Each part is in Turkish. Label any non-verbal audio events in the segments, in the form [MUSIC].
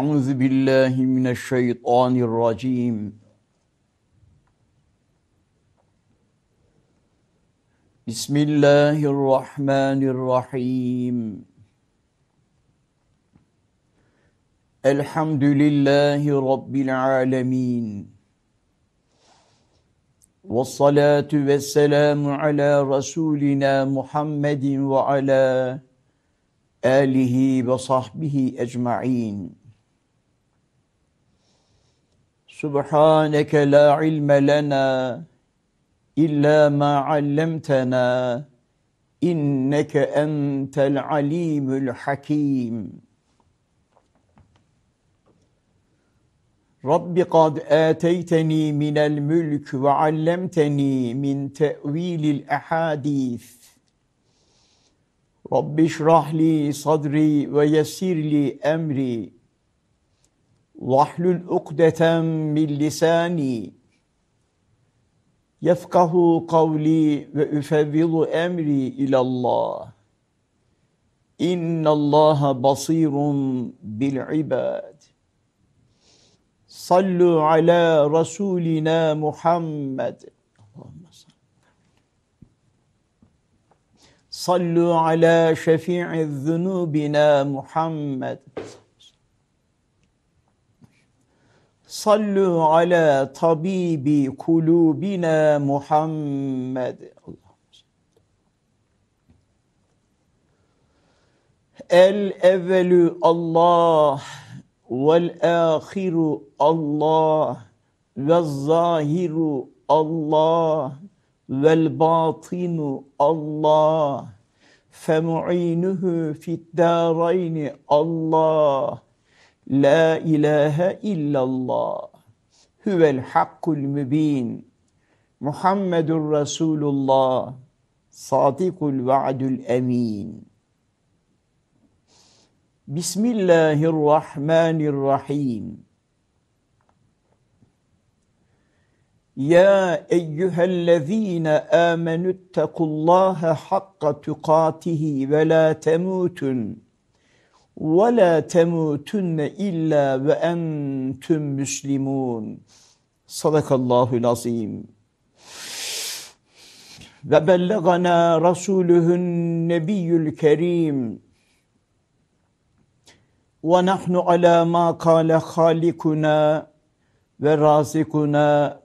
أعوذ بالله من الشيطان الرجيم بسم الله الرحمن الرحيم الحمد لله رب العالمين والصلاة والسلام على رسولنا محمد وعلى آله وصحبه أجمعين سبحانك لا علم لنا إلا ما علمتنا إنك أنت العليم الحكيم رب قد آتيتني من الملك وعلمتني من تأويل الأحاديث رب اشرح لي صدري ويسر لي أمري واحلل عقدة من لساني يفقه قولي وأفوض أمري إلى الله إن الله بصير بالعباد صلوا على رسولنا محمد صلوا على شفيع ذنوبنا محمد Sallu ala tabibi kulubina Muhammed. El evvelü Allah vel ahiru Allah ve zahiru Allah vel batinu Allah femu'inuhu fid darayni Allah لا إله إلا الله هو الحق المبين محمد رسول الله صادق الوعد الأمين بسم الله الرحمن الرحيم يا أيها الذين آمنوا اتقوا الله حق تقاته ولا تموتن ve la temutunne illa ve entüm müslimun. Sadakallahul azim. Ve bellegana rasuluhun nebiyyül kerim. Ve nahnu ala ma kâle halikuna ve razikuna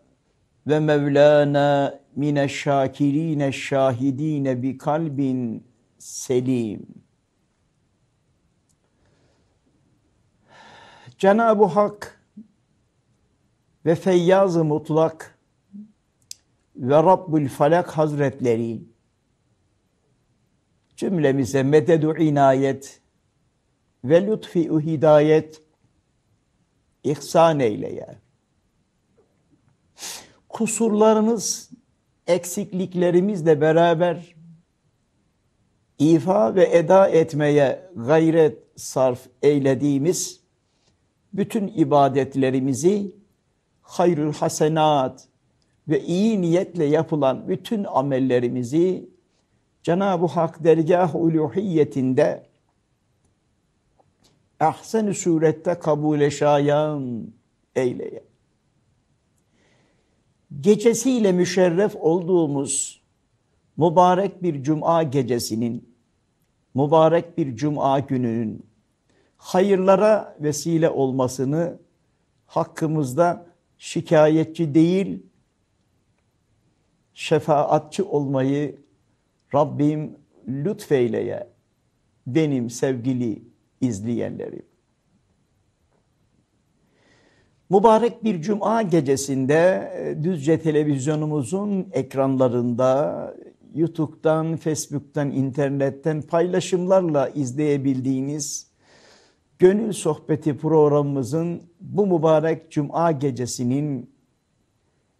ve mevlana mineşşâkirîne şahidine bi kalbin selim.'' Cenab-ı Hak ve Feyyaz-ı Mutlak ve Rabbül Falak Hazretleri cümlemize mededu inayet ve lütfi hidayet ihsan eyle yer? Kusurlarımız, eksikliklerimizle beraber ifa ve eda etmeye gayret sarf eylediğimiz bütün ibadetlerimizi hayrül hasenat ve iyi niyetle yapılan bütün amellerimizi Cenab-ı Hak dergah uluhiyetinde ahsen surette kabule şayan eyleye. Gecesiyle müşerref olduğumuz mübarek bir cuma gecesinin, mübarek bir cuma gününün hayırlara vesile olmasını hakkımızda şikayetçi değil şefaatçi olmayı Rabbim lütfeyleye benim sevgili izleyenlerim. Mübarek bir cuma gecesinde e, Düzce televizyonumuzun ekranlarında YouTube'dan, Facebook'tan, internetten paylaşımlarla izleyebildiğiniz Gönül Sohbeti programımızın bu mübarek cuma gecesinin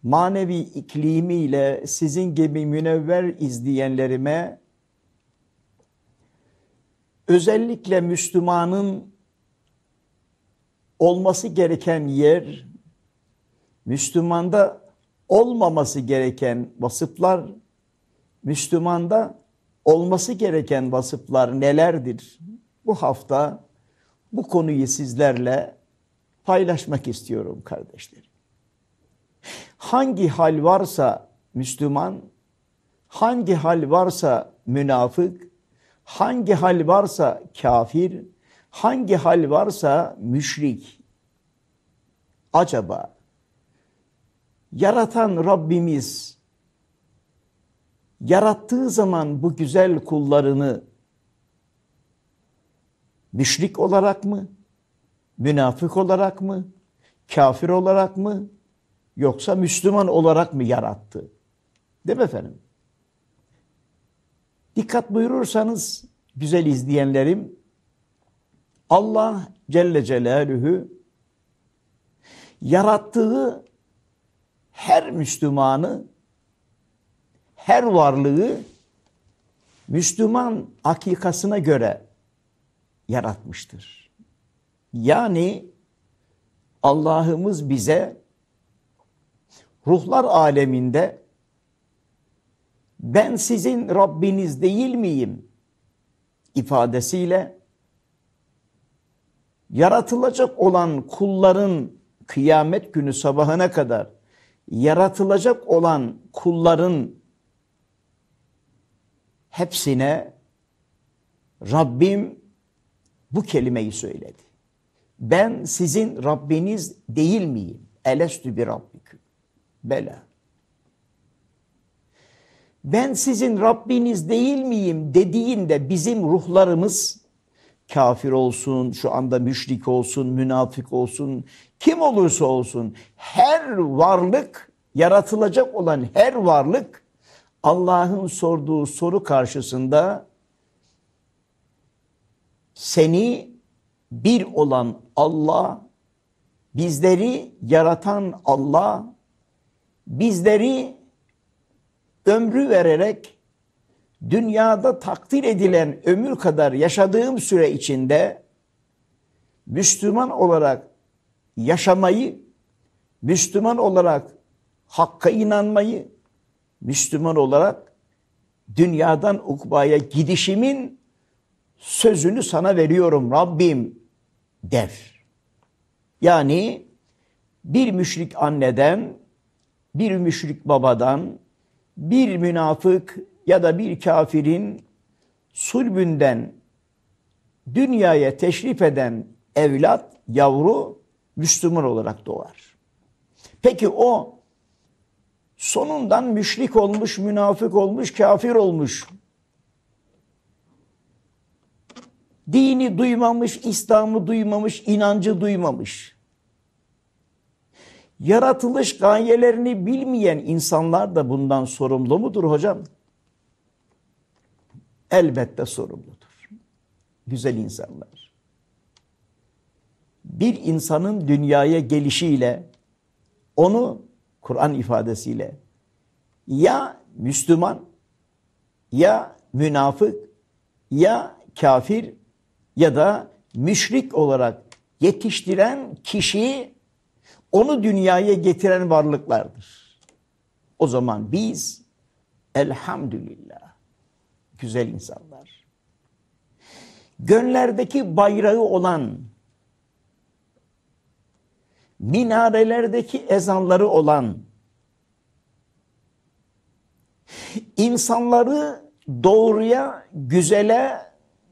manevi iklimiyle sizin gibi münevver izleyenlerime özellikle Müslümanın olması gereken yer, Müslümanda olmaması gereken vasıflar, Müslümanda olması gereken vasıflar nelerdir? Bu hafta bu konuyu sizlerle paylaşmak istiyorum kardeşlerim. Hangi hal varsa Müslüman, hangi hal varsa münafık, hangi hal varsa kafir, hangi hal varsa müşrik acaba yaratan Rabbimiz yarattığı zaman bu güzel kullarını Müşrik olarak mı? Münafık olarak mı? Kafir olarak mı? Yoksa Müslüman olarak mı yarattı? Değil mi efendim? Dikkat buyurursanız güzel izleyenlerim Allah Celle Celaluhu yarattığı her Müslümanı, her varlığı Müslüman akikasına göre yaratmıştır. Yani Allah'ımız bize ruhlar aleminde ben sizin Rabbiniz değil miyim ifadesiyle yaratılacak olan kulların kıyamet günü sabahına kadar yaratılacak olan kulların hepsine Rabbim bu kelimeyi söyledi. Ben sizin Rabbiniz değil miyim? Elestü bir Rabbiküm. Bela. Ben sizin Rabbiniz değil miyim dediğinde bizim ruhlarımız kafir olsun, şu anda müşrik olsun, münafık olsun, kim olursa olsun her varlık, yaratılacak olan her varlık Allah'ın sorduğu soru karşısında seni bir olan Allah, bizleri yaratan Allah, bizleri ömrü vererek dünyada takdir edilen ömür kadar yaşadığım süre içinde Müslüman olarak yaşamayı, Müslüman olarak hakka inanmayı, Müslüman olarak dünyadan ukbaya gidişimin sözünü sana veriyorum Rabbim der. Yani bir müşrik anneden, bir müşrik babadan, bir münafık ya da bir kafirin sulbünden dünyaya teşrif eden evlat, yavru Müslüman olarak doğar. Peki o sonundan müşrik olmuş, münafık olmuş, kafir olmuş Dini duymamış, İslam'ı duymamış, inancı duymamış. Yaratılış gayelerini bilmeyen insanlar da bundan sorumlu mudur hocam? Elbette sorumludur. Güzel insanlar. Bir insanın dünyaya gelişiyle onu Kur'an ifadesiyle ya Müslüman ya münafık ya kafir ya da müşrik olarak yetiştiren kişi onu dünyaya getiren varlıklardır. O zaman biz elhamdülillah güzel insanlar. Gönlerdeki bayrağı olan, minarelerdeki ezanları olan, insanları doğruya, güzele,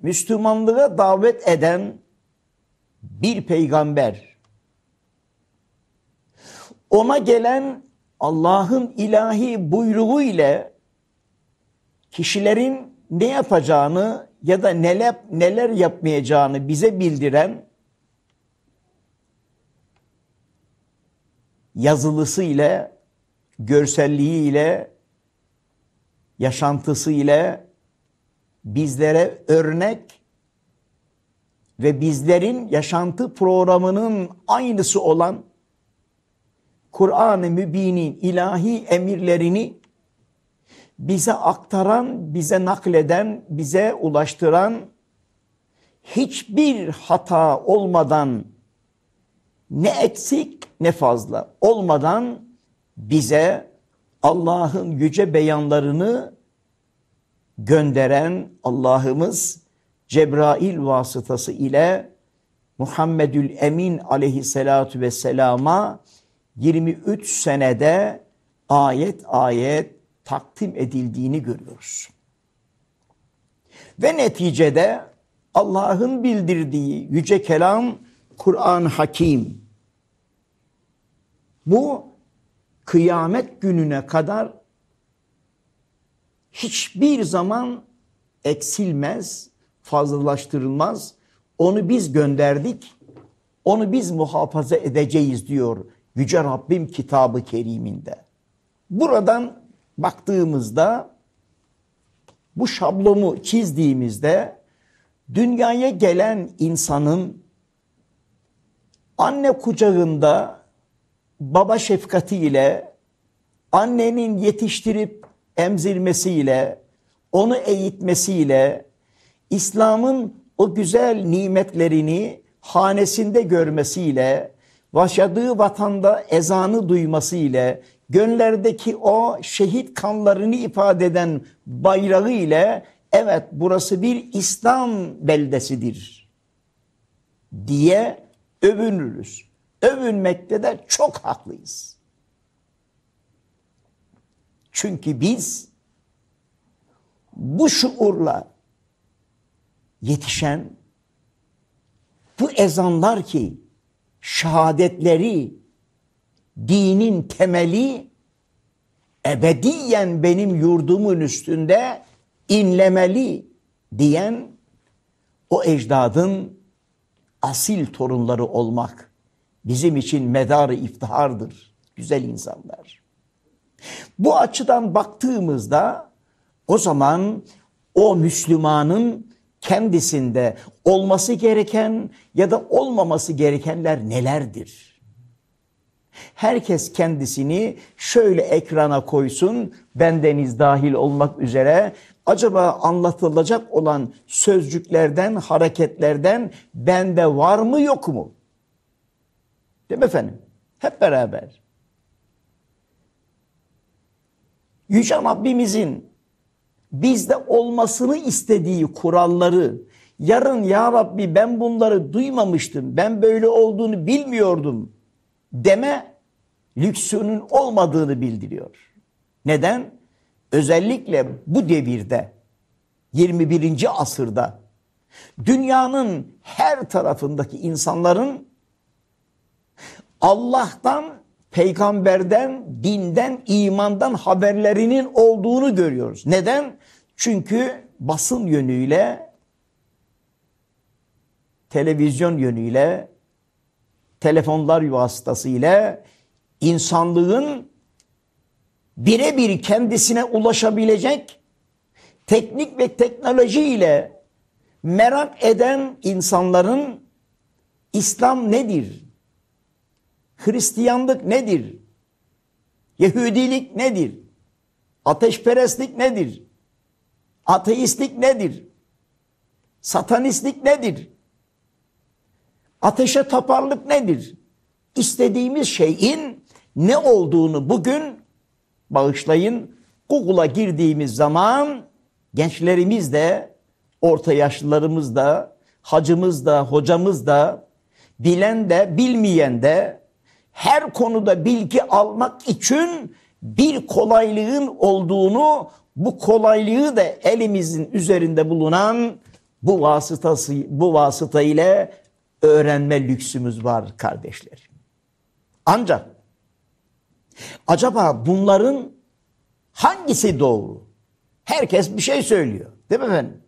Müslümanlığa davet eden bir peygamber. Ona gelen Allah'ın ilahi buyruğu ile kişilerin ne yapacağını ya da neler neler yapmayacağını bize bildiren yazılısı ile, görselliği ile, yaşantısı ile bizlere örnek ve bizlerin yaşantı programının aynısı olan Kur'an-ı Mübin'in ilahi emirlerini bize aktaran, bize nakleden, bize ulaştıran hiçbir hata olmadan ne eksik ne fazla olmadan bize Allah'ın yüce beyanlarını gönderen Allah'ımız Cebrail vasıtası ile Muhammedül Emin aleyhissalatu vesselama 23 senede ayet ayet takdim edildiğini görüyoruz. Ve neticede Allah'ın bildirdiği yüce kelam Kur'an Hakim. Bu kıyamet gününe kadar hiçbir zaman eksilmez, fazlalaştırılmaz. Onu biz gönderdik, onu biz muhafaza edeceğiz diyor Yüce Rabbim kitabı keriminde. Buradan baktığımızda bu şablonu çizdiğimizde dünyaya gelen insanın anne kucağında baba şefkatiyle annenin yetiştirip emzirmesiyle, onu eğitmesiyle, İslam'ın o güzel nimetlerini hanesinde görmesiyle, yaşadığı vatanda ezanı duymasıyla, gönlerdeki o şehit kanlarını ifade eden bayrağı ile evet burası bir İslam beldesidir diye övünürüz. Övünmekte de çok haklıyız. Çünkü biz bu şuurla yetişen bu ezanlar ki şehadetleri dinin temeli ebediyen benim yurdumun üstünde inlemeli diyen o ecdadın asil torunları olmak bizim için medarı iftihardır güzel insanlar. Bu açıdan baktığımızda o zaman o Müslümanın kendisinde olması gereken ya da olmaması gerekenler nelerdir? Herkes kendisini şöyle ekrana koysun, bendeniz dahil olmak üzere. Acaba anlatılacak olan sözcüklerden, hareketlerden bende var mı yok mu? Değil mi efendim? Hep beraber. Yüce Rabbimizin bizde olmasını istediği kuralları yarın ya Rabbi ben bunları duymamıştım, ben böyle olduğunu bilmiyordum deme lüksünün olmadığını bildiriyor. Neden? Özellikle bu devirde 21. asırda dünyanın her tarafındaki insanların Allah'tan peygamberden, dinden, imandan haberlerinin olduğunu görüyoruz. Neden? Çünkü basın yönüyle, televizyon yönüyle, telefonlar vasıtasıyla insanlığın birebir kendisine ulaşabilecek teknik ve teknoloji ile merak eden insanların İslam nedir, Hristiyanlık nedir? Yahudilik nedir? Ateşperestlik nedir? Ateistlik nedir? Satanistlik nedir? Ateşe taparlık nedir? İstediğimiz şeyin ne olduğunu bugün bağışlayın. Google'a girdiğimiz zaman gençlerimiz de, orta yaşlılarımız da, hacımız da, hocamız da, bilen de, bilmeyen de, her konuda bilgi almak için bir kolaylığın olduğunu bu kolaylığı da elimizin üzerinde bulunan bu vasıtası bu vasıta ile öğrenme lüksümüz var kardeşler. Ancak acaba bunların hangisi doğru? Herkes bir şey söylüyor. Değil mi efendim?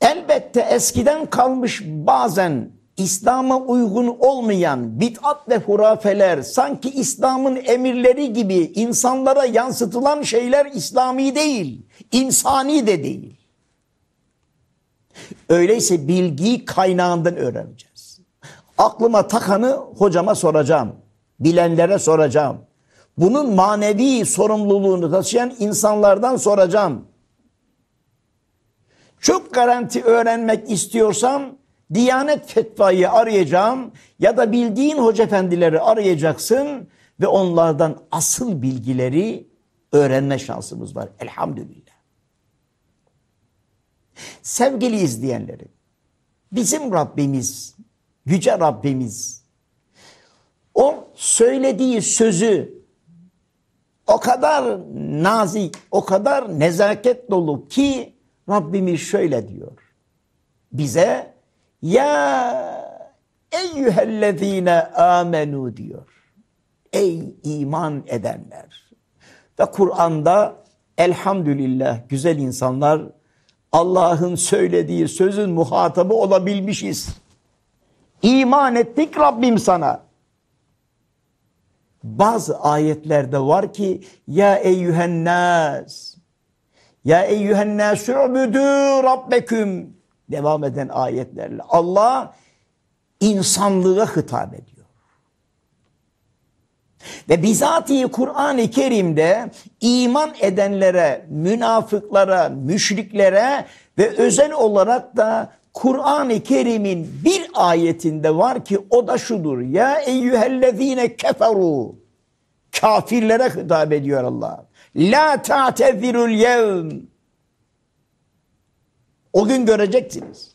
Elbette eskiden kalmış bazen İslam'a uygun olmayan bid'at ve hurafeler sanki İslam'ın emirleri gibi insanlara yansıtılan şeyler İslami değil, insani de değil. Öyleyse bilgiyi kaynağından öğreneceğiz. Aklıma takanı hocama soracağım, bilenlere soracağım. Bunun manevi sorumluluğunu taşıyan insanlardan soracağım. Çok garanti öğrenmek istiyorsam Diyanet fetvayı arayacağım ya da bildiğin hoca hocaefendileri arayacaksın ve onlardan asıl bilgileri öğrenme şansımız var. Elhamdülillah. Sevgili izleyenlerim, bizim Rabbimiz, Yüce Rabbimiz, o söylediği sözü o kadar nazik, o kadar nezaket dolu ki Rabbimiz şöyle diyor. Bize ya eyyühellezine amenu diyor. Ey iman edenler. Ve Kur'an'da elhamdülillah güzel insanlar Allah'ın söylediği sözün muhatabı olabilmişiz. İman ettik Rabbim sana. Bazı ayetlerde var ki ya eyyühennaz ya eyyühennâsü ubudû rabbeküm devam eden ayetlerle. Allah insanlığa hitap ediyor. Ve bizatihi Kur'an-ı Kerim'de iman edenlere, münafıklara, müşriklere ve özel olarak da Kur'an-ı Kerim'in bir ayetinde var ki o da şudur. Ya eyyühellezine keferu. Kafirlere hitap ediyor Allah. La ta'tezirul yevm o gün göreceksiniz.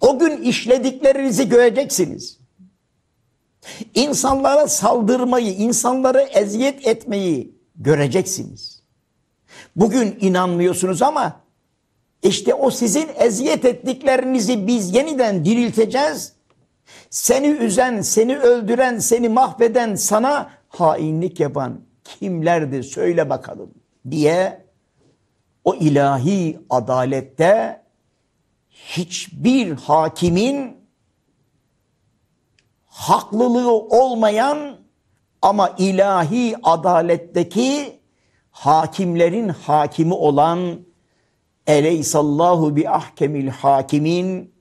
O gün işlediklerinizi göreceksiniz. İnsanlara saldırmayı, insanları eziyet etmeyi göreceksiniz. Bugün inanmıyorsunuz ama işte o sizin eziyet ettiklerinizi biz yeniden dirilteceğiz. Seni üzen, seni öldüren, seni mahveden, sana hainlik yapan kimlerdi söyle bakalım diye o ilahi adalette hiçbir hakimin haklılığı olmayan ama ilahi adaletteki hakimlerin hakimi olan Eleysallahu bi ahkemil hakimin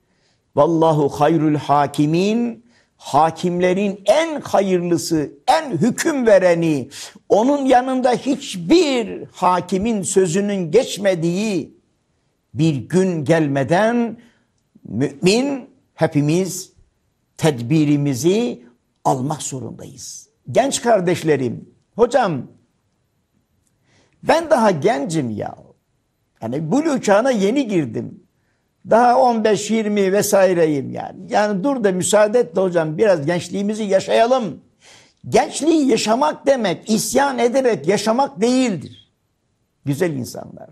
vallahu hayrul hakimin hakimlerin en hayırlısı, en hüküm vereni, onun yanında hiçbir hakimin sözünün geçmediği bir gün gelmeden mümin hepimiz tedbirimizi almak zorundayız. Genç kardeşlerim, hocam ben daha gencim ya. Yani bu çağına yeni girdim. Daha 15-20 vesaireyim yani. Yani dur da müsaade et de hocam biraz gençliğimizi yaşayalım. Gençliği yaşamak demek isyan ederek yaşamak değildir. Güzel insanlar.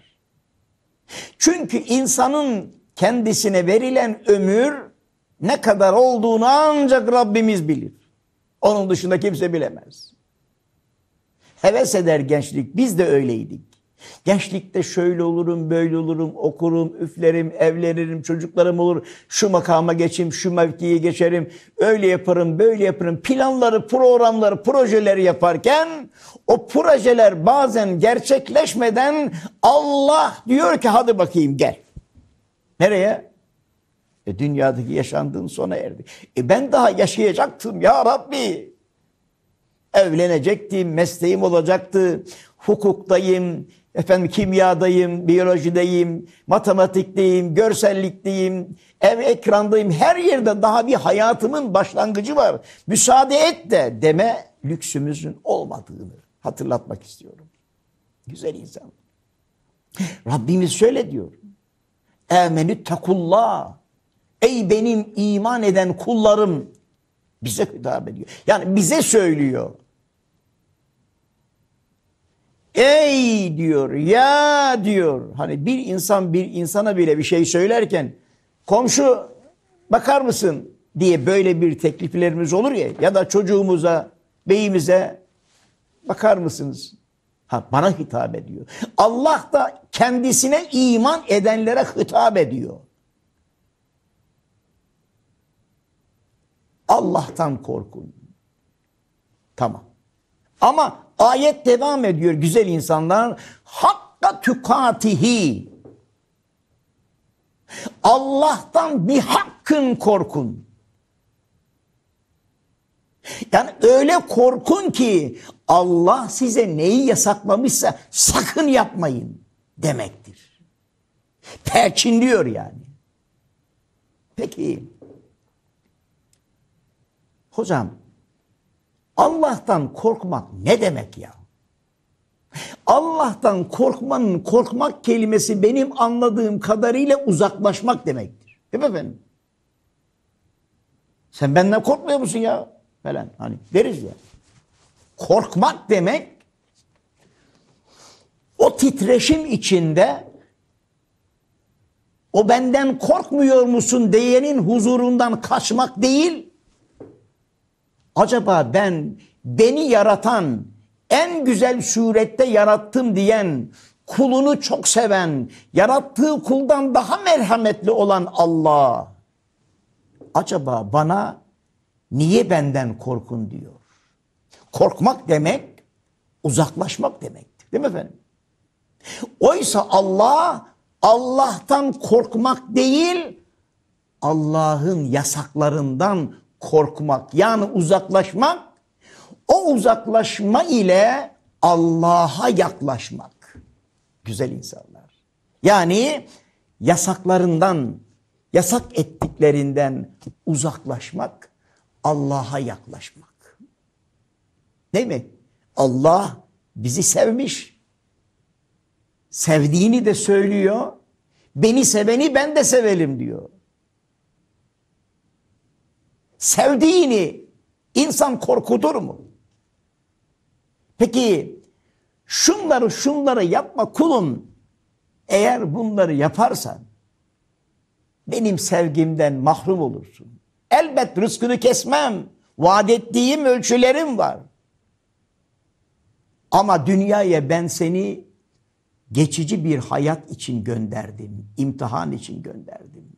Çünkü insanın kendisine verilen ömür ne kadar olduğunu ancak Rabbimiz bilir. Onun dışında kimse bilemez. Heves eder gençlik. Biz de öyleydik. Gençlikte şöyle olurum, böyle olurum, okurum, üflerim, evlenirim, çocuklarım olur, şu makama geçeyim, şu mevkiye geçerim, öyle yaparım, böyle yaparım. Planları, programları, projeleri yaparken o projeler bazen gerçekleşmeden Allah diyor ki hadi bakayım gel. Nereye? E, dünyadaki yaşandığın sona erdi. E, ben daha yaşayacaktım ya Rabbi. Evlenecektim, mesleğim olacaktı, hukuktayım, Efendim kimyadayım, biyolojideyim, matematikteyim, görsellikteyim, ev ekrandayım. Her yerde daha bir hayatımın başlangıcı var. Müsaade et de deme lüksümüzün olmadığını hatırlatmak istiyorum. Güzel insan. Rabbimiz şöyle diyor. Emenü takullah. Ey benim iman eden kullarım bize hitap ediyor. Yani bize söylüyor. Ey diyor, ya diyor. Hani bir insan bir insana bile bir şey söylerken komşu bakar mısın diye böyle bir tekliflerimiz olur ya ya da çocuğumuza, beyimize bakar mısınız? Ha bana hitap ediyor. Allah da kendisine iman edenlere hitap ediyor. Allah'tan korkun. Tamam. Ama Ayet devam ediyor güzel insanlar. Hakka tükatihi. Allah'tan bir hakkın korkun. Yani öyle korkun ki Allah size neyi yasaklamışsa sakın yapmayın demektir. Perçin diyor yani. Peki. Hocam Allah'tan korkmak ne demek ya? Allah'tan korkmanın korkmak kelimesi benim anladığım kadarıyla uzaklaşmak demektir. Değil mi efendim? Sen benden korkmuyor musun ya? Falan hani deriz ya. Korkmak demek o titreşim içinde o benden korkmuyor musun diyenin huzurundan kaçmak değil acaba ben beni yaratan en güzel surette yarattım diyen kulunu çok seven, yarattığı kuldan daha merhametli olan Allah acaba bana niye benden korkun diyor. Korkmak demek uzaklaşmak demektir. Değil mi efendim? Oysa Allah Allah'tan korkmak değil Allah'ın yasaklarından korkmak yani uzaklaşmak o uzaklaşma ile Allah'a yaklaşmak. Güzel insanlar. Yani yasaklarından, yasak ettiklerinden uzaklaşmak, Allah'a yaklaşmak. Değil mi? Allah bizi sevmiş. Sevdiğini de söylüyor. Beni seveni ben de sevelim diyor sevdiğini insan korkutur mu? Peki şunları şunları yapma kulum eğer bunları yaparsan benim sevgimden mahrum olursun. Elbet rızkını kesmem. Vaat ettiğim ölçülerim var. Ama dünyaya ben seni geçici bir hayat için gönderdim. imtihan için gönderdim.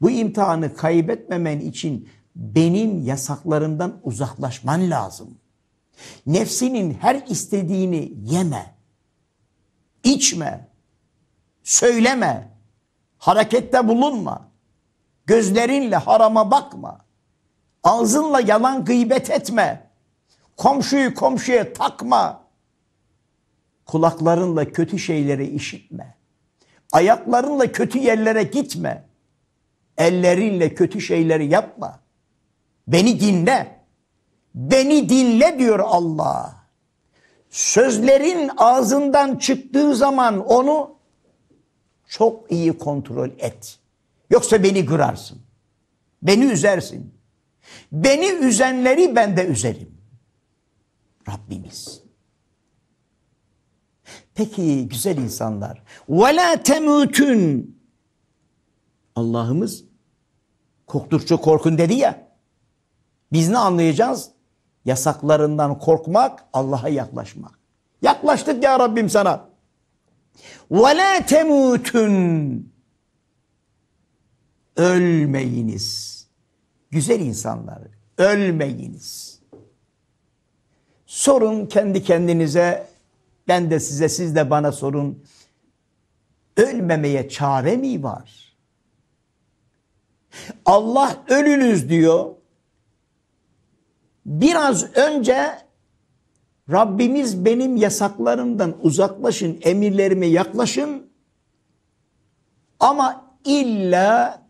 Bu imtihanı kaybetmemen için benim yasaklarımdan uzaklaşman lazım. Nefsinin her istediğini yeme, içme, söyleme, harekette bulunma, gözlerinle harama bakma, ağzınla yalan gıybet etme, komşuyu komşuya takma, kulaklarınla kötü şeyleri işitme, ayaklarınla kötü yerlere gitme, ellerinle kötü şeyleri yapma.'' Beni dinle. Beni dinle diyor Allah. Sözlerin ağzından çıktığı zaman onu çok iyi kontrol et. Yoksa beni kırarsın. Beni üzersin. Beni üzenleri ben de üzerim. Rabbimiz. Peki güzel insanlar. Ve la temutun. Allah'ımız korktukça korkun dedi ya. Biz ne anlayacağız? Yasaklarından korkmak, Allah'a yaklaşmak. Yaklaştık ya Rabbim sana. وَلَا تَمُوتُنْ Ölmeyiniz. Güzel insanlar, ölmeyiniz. Sorun kendi kendinize, ben de size, siz de bana sorun. Ölmemeye çare mi var? Allah ölünüz diyor. Biraz önce Rabbimiz benim yasaklarımdan uzaklaşın, emirlerime yaklaşın. Ama illa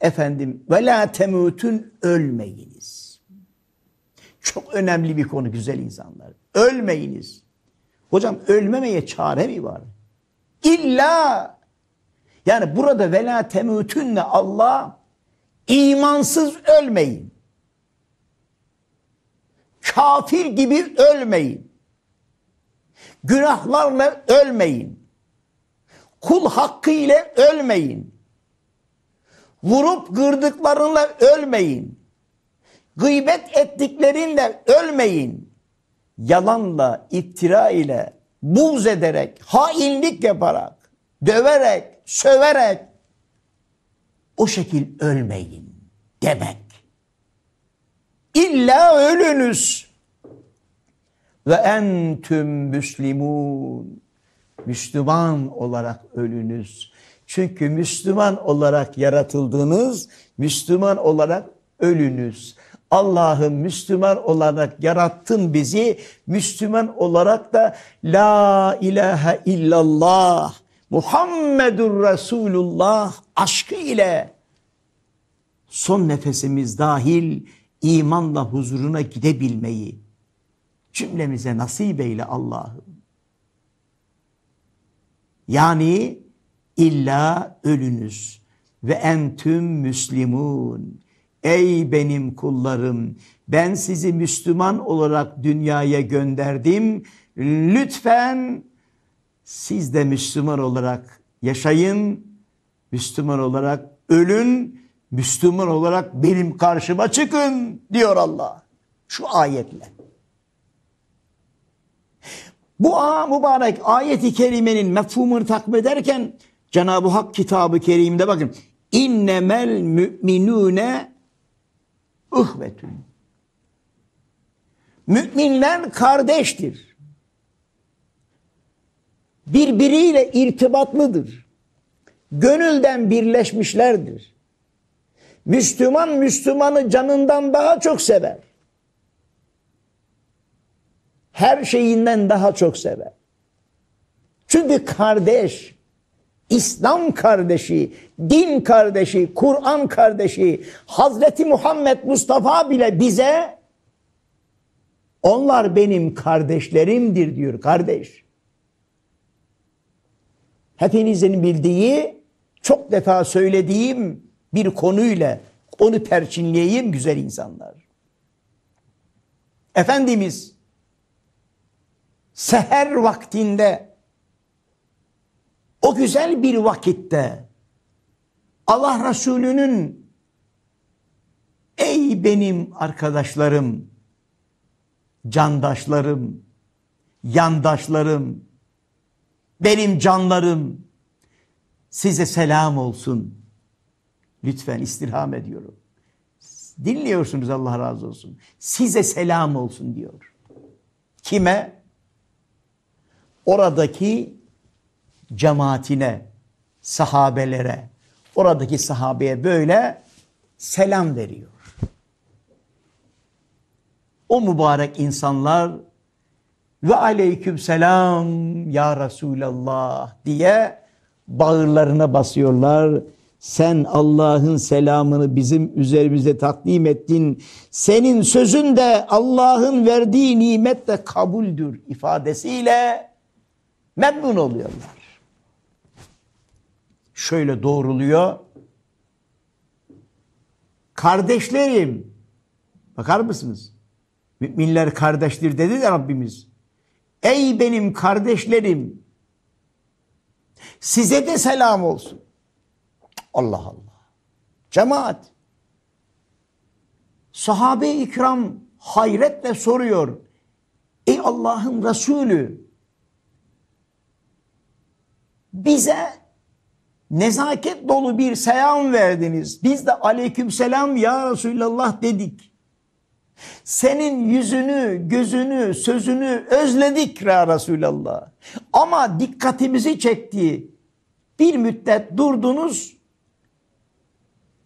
efendim ve la temutun ölmeyiniz. Çok önemli bir konu güzel insanlar. Ölmeyiniz. Hocam ölmemeye çare mi var? İlla yani burada ve la Allah imansız ölmeyin kafir gibi ölmeyin. Günahlarla ölmeyin. Kul hakkı ile ölmeyin. Vurup gırdıklarınla ölmeyin. Gıybet ettiklerinle ölmeyin. Yalanla, iftira ile, buz ederek, hainlik yaparak, döverek, söverek o şekil ölmeyin demek. İlla ölünüz ve entüm müslimun. Müslüman olarak ölünüz. Çünkü Müslüman olarak yaratıldınız, Müslüman olarak ölünüz. Allah'ım Müslüman olarak yarattın bizi. Müslüman olarak da La ilahe illallah Muhammedur Resulullah aşkı ile son nefesimiz dahil imanla huzuruna gidebilmeyi cümlemize nasip eyle Allah'ım. Yani illa ölünüz ve entüm müslimun. Ey benim kullarım ben sizi Müslüman olarak dünyaya gönderdim. Lütfen siz de Müslüman olarak yaşayın. Müslüman olarak ölün. Müslüman olarak benim karşıma çıkın diyor Allah şu ayetle. Bu a mübarek ayeti kerimenin mefhumunu takip ederken Cenab-ı Hak kitabı kerimde bakın innemel müminune uhvetün. Müminler kardeştir. Birbiriyle irtibatlıdır. Gönülden birleşmişlerdir. Müslüman Müslümanı canından daha çok sever her şeyinden daha çok sever. Çünkü kardeş, İslam kardeşi, din kardeşi, Kur'an kardeşi, Hazreti Muhammed Mustafa bile bize onlar benim kardeşlerimdir diyor kardeş. Hepinizin bildiği, çok defa söylediğim bir konuyla onu perçinleyeyim güzel insanlar. Efendimiz seher vaktinde o güzel bir vakitte Allah Resulü'nün ey benim arkadaşlarım, candaşlarım, yandaşlarım, benim canlarım size selam olsun. Lütfen istirham ediyorum. Dinliyorsunuz Allah razı olsun. Size selam olsun diyor. Kime? oradaki cemaatine, sahabelere, oradaki sahabeye böyle selam veriyor. O mübarek insanlar ve aleyküm selam ya Resulallah diye bağırlarına basıyorlar. Sen Allah'ın selamını bizim üzerimize takdim ettin. Senin sözün de Allah'ın verdiği nimet de kabuldür ifadesiyle Memnun oluyorlar. Şöyle doğruluyor. Kardeşlerim. Bakar mısınız? Müminler kardeştir dedi de Rabbimiz. Ey benim kardeşlerim. Size de selam olsun. Allah Allah. Cemaat. Sahabe-i ikram hayretle soruyor. Ey Allah'ın Resulü bize nezaket dolu bir selam verdiniz. Biz de aleyküm selam ya Resulallah dedik. Senin yüzünü, gözünü, sözünü özledik ya Resulallah. Ama dikkatimizi çekti. Bir müddet durdunuz,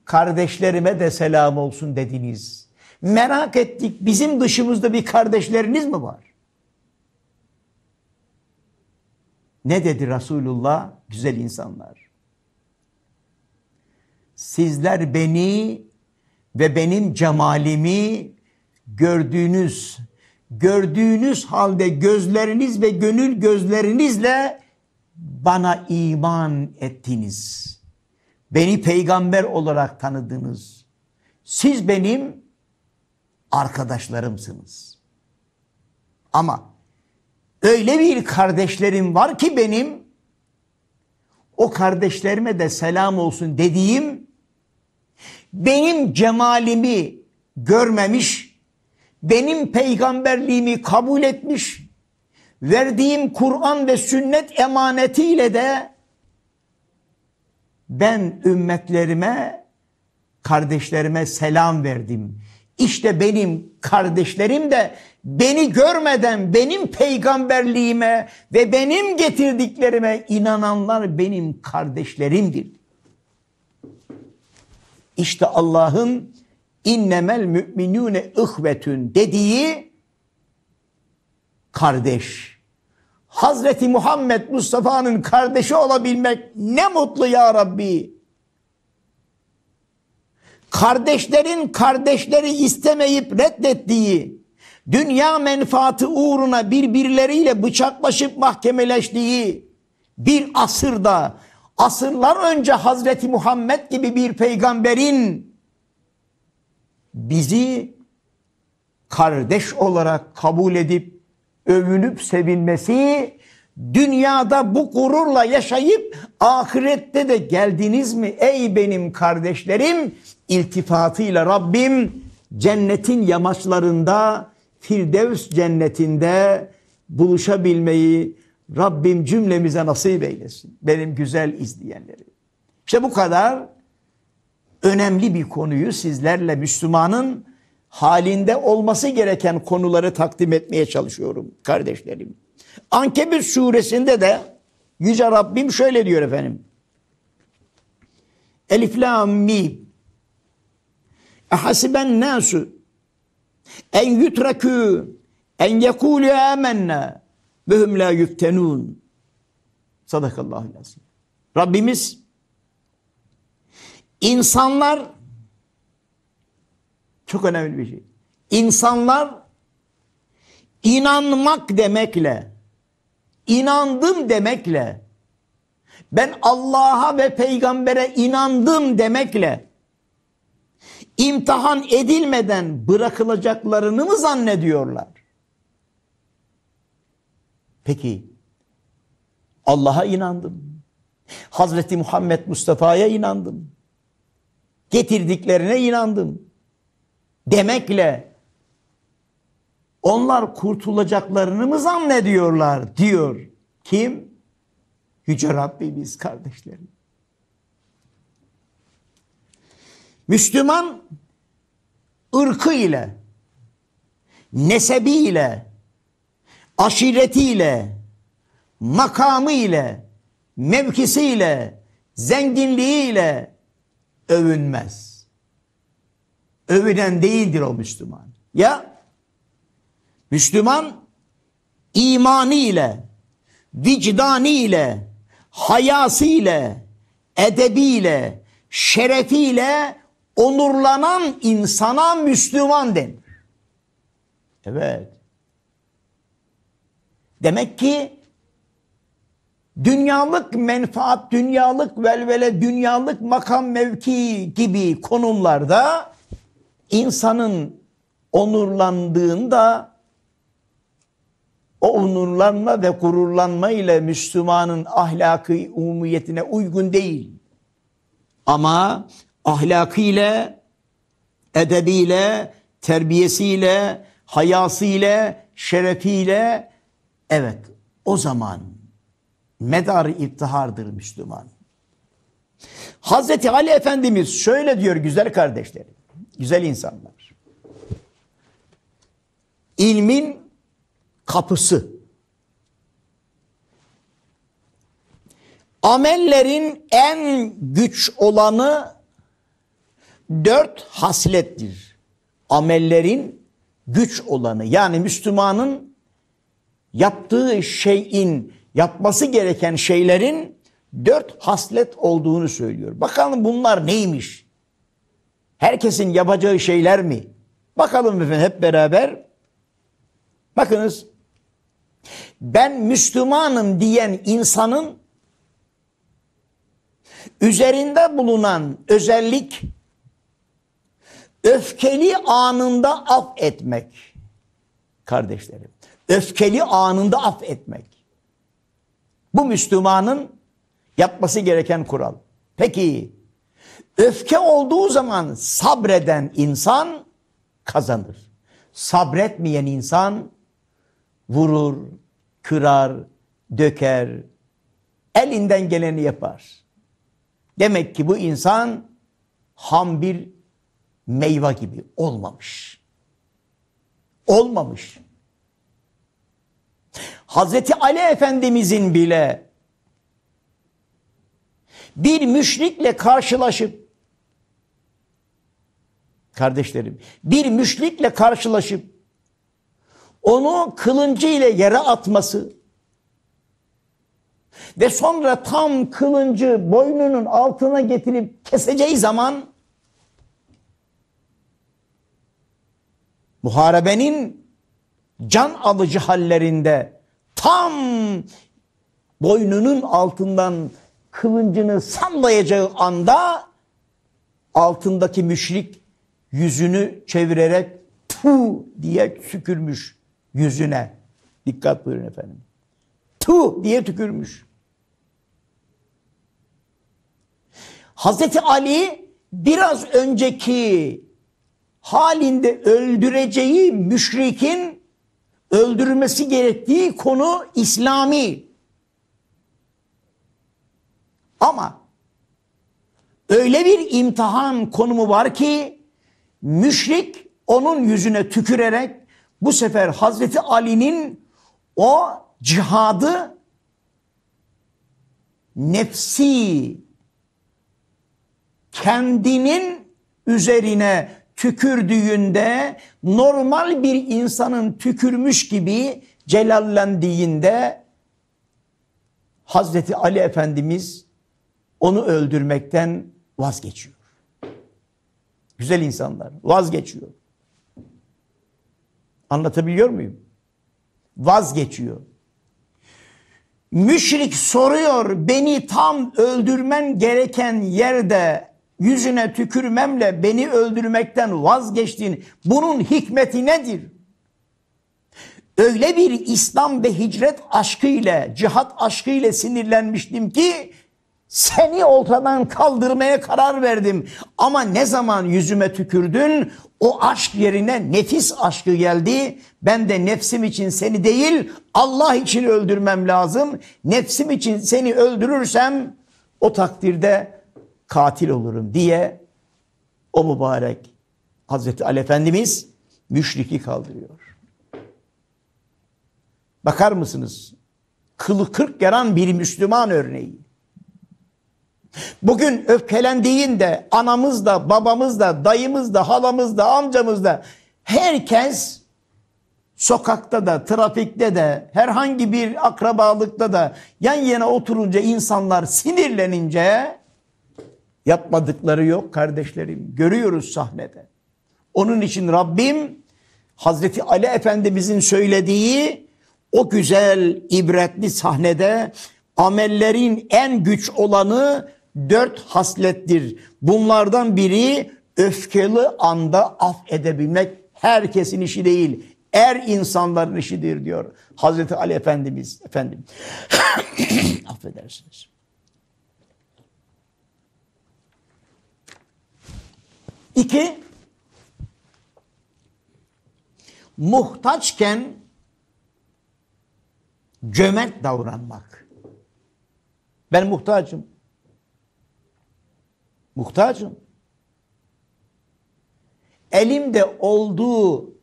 kardeşlerime de selam olsun dediniz. Merak ettik bizim dışımızda bir kardeşleriniz mi var? Ne dedi Resulullah? Güzel insanlar. Sizler beni ve benim cemalimi gördüğünüz, gördüğünüz halde gözleriniz ve gönül gözlerinizle bana iman ettiniz. Beni peygamber olarak tanıdınız. Siz benim arkadaşlarımsınız. Ama Öyle bir kardeşlerim var ki benim o kardeşlerime de selam olsun dediğim benim cemalimi görmemiş, benim peygamberliğimi kabul etmiş, verdiğim Kur'an ve sünnet emanetiyle de ben ümmetlerime, kardeşlerime selam verdim. İşte benim kardeşlerim de beni görmeden benim peygamberliğime ve benim getirdiklerime inananlar benim kardeşlerimdir. İşte Allah'ın innemel müminune ihvetün dediği kardeş. Hazreti Muhammed Mustafa'nın kardeşi olabilmek ne mutlu ya Rabbi kardeşlerin kardeşleri istemeyip reddettiği, dünya menfaati uğruna birbirleriyle bıçaklaşıp mahkemeleştiği bir asırda, asırlar önce Hazreti Muhammed gibi bir peygamberin bizi kardeş olarak kabul edip övünüp sevinmesi dünyada bu gururla yaşayıp ahirette de geldiniz mi ey benim kardeşlerim iltifatıyla Rabbim cennetin yamaçlarında Firdevs cennetinde buluşabilmeyi Rabbim cümlemize nasip eylesin. Benim güzel izleyenleri. İşte bu kadar önemli bir konuyu sizlerle Müslümanın halinde olması gereken konuları takdim etmeye çalışıyorum kardeşlerim. Ankebüt suresinde de Yüce Rabbim şöyle diyor efendim. Elif lam mim Ehasiben nasu en yutrakü en yekulu amennâ ve hum la yuftenun. Sadakallahu lazim. Rabbimiz insanlar çok önemli bir şey. İnsanlar inanmak demekle inandım demekle ben Allah'a ve peygambere inandım demekle imtihan edilmeden bırakılacaklarını mı zannediyorlar? Peki Allah'a inandım. Hazreti Muhammed Mustafa'ya inandım. Getirdiklerine inandım. Demekle onlar kurtulacaklarını mı zannediyorlar diyor. Kim? Yüce Rabbimiz kardeşlerim. Müslüman ırkı ile, nesebi ile, aşireti ile, makamı ile, mevkisi ile, zenginliği ile övünmez. Övünen değildir o Müslüman. Ya Müslüman imanı ile, vicdanı ile, hayası ile, edebi ile, şerefi ile onurlanan insana Müslüman denir. Evet. Demek ki dünyalık menfaat, dünyalık velvele, dünyalık makam mevki gibi konumlarda insanın onurlandığında o onurlanma ve gururlanma ile Müslümanın ahlakı umumiyetine uygun değil. Ama ahlakıyla, edebiyle, terbiyesiyle, hayasıyla, şerefiyle evet o zaman medarı iptihardır Müslüman. Hazreti Ali Efendimiz şöyle diyor güzel kardeşlerim, güzel insanlar. İlmin kapısı. Amellerin en güç olanı Dört haslettir. Amellerin güç olanı yani Müslümanın yaptığı şeyin, yapması gereken şeylerin dört haslet olduğunu söylüyor. Bakalım bunlar neymiş? Herkesin yapacağı şeyler mi? Bakalım efendim hep beraber. Bakınız ben Müslümanım diyen insanın üzerinde bulunan özellik Öfkeli anında af etmek. Kardeşlerim, öfkeli anında af etmek. Bu Müslümanın yapması gereken kural. Peki, öfke olduğu zaman sabreden insan kazanır. Sabretmeyen insan vurur, kırar, döker, elinden geleni yapar. Demek ki bu insan ham bir meyve gibi olmamış. Olmamış. Hazreti Ali Efendimizin bile bir müşrikle karşılaşıp kardeşlerim bir müşrikle karşılaşıp onu kılıncı ile yere atması ve sonra tam kılıncı boynunun altına getirip keseceği zaman muharebenin can alıcı hallerinde tam boynunun altından kılıncını sallayacağı anda altındaki müşrik yüzünü çevirerek tu diye tükürmüş yüzüne. Dikkat buyurun efendim. Tu diye tükürmüş. Hazreti Ali biraz önceki halinde öldüreceği müşrikin öldürmesi gerektiği konu İslami. Ama öyle bir imtihan konumu var ki müşrik onun yüzüne tükürerek bu sefer Hazreti Ali'nin o cihadı nefsi kendinin üzerine tükürdüğünde normal bir insanın tükürmüş gibi celallendiğinde Hazreti Ali Efendimiz onu öldürmekten vazgeçiyor. Güzel insanlar vazgeçiyor. Anlatabiliyor muyum? Vazgeçiyor. Müşrik soruyor beni tam öldürmen gereken yerde yüzüne tükürmemle beni öldürmekten vazgeçtin. Bunun hikmeti nedir? Öyle bir İslam ve hicret aşkı ile, cihat aşkı ile sinirlenmiştim ki seni ortadan kaldırmaya karar verdim. Ama ne zaman yüzüme tükürdün o aşk yerine nefis aşkı geldi. Ben de nefsim için seni değil Allah için öldürmem lazım. Nefsim için seni öldürürsem o takdirde katil olurum diye o mübarek Hazreti Ali Efendimiz müşriki kaldırıyor. Bakar mısınız? Kılı kırk yaran bir Müslüman örneği. Bugün öfkelendiğinde anamız da, babamız da, dayımız da, halamız da, amcamız da herkes sokakta da, trafikte de, herhangi bir akrabalıkta da yan yana oturunca insanlar sinirlenince Yapmadıkları yok kardeşlerim. Görüyoruz sahnede. Onun için Rabbim Hazreti Ali Efendimizin söylediği o güzel ibretli sahnede amellerin en güç olanı dört haslettir. Bunlardan biri öfkeli anda af edebilmek herkesin işi değil. Er insanların işidir diyor Hazreti Ali Efendimiz. Efendim [COUGHS] affedersiniz. İki, muhtaçken cömert davranmak. Ben muhtacım. Muhtacım. Elimde olduğu,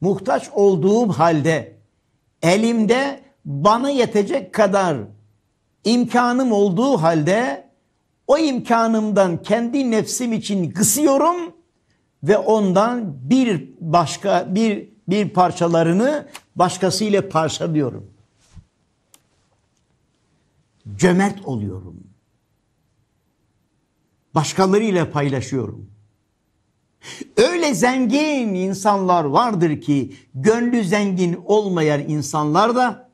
muhtaç olduğum halde elimde bana yetecek kadar imkanım olduğu halde o imkanımdan kendi nefsim için kısıyorum ve ondan bir başka bir bir parçalarını başkasıyla parçalıyorum. Cömert oluyorum. Başkalarıyla paylaşıyorum. Öyle zengin insanlar vardır ki gönlü zengin olmayan insanlar da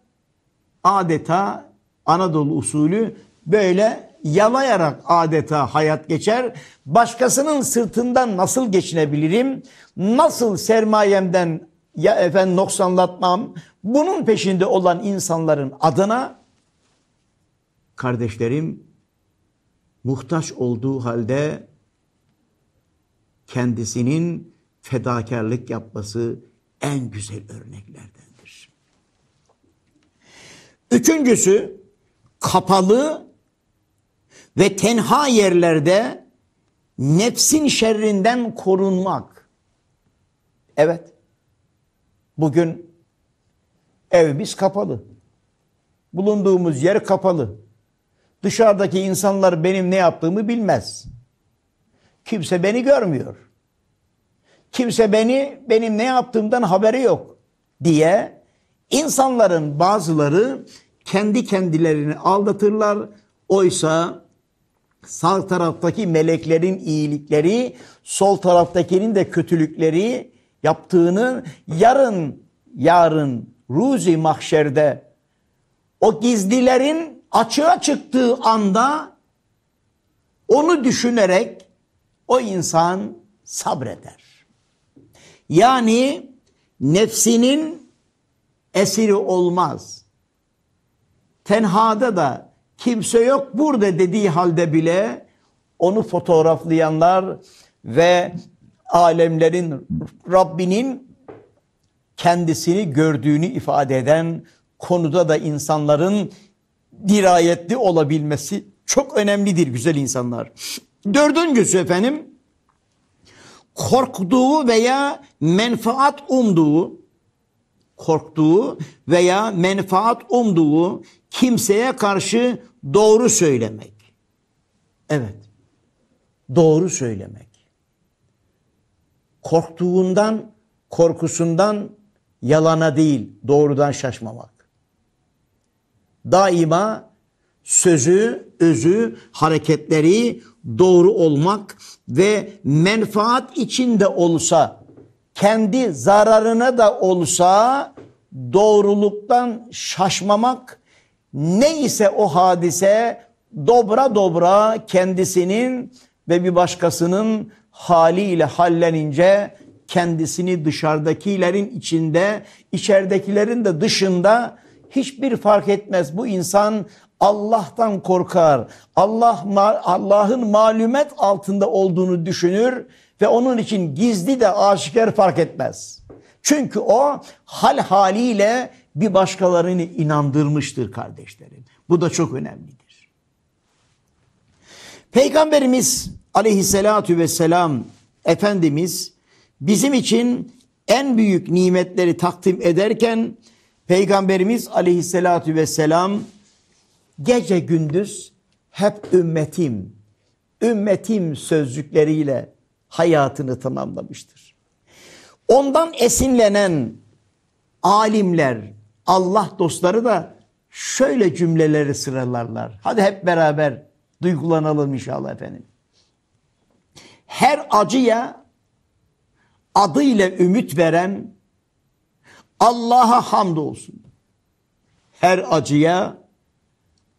adeta Anadolu usulü böyle yalayarak adeta hayat geçer. Başkasının sırtından nasıl geçinebilirim? Nasıl sermayemden ya efendim noksanlatmam? Bunun peşinde olan insanların adına kardeşlerim muhtaç olduğu halde kendisinin fedakarlık yapması en güzel örneklerdendir. Üçüncüsü kapalı ve tenha yerlerde nefsin şerrinden korunmak. Evet. Bugün evimiz kapalı. Bulunduğumuz yer kapalı. Dışarıdaki insanlar benim ne yaptığımı bilmez. Kimse beni görmüyor. Kimse beni benim ne yaptığımdan haberi yok diye insanların bazıları kendi kendilerini aldatırlar. Oysa Sağ taraftaki meleklerin iyilikleri, sol taraftakinin de kötülükleri yaptığının yarın yarın ruzi mahşerde o gizlilerin açığa çıktığı anda onu düşünerek o insan sabreder. Yani nefsinin esiri olmaz. Tenhada da kimse yok burada dediği halde bile onu fotoğraflayanlar ve alemlerin Rabbinin kendisini gördüğünü ifade eden konuda da insanların dirayetli olabilmesi çok önemlidir güzel insanlar. Dördüncüsü efendim korktuğu veya menfaat umduğu korktuğu veya menfaat umduğu kimseye karşı doğru söylemek. Evet. Doğru söylemek. Korktuğundan, korkusundan yalana değil, doğrudan şaşmamak. Daima sözü, özü, hareketleri doğru olmak ve menfaat içinde olsa, kendi zararına da olsa doğruluktan şaşmamak neyse o hadise dobra dobra kendisinin ve bir başkasının haliyle hallenince kendisini dışarıdakilerin içinde, içeridekilerin de dışında hiçbir fark etmez. Bu insan Allah'tan korkar. Allah Allah'ın malumet altında olduğunu düşünür ve onun için gizli de aşikar fark etmez. Çünkü o hal haliyle bir başkalarını inandırmıştır kardeşlerim. Bu da çok önemlidir. Peygamberimiz aleyhissalatü vesselam Efendimiz bizim için en büyük nimetleri takdim ederken Peygamberimiz aleyhissalatü vesselam gece gündüz hep ümmetim, ümmetim sözcükleriyle hayatını tamamlamıştır. Ondan esinlenen alimler, Allah dostları da şöyle cümleleri sıralarlar. Hadi hep beraber duygulanalım inşallah efendim. Her acıya adıyla ümit veren Allah'a hamd olsun. Her acıya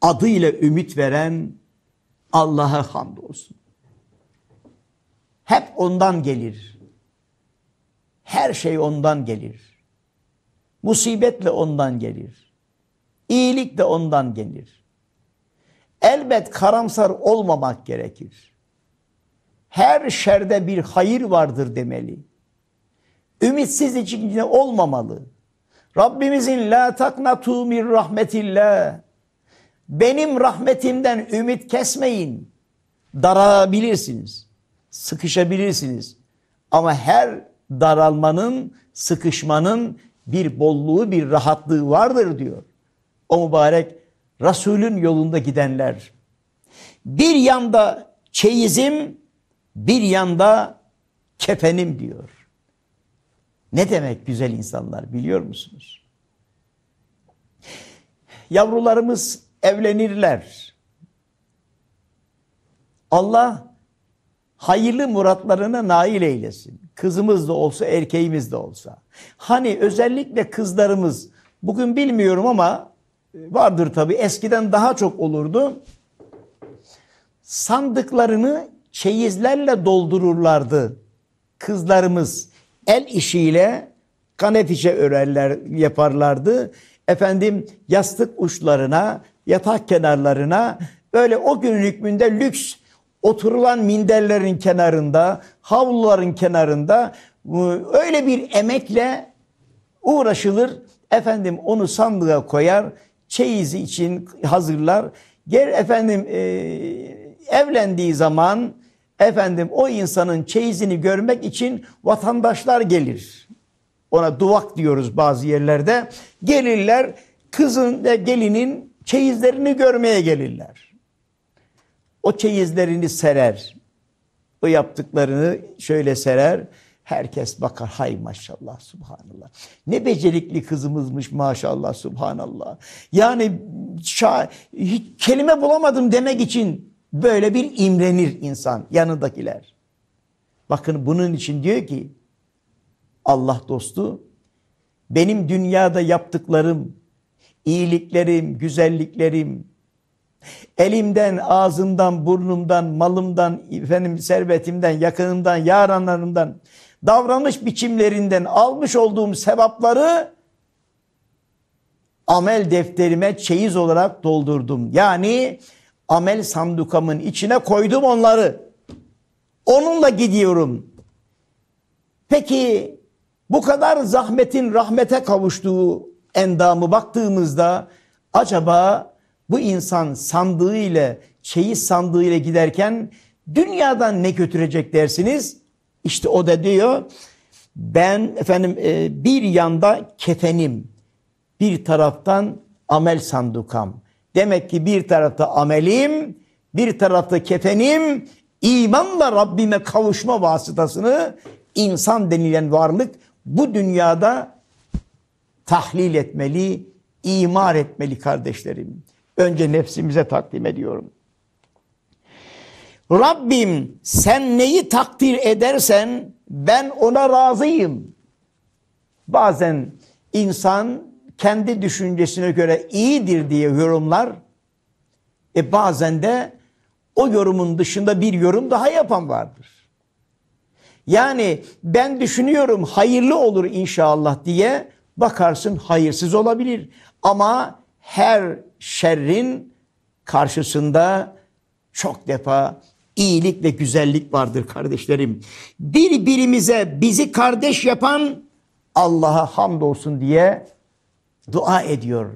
adıyla ümit veren Allah'a hamd olsun. Hep ondan gelir. Her şey ondan gelir. Musibet de ondan gelir. İyilik de ondan gelir. Elbet karamsar olmamak gerekir. Her şerde bir hayır vardır demeli. Ümitsiz içinde olmamalı. Rabbimizin la taknatu min rahmetillah. Benim rahmetimden ümit kesmeyin. Daralabilirsiniz, Sıkışabilirsiniz. Ama her daralmanın, sıkışmanın bir bolluğu, bir rahatlığı vardır diyor. O mübarek Resul'ün yolunda gidenler. Bir yanda çeyizim, bir yanda kefenim diyor. Ne demek güzel insanlar biliyor musunuz? Yavrularımız evlenirler. Allah hayırlı muratlarına nail eylesin. Kızımız da olsa erkeğimiz de olsa. Hani özellikle kızlarımız bugün bilmiyorum ama e, vardır tabii. eskiden daha çok olurdu. Sandıklarını çeyizlerle doldururlardı kızlarımız. El işiyle kanefişe örerler yaparlardı. Efendim yastık uçlarına, yatak kenarlarına böyle o günün hükmünde lüks oturulan minderlerin kenarında, havluların kenarında öyle bir emekle uğraşılır. Efendim onu sandığa koyar, çeyizi için hazırlar. Gel efendim e, evlendiği zaman efendim o insanın çeyizini görmek için vatandaşlar gelir. Ona duvak diyoruz bazı yerlerde. Gelirler kızın ve gelinin çeyizlerini görmeye gelirler. O çeyizlerini serer. O yaptıklarını şöyle serer. Herkes bakar hay maşallah subhanallah. Ne becerikli kızımızmış maşallah subhanallah. Yani şa hiç kelime bulamadım demek için böyle bir imrenir insan yanındakiler. Bakın bunun için diyor ki Allah dostu benim dünyada yaptıklarım, iyiliklerim, güzelliklerim, Elimden, ağzımdan, burnumdan, malımdan, efendim servetimden, yakınımdan, yaranlarımdan, davranış biçimlerinden almış olduğum sevapları amel defterime çeyiz olarak doldurdum. Yani amel sandukamın içine koydum onları. Onunla gidiyorum. Peki bu kadar zahmetin rahmete kavuştuğu endamı baktığımızda acaba bu insan sandığı ile çeyiz sandığı ile giderken dünyadan ne götürecek dersiniz? İşte o da diyor ben efendim e, bir yanda kefenim bir taraftan amel sandukam. Demek ki bir tarafta amelim bir tarafta kefenim imanla Rabbime kavuşma vasıtasını insan denilen varlık bu dünyada tahlil etmeli, imar etmeli kardeşlerim. Önce nefsimize takdim ediyorum. Rabbim sen neyi takdir edersen ben ona razıyım. Bazen insan kendi düşüncesine göre iyidir diye yorumlar. E bazen de o yorumun dışında bir yorum daha yapan vardır. Yani ben düşünüyorum hayırlı olur inşallah diye bakarsın hayırsız olabilir. Ama her şerrin karşısında çok defa iyilik ve güzellik vardır kardeşlerim. Birbirimize bizi kardeş yapan Allah'a hamdolsun diye dua ediyor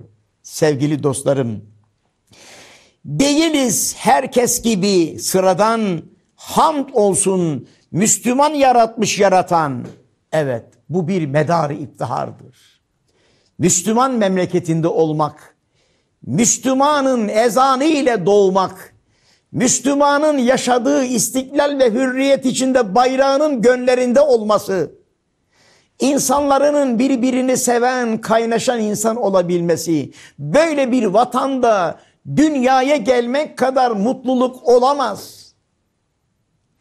sevgili dostlarım. Değiliz herkes gibi sıradan hamd olsun Müslüman yaratmış yaratan. Evet bu bir medar iptihardır. Müslüman memleketinde olmak Müslümanın ezanı ile doğmak, Müslümanın yaşadığı istiklal ve hürriyet içinde bayrağının gönlerinde olması, insanların birbirini seven, kaynaşan insan olabilmesi, böyle bir vatanda dünyaya gelmek kadar mutluluk olamaz.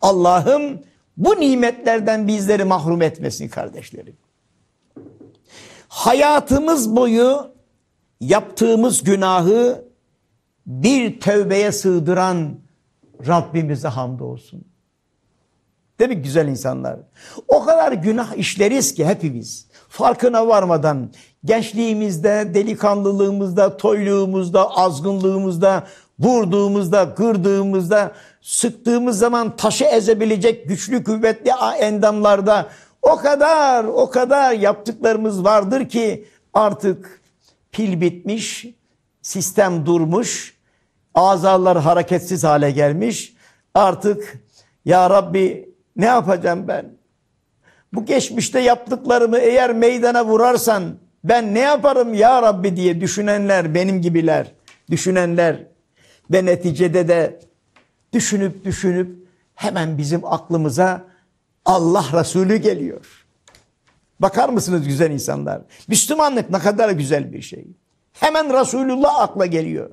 Allah'ım bu nimetlerden bizleri mahrum etmesin kardeşlerim. Hayatımız boyu yaptığımız günahı bir tövbeye sığdıran Rabbimize hamdolsun. Değil mi güzel insanlar? O kadar günah işleriz ki hepimiz. Farkına varmadan gençliğimizde, delikanlılığımızda, toyluğumuzda, azgınlığımızda, vurduğumuzda, kırdığımızda, sıktığımız zaman taşı ezebilecek güçlü kuvvetli endamlarda o kadar o kadar yaptıklarımız vardır ki artık pil bitmiş, sistem durmuş, azalar hareketsiz hale gelmiş. Artık ya Rabbi ne yapacağım ben? Bu geçmişte yaptıklarımı eğer meydana vurarsan ben ne yaparım ya Rabbi diye düşünenler benim gibiler düşünenler ve neticede de düşünüp düşünüp hemen bizim aklımıza Allah Resulü geliyor. Bakar mısınız güzel insanlar? Müslümanlık ne kadar güzel bir şey. Hemen Resulullah akla geliyor.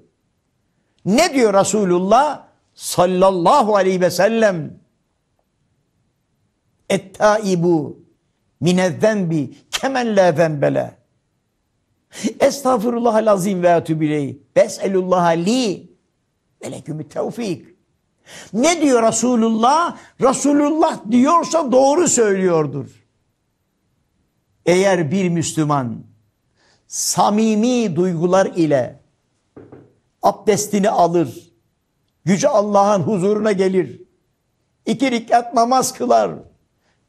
Ne diyor Resulullah? Sallallahu aleyhi ve sellem. Ettaibu minezzenbi kemen la zenbele. Estağfirullah lazim ve etübileyh. Beselullah li melekümü tevfik. Ne diyor Resulullah? Resulullah diyorsa doğru söylüyordur. Eğer bir Müslüman samimi duygular ile abdestini alır, gücü Allah'ın huzuruna gelir, iki rikat namaz kılar,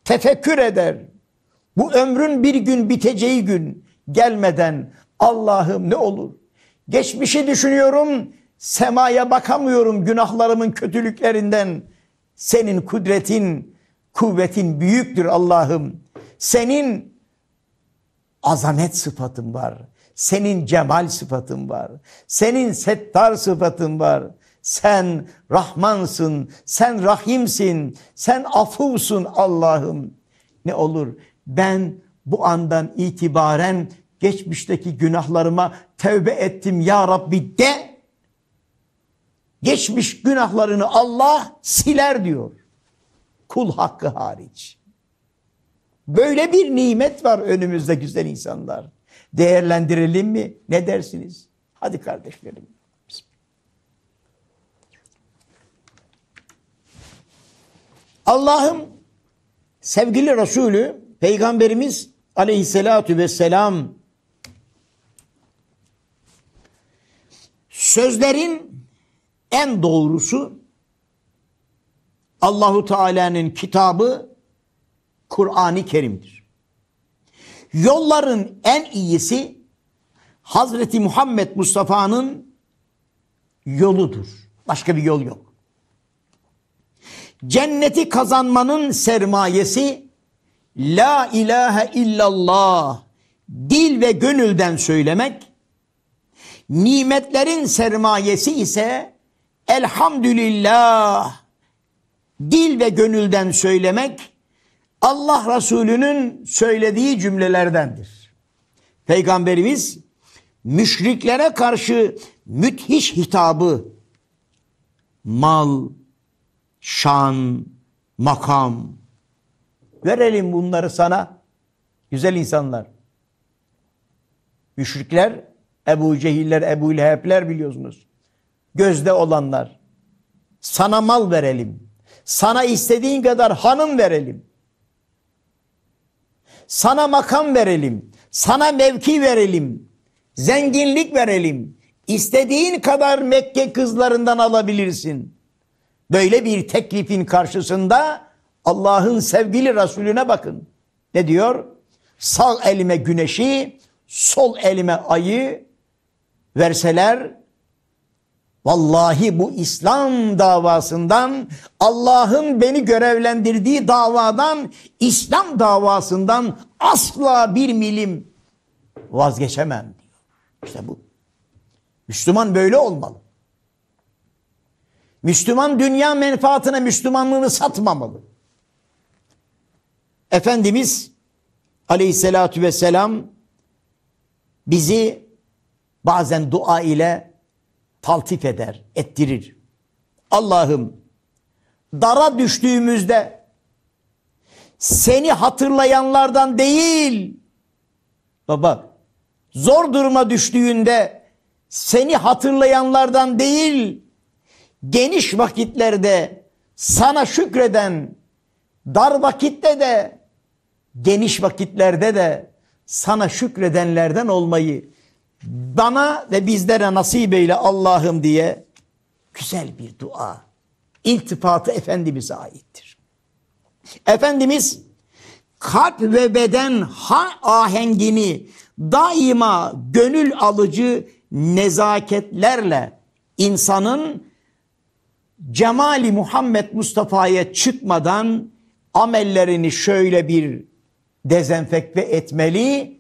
tefekkür eder. Bu ömrün bir gün biteceği gün gelmeden Allah'ım ne olur? Geçmişi düşünüyorum, semaya bakamıyorum günahlarımın kötülüklerinden. Senin kudretin, kuvvetin büyüktür Allah'ım. Senin azamet sıfatın var. Senin cemal sıfatın var. Senin settar sıfatın var. Sen Rahmansın, sen Rahimsin, sen Afuvsun Allah'ım. Ne olur ben bu andan itibaren geçmişteki günahlarıma tevbe ettim ya Rabbi de. Geçmiş günahlarını Allah siler diyor. Kul hakkı hariç. Böyle bir nimet var önümüzde güzel insanlar. Değerlendirelim mi? Ne dersiniz? Hadi kardeşlerim. Allah'ım sevgili Resulü Peygamberimiz aleyhissalatü vesselam sözlerin en doğrusu Allahu Teala'nın kitabı Kur'an-ı Kerim'dir. Yolların en iyisi Hazreti Muhammed Mustafa'nın yoludur. Başka bir yol yok. Cenneti kazanmanın sermayesi La ilahe illallah dil ve gönülden söylemek, nimetlerin sermayesi ise elhamdülillah dil ve gönülden söylemek, Allah Resulü'nün söylediği cümlelerdendir. Peygamberimiz müşriklere karşı müthiş hitabı mal, şan, makam verelim bunları sana güzel insanlar. Müşrikler, Ebu Cehiller, Ebu Lehebler biliyorsunuz. Gözde olanlar. Sana mal verelim. Sana istediğin kadar hanım verelim sana makam verelim, sana mevki verelim, zenginlik verelim. İstediğin kadar Mekke kızlarından alabilirsin. Böyle bir teklifin karşısında Allah'ın sevgili Resulüne bakın. Ne diyor? Sağ elime güneşi, sol elime ayı verseler Vallahi bu İslam davasından, Allah'ın beni görevlendirdiği davadan, İslam davasından asla bir milim vazgeçemem diyor. İşte bu. Müslüman böyle olmalı. Müslüman dünya menfaatine Müslümanlığını satmamalı. Efendimiz aleyhissalatü vesselam bizi bazen dua ile taltif eder, ettirir. Allah'ım dara düştüğümüzde seni hatırlayanlardan değil baba zor duruma düştüğünde seni hatırlayanlardan değil geniş vakitlerde sana şükreden dar vakitte de geniş vakitlerde de sana şükredenlerden olmayı bana ve bizlere nasip eyle Allah'ım diye güzel bir dua. İltifatı Efendimiz'e aittir. Efendimiz kalp ve beden ahengini daima gönül alıcı nezaketlerle insanın cemali Muhammed Mustafa'ya çıkmadan amellerini şöyle bir dezenfekte etmeli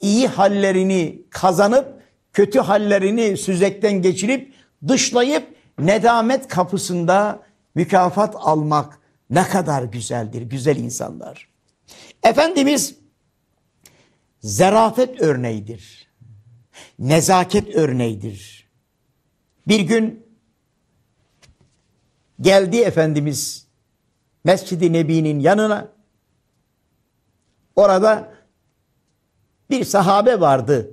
iyi hallerini kazanıp kötü hallerini süzekten geçirip dışlayıp nedamet kapısında mükafat almak ne kadar güzeldir güzel insanlar. Efendimiz zerafet örneğidir. Nezaket örneğidir. Bir gün geldi Efendimiz Mescid-i Nebi'nin yanına. Orada bir sahabe vardı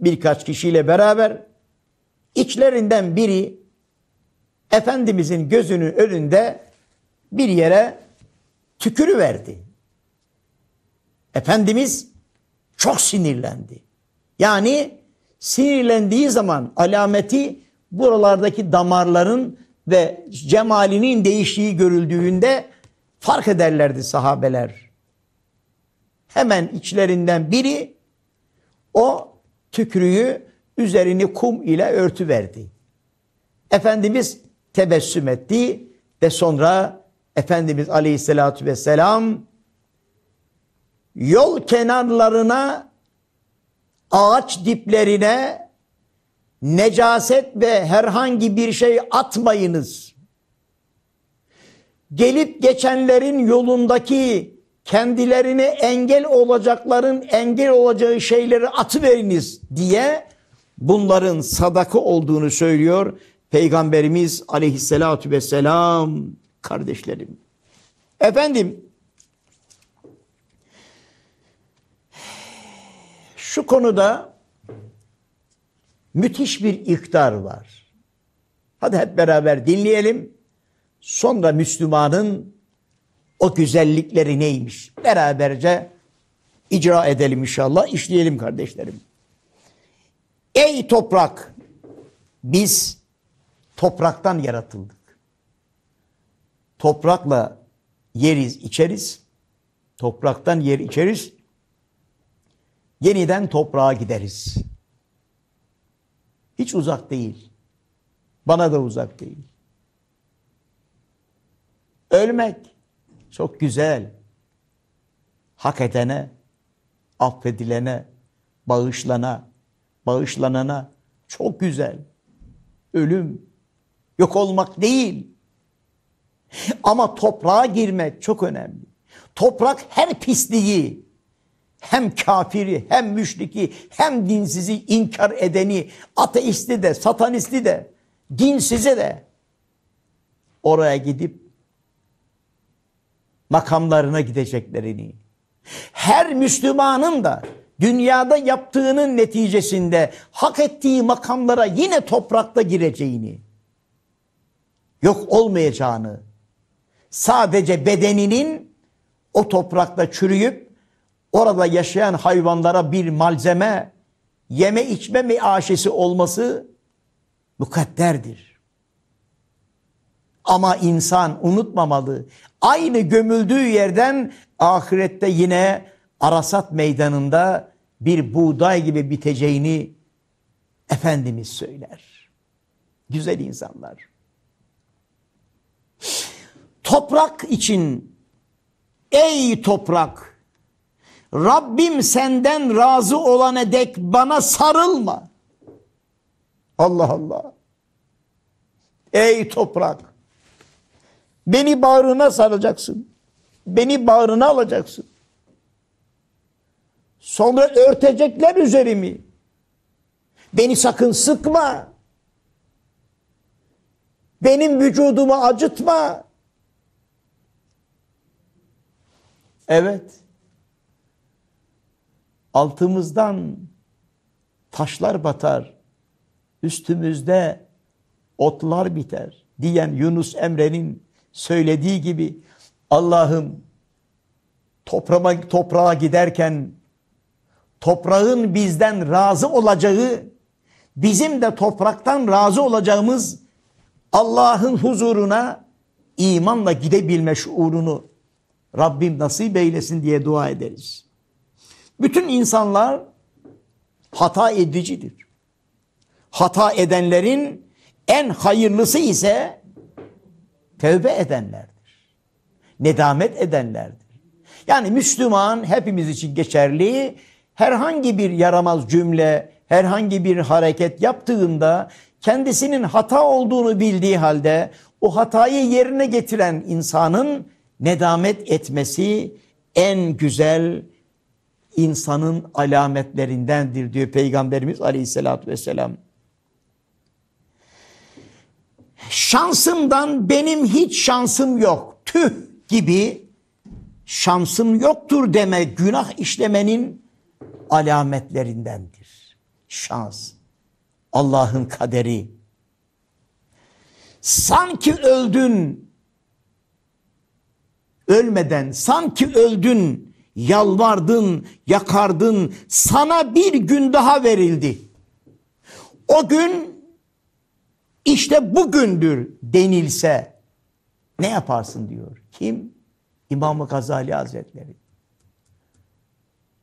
birkaç kişiyle beraber. İçlerinden biri Efendimizin gözünün önünde bir yere tükürü verdi. Efendimiz çok sinirlendi. Yani sinirlendiği zaman alameti buralardaki damarların ve cemalinin değiştiği görüldüğünde fark ederlerdi sahabeler. Hemen içlerinden biri o tükürüğü üzerini kum ile örtü verdi. Efendimiz tebessüm etti ve sonra Efendimiz Aleyhisselatü Vesselam yol kenarlarına, ağaç diplerine necaset ve herhangi bir şey atmayınız. Gelip geçenlerin yolundaki kendilerine engel olacakların engel olacağı şeyleri atıveriniz diye bunların sadaka olduğunu söylüyor Peygamberimiz aleyhissalatü vesselam kardeşlerim. Efendim şu konuda müthiş bir iktar var. Hadi hep beraber dinleyelim. Sonra Müslümanın o güzellikleri neymiş? Beraberce icra edelim inşallah, işleyelim kardeşlerim. Ey toprak! Biz topraktan yaratıldık. Toprakla yeriz, içeriz. Topraktan yer içeriz. Yeniden toprağa gideriz. Hiç uzak değil. Bana da uzak değil. Ölmek çok güzel. Hak edene, affedilene, bağışlana, bağışlanana çok güzel. Ölüm yok olmak değil. Ama toprağa girmek çok önemli. Toprak her pisliği hem kafiri hem müşriki hem dinsizi inkar edeni ateisti de satanisti de dinsizi de oraya gidip makamlarına gideceklerini. Her Müslümanın da dünyada yaptığının neticesinde hak ettiği makamlara yine toprakta gireceğini, yok olmayacağını, sadece bedeninin o toprakta çürüyüp orada yaşayan hayvanlara bir malzeme, yeme içme mi meaşesi olması mukadderdir. Ama insan unutmamalı. Aynı gömüldüğü yerden ahirette yine Arasat meydanında bir buğday gibi biteceğini Efendimiz söyler. Güzel insanlar. Toprak için ey toprak Rabbim senden razı olana dek bana sarılma. Allah Allah. Ey toprak Beni bağrına saracaksın. Beni bağrına alacaksın. Sonra örtecekler üzerimi. Beni sakın sıkma. Benim vücudumu acıtma. Evet. Altımızdan taşlar batar. Üstümüzde otlar biter diyen Yunus Emre'nin söylediği gibi Allah'ım toprağa, toprağa giderken toprağın bizden razı olacağı, bizim de topraktan razı olacağımız Allah'ın huzuruna imanla gidebilme şuurunu Rabbim nasip eylesin diye dua ederiz. Bütün insanlar hata edicidir. Hata edenlerin en hayırlısı ise Tevbe edenlerdir. Nedamet edenlerdir. Yani Müslüman hepimiz için geçerli herhangi bir yaramaz cümle, herhangi bir hareket yaptığında kendisinin hata olduğunu bildiği halde o hatayı yerine getiren insanın nedamet etmesi en güzel insanın alametlerindendir diyor Peygamberimiz Aleyhisselatü Vesselam şansımdan benim hiç şansım yok tüh gibi şansım yoktur deme günah işlemenin alametlerindendir. Şans. Allah'ın kaderi. Sanki öldün ölmeden sanki öldün yalvardın yakardın sana bir gün daha verildi. O gün işte bugündür denilse ne yaparsın diyor. Kim? İmam-ı Gazali Hazretleri.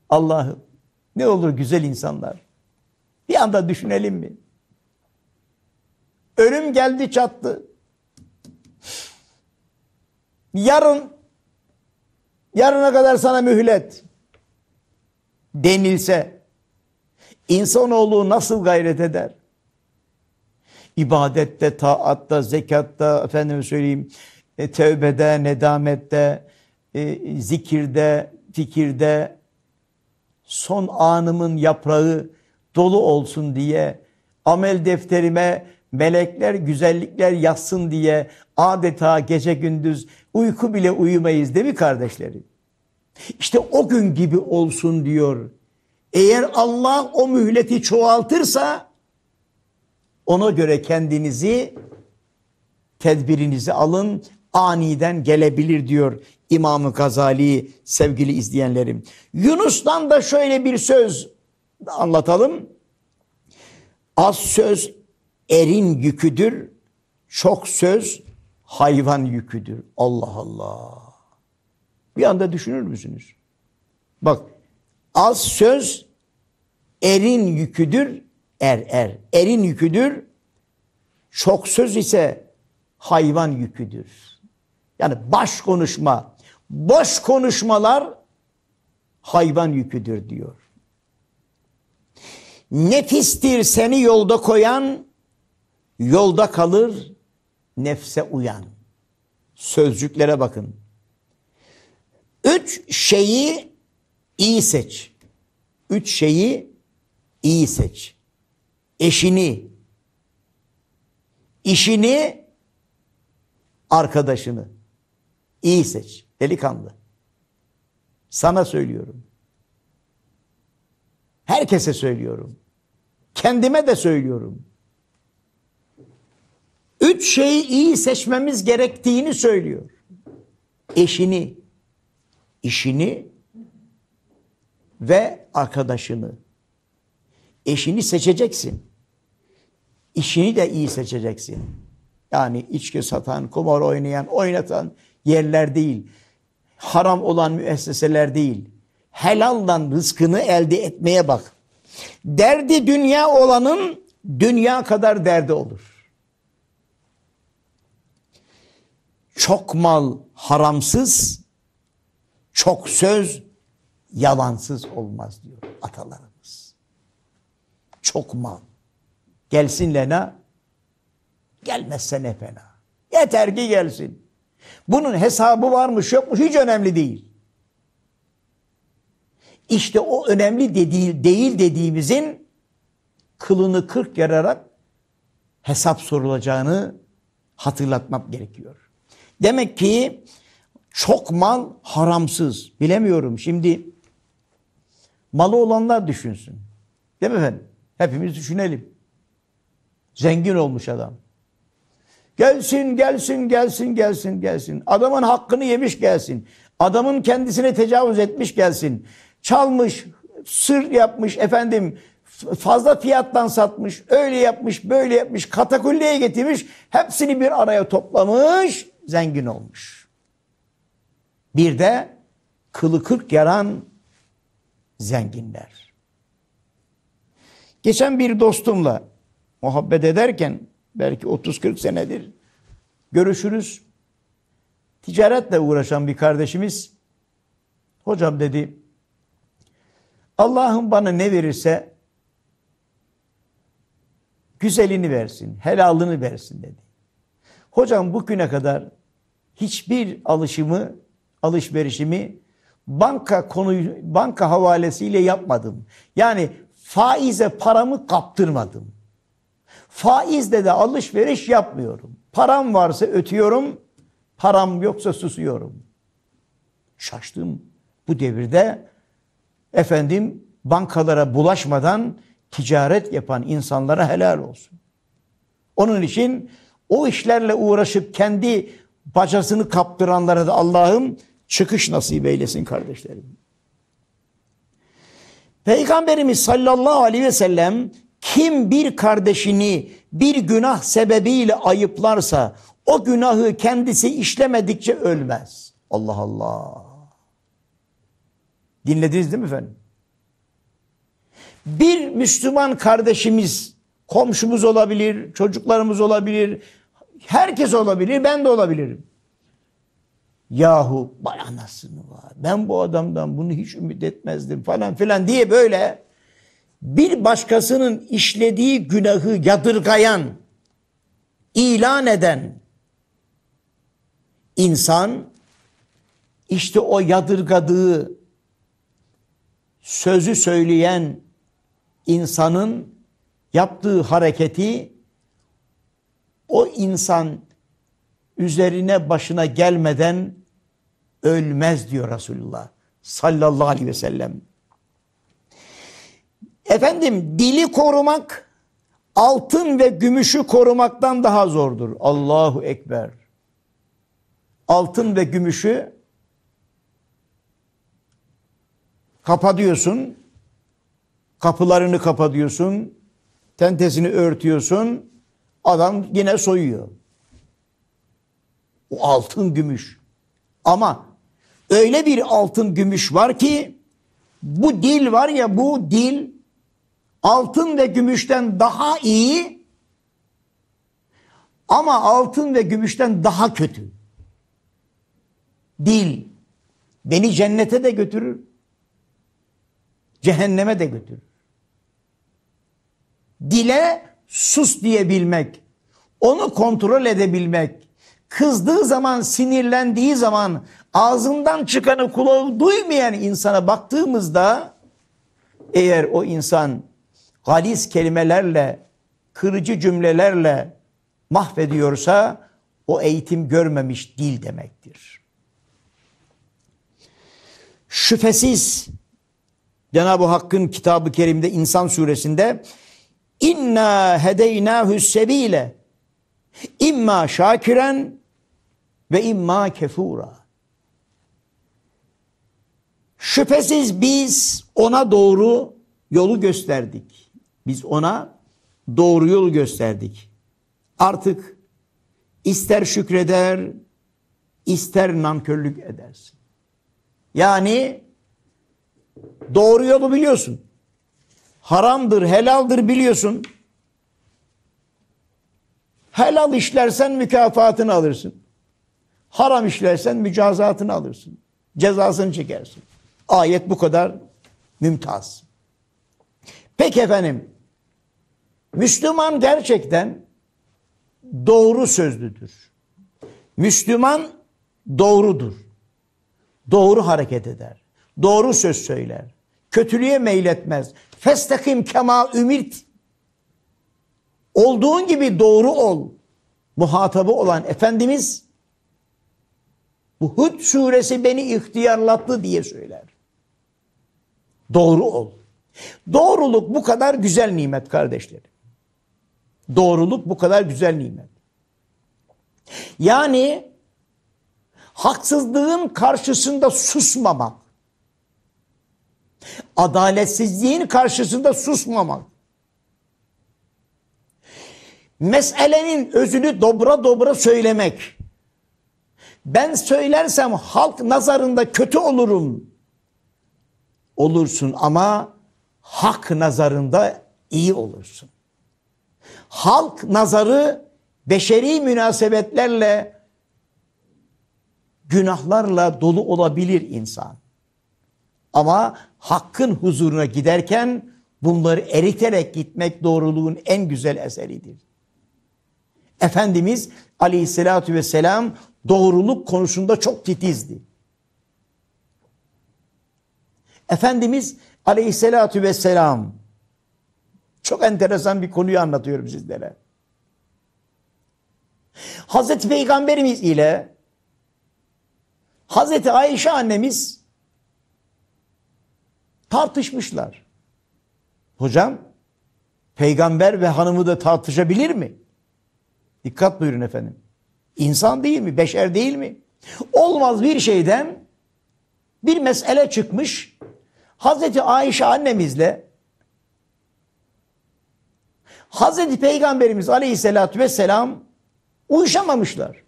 Allah'ım ne olur güzel insanlar. Bir anda düşünelim mi? Ölüm geldi çattı. Yarın yarına kadar sana mühlet denilse insanoğlu nasıl gayret eder? ibadette, taatta, zekatta, efendim söyleyeyim, e, tevbede, nedamette, e, zikirde, fikirde son anımın yaprağı dolu olsun diye amel defterime melekler güzellikler yazsın diye adeta gece gündüz uyku bile uyumayız değil mi kardeşlerim? İşte o gün gibi olsun diyor. Eğer Allah o mühleti çoğaltırsa ona göre kendinizi tedbirinizi alın. Aniden gelebilir diyor İmam-ı Gazali sevgili izleyenlerim. Yunus'tan da şöyle bir söz anlatalım. Az söz erin yüküdür, çok söz hayvan yüküdür. Allah Allah. Bir anda düşünür müsünüz? Bak az söz erin yüküdür, er er. Erin yüküdür. Çok söz ise hayvan yüküdür. Yani baş konuşma, boş konuşmalar hayvan yüküdür diyor. Nefistir seni yolda koyan, yolda kalır, nefse uyan. Sözcüklere bakın. Üç şeyi iyi seç. Üç şeyi iyi seç eşini, işini, arkadaşını iyi seç delikanlı. Sana söylüyorum. Herkese söylüyorum. Kendime de söylüyorum. Üç şeyi iyi seçmemiz gerektiğini söylüyor. Eşini, işini ve arkadaşını. Eşini seçeceksin. İşini de iyi seçeceksin. Yani içki satan, kumar oynayan, oynatan yerler değil. Haram olan müesseseler değil. Helaldan rızkını elde etmeye bak. Derdi dünya olanın dünya kadar derdi olur. Çok mal haramsız, çok söz yalansız olmaz diyor atalarım çok mal. Gelsin lena, gelmezse ne fena. Yeter ki gelsin. Bunun hesabı varmış yokmuş hiç önemli değil. İşte o önemli de değil, değil dediğimizin kılını kırk yararak hesap sorulacağını hatırlatmak gerekiyor. Demek ki çok mal haramsız. Bilemiyorum şimdi malı olanlar düşünsün. Değil mi efendim? Hepimiz düşünelim. Zengin olmuş adam. Gelsin, gelsin, gelsin, gelsin, gelsin. Adamın hakkını yemiş gelsin. Adamın kendisine tecavüz etmiş gelsin. Çalmış, sır yapmış efendim fazla fiyattan satmış, öyle yapmış, böyle yapmış, katakulliye getirmiş, hepsini bir araya toplamış, zengin olmuş. Bir de kılı kırk yaran zenginler. Geçen bir dostumla muhabbet ederken belki 30-40 senedir görüşürüz. Ticaretle uğraşan bir kardeşimiz hocam dedi Allah'ım bana ne verirse güzelini versin, helalını versin dedi. Hocam bugüne kadar hiçbir alışımı, alışverişimi banka konuyu banka havalesiyle yapmadım. Yani Faize paramı kaptırmadım. Faizle de alışveriş yapmıyorum. Param varsa ötüyorum, param yoksa susuyorum. Şaştım bu devirde efendim bankalara bulaşmadan ticaret yapan insanlara helal olsun. Onun için o işlerle uğraşıp kendi bacasını kaptıranlara da Allah'ım çıkış nasip eylesin kardeşlerim. Peygamberimiz sallallahu aleyhi ve sellem kim bir kardeşini bir günah sebebiyle ayıplarsa o günahı kendisi işlemedikçe ölmez. Allah Allah. Dinlediniz değil mi efendim? Bir Müslüman kardeşimiz, komşumuz olabilir, çocuklarımız olabilir, herkes olabilir, ben de olabilirim. Yahu bay anasını var. Ben bu adamdan bunu hiç ümit etmezdim falan filan diye böyle bir başkasının işlediği günahı yadırgayan, ilan eden insan işte o yadırgadığı sözü söyleyen insanın yaptığı hareketi o insan üzerine başına gelmeden ölmez diyor Resulullah sallallahu aleyhi ve sellem. Efendim dili korumak altın ve gümüşü korumaktan daha zordur. Allahu Ekber. Altın ve gümüşü kapatıyorsun. Kapılarını kapatıyorsun. Tentesini örtüyorsun. Adam yine soyuyor. O altın gümüş. Ama öyle bir altın gümüş var ki bu dil var ya bu dil altın ve gümüşten daha iyi ama altın ve gümüşten daha kötü. Dil beni cennete de götürür, cehenneme de götürür. Dile sus diyebilmek, onu kontrol edebilmek, kızdığı zaman, sinirlendiği zaman ağzından çıkanı kulağı duymayan insana baktığımızda eğer o insan galis kelimelerle, kırıcı cümlelerle mahvediyorsa o eğitim görmemiş dil demektir. Şüphesiz Cenab-ı Hakk'ın kitabı kerimde İnsan suresinde inna hedeynâhü sebile İmma şakiren ve imma kefura. Şüphesiz biz ona doğru yolu gösterdik. Biz ona doğru yol gösterdik. Artık ister şükreder, ister nankörlük edersin. Yani doğru yolu biliyorsun. Haramdır, helaldir biliyorsun. Helal işlersen mükafatını alırsın. Haram işlersen mücazatını alırsın. Cezasını çekersin. Ayet bu kadar mümtaz. Peki efendim, Müslüman gerçekten doğru sözlüdür. Müslüman doğrudur. Doğru hareket eder. Doğru söz söyler. Kötülüğe meyletmez. Festekim kema ümit. Olduğun gibi doğru ol. Muhatabı olan Efendimiz bu Hud suresi beni ihtiyarlattı diye söyler. Doğru ol. Doğruluk bu kadar güzel nimet kardeşlerim. Doğruluk bu kadar güzel nimet. Yani haksızlığın karşısında susmamak, adaletsizliğin karşısında susmamak, Meselenin özünü dobra dobra söylemek. Ben söylersem halk nazarında kötü olurum. Olursun ama hak nazarında iyi olursun. Halk nazarı beşeri münasebetlerle günahlarla dolu olabilir insan. Ama hakkın huzuruna giderken bunları eriterek gitmek doğruluğun en güzel eseridir. Efendimiz aleyhissalatü vesselam doğruluk konusunda çok titizdi. Efendimiz aleyhissalatü vesselam çok enteresan bir konuyu anlatıyorum sizlere. Hazreti Peygamberimiz ile Hazreti Ayşe annemiz tartışmışlar. Hocam peygamber ve hanımı da tartışabilir mi? Dikkat buyurun efendim. İnsan değil mi? Beşer değil mi? Olmaz bir şeyden bir mesele çıkmış. Hazreti Ayşe annemizle Hazreti Peygamberimiz Aleyhisselatü vesselam uyuşamamışlar.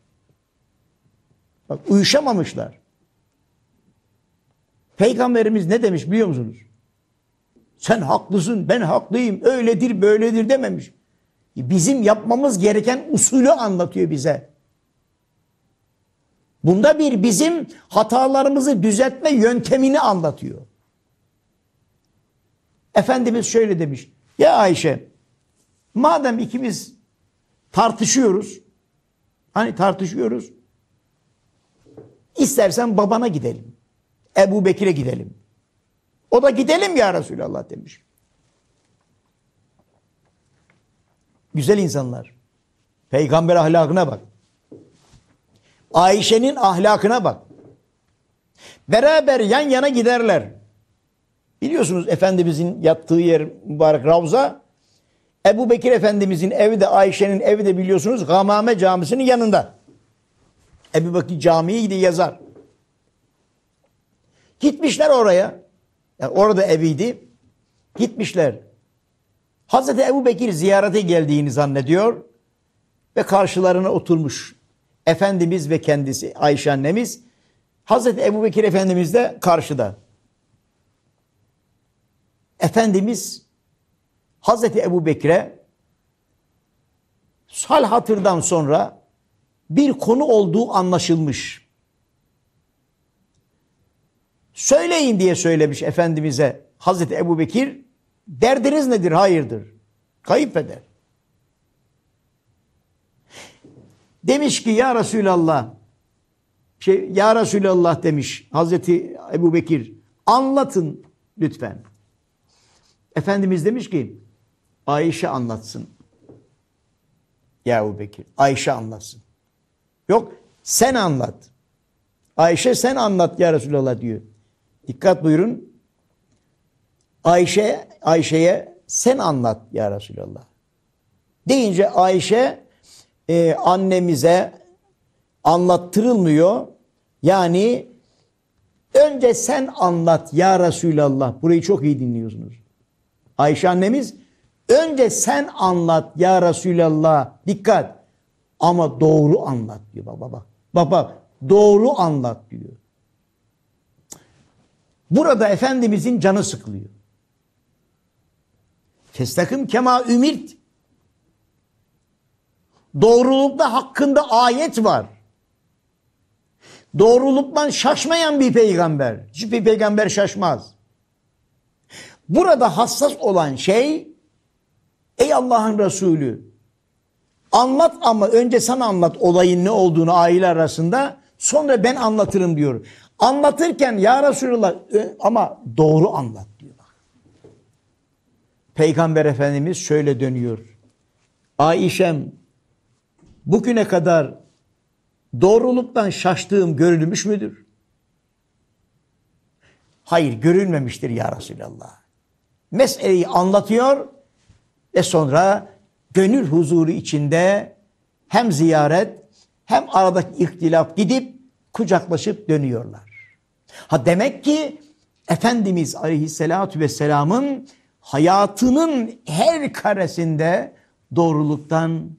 Bak uyuşamamışlar. Peygamberimiz ne demiş biliyor musunuz? Sen haklısın, ben haklıyım, öyledir, böyledir dememiş. Bizim yapmamız gereken usulü anlatıyor bize. Bunda bir bizim hatalarımızı düzeltme yöntemini anlatıyor. Efendimiz şöyle demiş. Ya Ayşe madem ikimiz tartışıyoruz. Hani tartışıyoruz. İstersen babana gidelim. Ebu Bekir'e gidelim. O da gidelim ya Resulallah demiş. Güzel insanlar. Peygamber ahlakına bak. Ayşe'nin ahlakına bak. Beraber yan yana giderler. Biliyorsunuz Efendimizin yattığı yer mübarek Ravza. Ebu Bekir Efendimizin evi de Ayşe'nin evi de biliyorsunuz Gamame Camisi'nin yanında. Ebu Bekir camiye gidi yazar. Gitmişler oraya. Yani orada eviydi. Gitmişler. Hazreti Ebu Bekir ziyarete geldiğini zannediyor ve karşılarına oturmuş. Efendimiz ve kendisi Ayşe annemiz Hazreti Ebu Bekir Efendimiz de karşıda. Efendimiz Hazreti Ebu Bekir'e sal hatırdan sonra bir konu olduğu anlaşılmış. Söyleyin diye söylemiş Efendimiz'e Hazreti Ebu Bekir. Derdiniz nedir? Hayırdır. Kayıp eder. Demiş ki ya Resulallah şey, ya Resulallah demiş Hazreti Ebu Bekir anlatın lütfen. Efendimiz demiş ki Ayşe anlatsın. Ya Ebu Bekir Ayşe anlatsın. Yok sen anlat. Ayşe sen anlat ya Resulallah diyor. Dikkat buyurun Ayşe Ayşe'ye sen anlat ya Resulallah. Deyince Ayşe e, annemize anlattırılmıyor. Yani önce sen anlat ya Resulallah. Burayı çok iyi dinliyorsunuz. Ayşe annemiz önce sen anlat ya Resulallah. Dikkat. Ama doğru anlat diyor baba bak. Baba doğru anlat diyor. Burada Efendimizin canı sıkılıyor. Kestakim kema ümirt. Doğrulukta hakkında ayet var. Doğruluktan şaşmayan bir peygamber. Hiçbir peygamber şaşmaz. Burada hassas olan şey ey Allah'ın Resulü anlat ama önce sen anlat olayın ne olduğunu aile arasında sonra ben anlatırım diyor. Anlatırken ya Resulullah ama doğru anlat. Peygamber Efendimiz şöyle dönüyor. Ayşem bugüne kadar doğruluktan şaştığım görülmüş müdür? Hayır görülmemiştir ya Resulallah. Meseleyi anlatıyor ve sonra gönül huzuru içinde hem ziyaret hem aradaki ihtilaf gidip kucaklaşıp dönüyorlar. Ha demek ki Efendimiz Aleyhisselatü Vesselam'ın hayatının her karesinde doğruluktan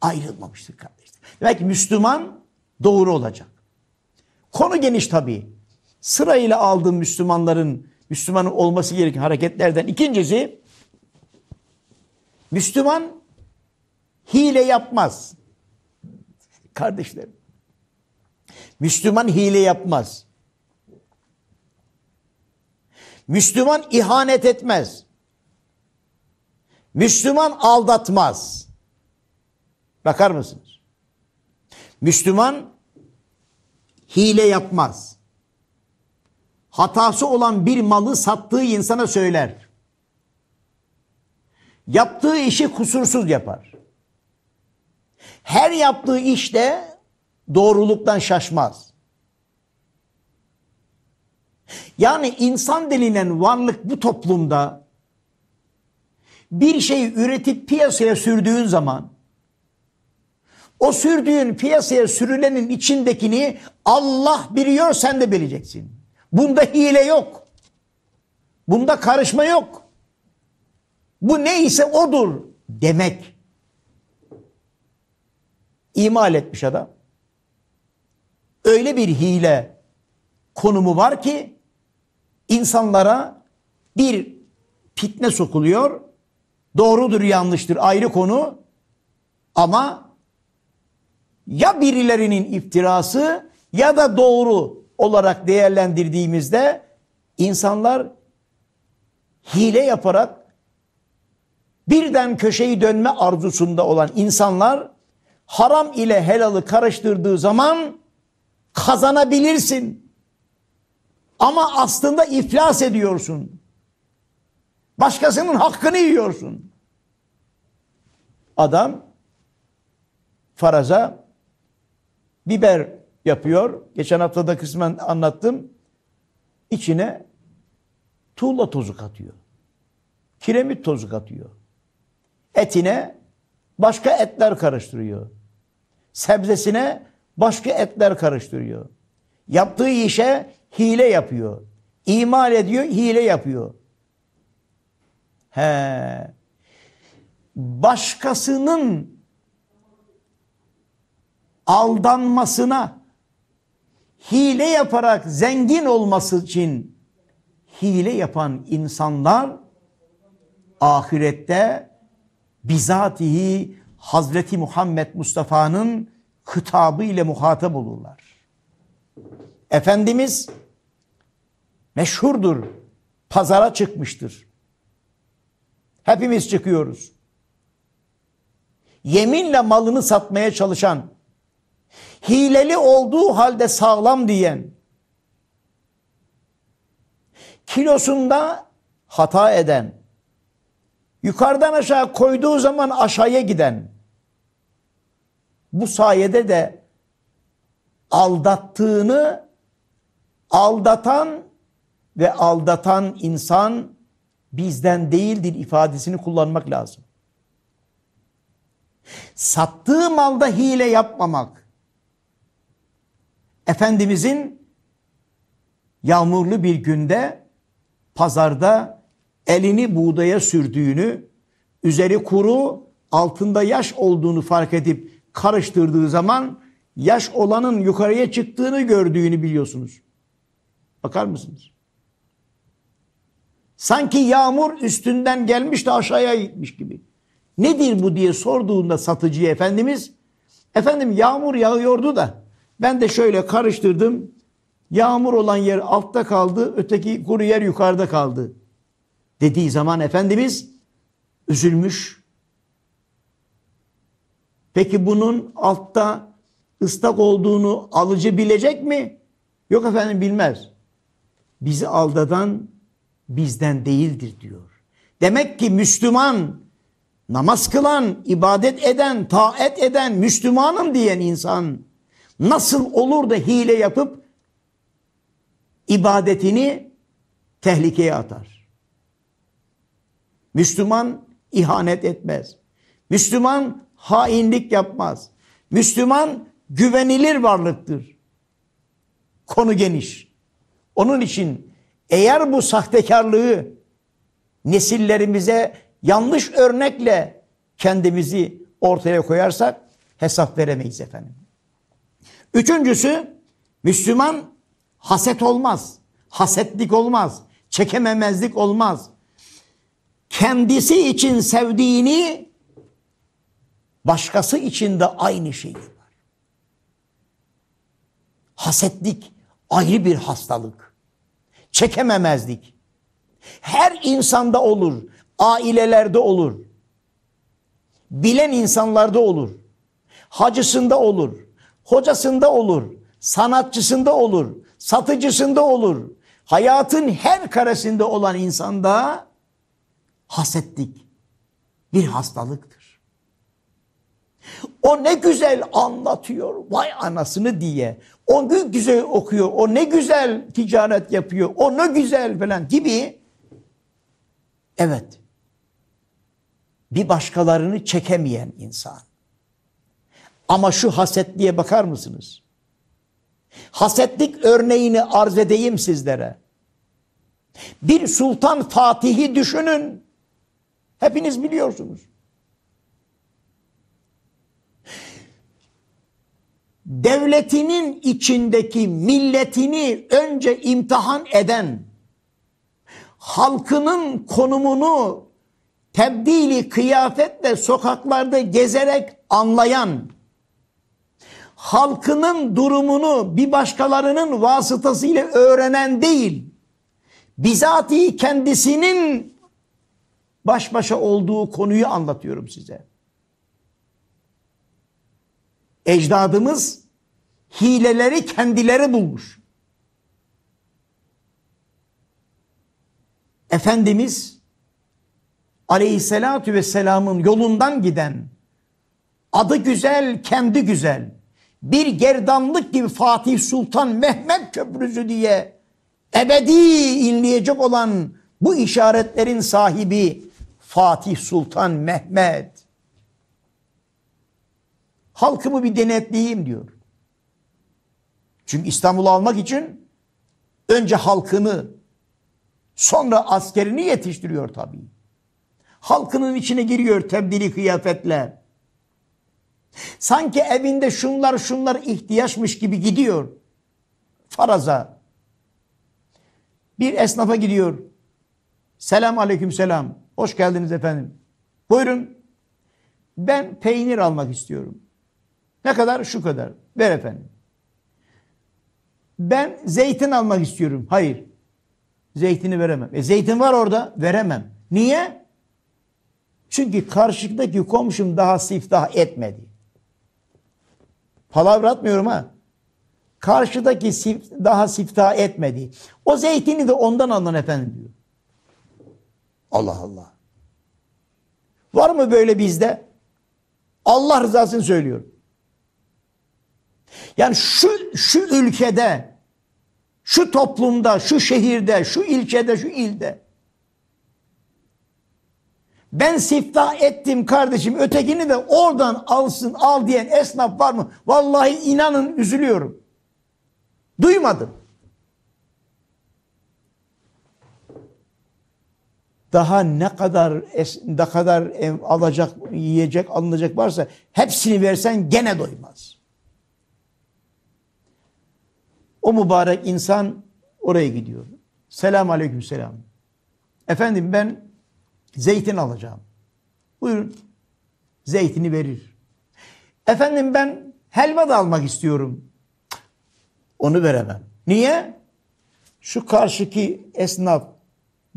ayrılmamıştır kardeşler. Demek ki Müslüman doğru olacak. Konu geniş tabii. Sırayla aldığım Müslümanların Müslüman olması gereken hareketlerden ikincisi Müslüman hile yapmaz. Kardeşlerim. Müslüman hile yapmaz. Müslüman ihanet etmez. Müslüman aldatmaz. Bakar mısınız? Müslüman hile yapmaz. Hatası olan bir malı sattığı insana söyler. Yaptığı işi kusursuz yapar. Her yaptığı işte doğruluktan şaşmaz. Yani insan denilen varlık bu toplumda bir şeyi üretip piyasaya sürdüğün zaman o sürdüğün piyasaya sürülenin içindekini Allah biliyor sen de bileceksin. Bunda hile yok. Bunda karışma yok. Bu neyse odur demek. İmal etmiş adam. Öyle bir hile konumu var ki insanlara bir fitne sokuluyor Doğrudur yanlıştır ayrı konu ama ya birilerinin iftirası ya da doğru olarak değerlendirdiğimizde insanlar hile yaparak birden köşeyi dönme arzusunda olan insanlar haram ile helalı karıştırdığı zaman kazanabilirsin. Ama aslında iflas ediyorsun. Başkasının hakkını yiyorsun. Adam faraza biber yapıyor. Geçen hafta da kısmen anlattım. İçine tuğla tozu katıyor. Kiremit tozu katıyor. Etine başka etler karıştırıyor. Sebzesine başka etler karıştırıyor. Yaptığı işe hile yapıyor. İmal ediyor, hile yapıyor. He. Başkasının aldanmasına hile yaparak zengin olması için hile yapan insanlar ahirette bizatihi Hazreti Muhammed Mustafa'nın kitabı ile muhatap olurlar. Efendimiz meşhurdur. Pazara çıkmıştır. Hepimiz çıkıyoruz. Yeminle malını satmaya çalışan, hileli olduğu halde sağlam diyen, kilosunda hata eden, yukarıdan aşağı koyduğu zaman aşağıya giden, bu sayede de aldattığını aldatan ve aldatan insan bizden değildir ifadesini kullanmak lazım. Sattığı malda hile yapmamak. Efendimizin yağmurlu bir günde pazarda elini buğdaya sürdüğünü, üzeri kuru, altında yaş olduğunu fark edip karıştırdığı zaman yaş olanın yukarıya çıktığını gördüğünü biliyorsunuz. Bakar mısınız? Sanki yağmur üstünden gelmiş de aşağıya gitmiş gibi. Nedir bu diye sorduğunda satıcıya Efendimiz, efendim yağmur yağıyordu da ben de şöyle karıştırdım. Yağmur olan yer altta kaldı, öteki kuru yer yukarıda kaldı. Dediği zaman Efendimiz üzülmüş. Peki bunun altta ıslak olduğunu alıcı bilecek mi? Yok efendim bilmez. Bizi aldatan bizden değildir diyor. Demek ki Müslüman, namaz kılan, ibadet eden, taat eden, Müslümanım diyen insan nasıl olur da hile yapıp ibadetini tehlikeye atar? Müslüman ihanet etmez. Müslüman hainlik yapmaz. Müslüman güvenilir varlıktır. Konu geniş. Onun için eğer bu sahtekarlığı nesillerimize yanlış örnekle kendimizi ortaya koyarsak hesap veremeyiz efendim. Üçüncüsü Müslüman haset olmaz. Hasetlik olmaz. Çekememezlik olmaz. Kendisi için sevdiğini başkası için de aynı şeyi var. Hasetlik ayrı bir hastalık çekememezdik. Her insanda olur, ailelerde olur, bilen insanlarda olur, hacısında olur, hocasında olur, sanatçısında olur, satıcısında olur. Hayatın her karesinde olan insanda hasetlik bir hastalıktır. O ne güzel anlatıyor vay anasını diye. O ne güzel okuyor, o ne güzel ticaret yapıyor, o ne güzel falan gibi. Evet. Bir başkalarını çekemeyen insan. Ama şu hasetliğe bakar mısınız? Hasetlik örneğini arz edeyim sizlere. Bir Sultan Fatih'i düşünün. Hepiniz biliyorsunuz. devletinin içindeki milletini önce imtihan eden, halkının konumunu tebdili kıyafetle sokaklarda gezerek anlayan, halkının durumunu bir başkalarının vasıtasıyla öğrenen değil, bizatihi kendisinin baş başa olduğu konuyu anlatıyorum size. Ecdadımız hileleri kendileri bulmuş. Efendimiz aleyhissalatü vesselamın yolundan giden adı güzel kendi güzel bir gerdanlık gibi Fatih Sultan Mehmet Köprüsü diye ebedi inleyecek olan bu işaretlerin sahibi Fatih Sultan Mehmet halkımı bir denetleyeyim diyor. Çünkü İstanbul'u almak için önce halkını sonra askerini yetiştiriyor tabii. Halkının içine giriyor tebdili kıyafetle. Sanki evinde şunlar şunlar ihtiyaçmış gibi gidiyor. Faraza. Bir esnafa gidiyor. Selam aleyküm selam. Hoş geldiniz efendim. Buyurun. Ben peynir almak istiyorum. Ne kadar? Şu kadar. Ver efendim. Ben zeytin almak istiyorum. Hayır. Zeytini veremem. E zeytin var orada. Veremem. Niye? Çünkü karşıdaki komşum daha siftah etmedi. Palavra atmıyorum ha. Karşıdaki sif, daha siftah etmedi. O zeytini de ondan alın efendim diyor. Allah Allah. Var mı böyle bizde? Allah rızasını söylüyorum. Yani şu, şu ülkede, şu toplumda, şu şehirde, şu ilçede, şu ilde. Ben sifta ettim kardeşim ötekini de oradan alsın al diyen esnaf var mı? Vallahi inanın üzülüyorum. Duymadım. Daha ne kadar ne kadar alacak, yiyecek, alınacak varsa hepsini versen gene doymaz. O mübarek insan oraya gidiyor. Selam aleyküm selam. Efendim ben zeytin alacağım. Buyurun. Zeytini verir. Efendim ben helva da almak istiyorum. Onu veremem. Niye? Şu karşıki esnaf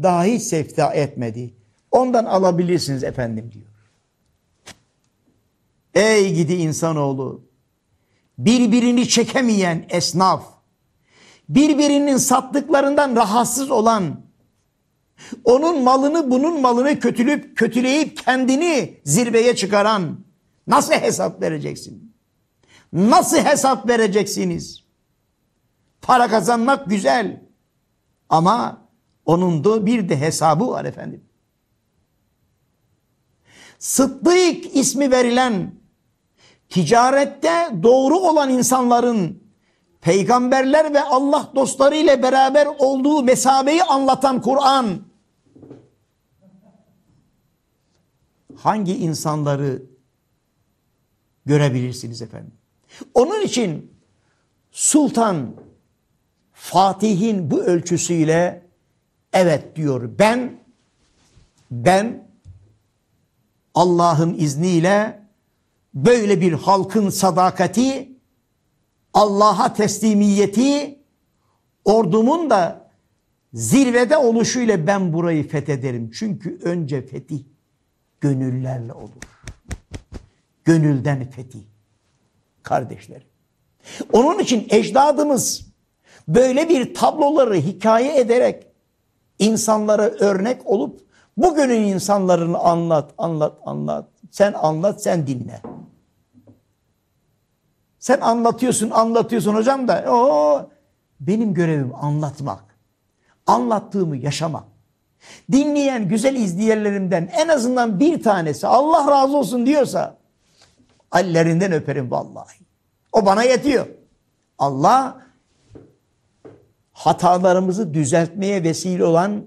daha hiç sefta etmedi. Ondan alabilirsiniz efendim diyor. Ey gidi insanoğlu. Birbirini çekemeyen esnaf birbirinin sattıklarından rahatsız olan, onun malını bunun malını kötülüp kötüleyip kendini zirveye çıkaran nasıl hesap vereceksin? Nasıl hesap vereceksiniz? Para kazanmak güzel ama onun da bir de hesabı var efendim. Sıddık ismi verilen ticarette doğru olan insanların peygamberler ve Allah dostları ile beraber olduğu mesabeyi anlatan Kur'an hangi insanları görebilirsiniz efendim? Onun için sultan Fatih'in bu ölçüsüyle evet diyor. Ben ben Allah'ın izniyle böyle bir halkın sadakati Allah'a teslimiyeti ordumun da zirvede oluşuyla ben burayı fethederim. Çünkü önce fetih gönüllerle olur. Gönülden fetih. Kardeşlerim. Onun için ecdadımız böyle bir tabloları hikaye ederek insanlara örnek olup bugünün insanların anlat, anlat, anlat. Sen anlat, sen dinle. Sen anlatıyorsun, anlatıyorsun hocam da. O benim görevim anlatmak. Anlattığımı yaşamak. Dinleyen güzel izleyenlerimden en azından bir tanesi Allah razı olsun diyorsa ellerinden öperim vallahi. O bana yetiyor. Allah hatalarımızı düzeltmeye vesile olan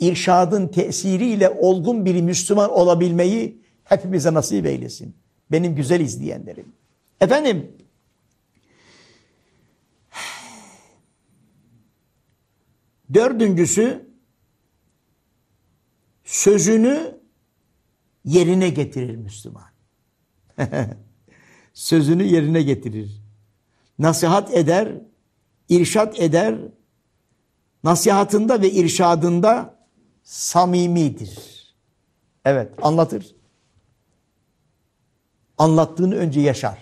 irşadın tesiriyle olgun bir Müslüman olabilmeyi hepimize nasip eylesin. Benim güzel izleyenlerim. Efendim Dördüncüsü sözünü yerine getirir Müslüman. [LAUGHS] sözünü yerine getirir. Nasihat eder, irşat eder. Nasihatında ve irşadında samimidir. Evet, anlatır. Anlattığını önce yaşar.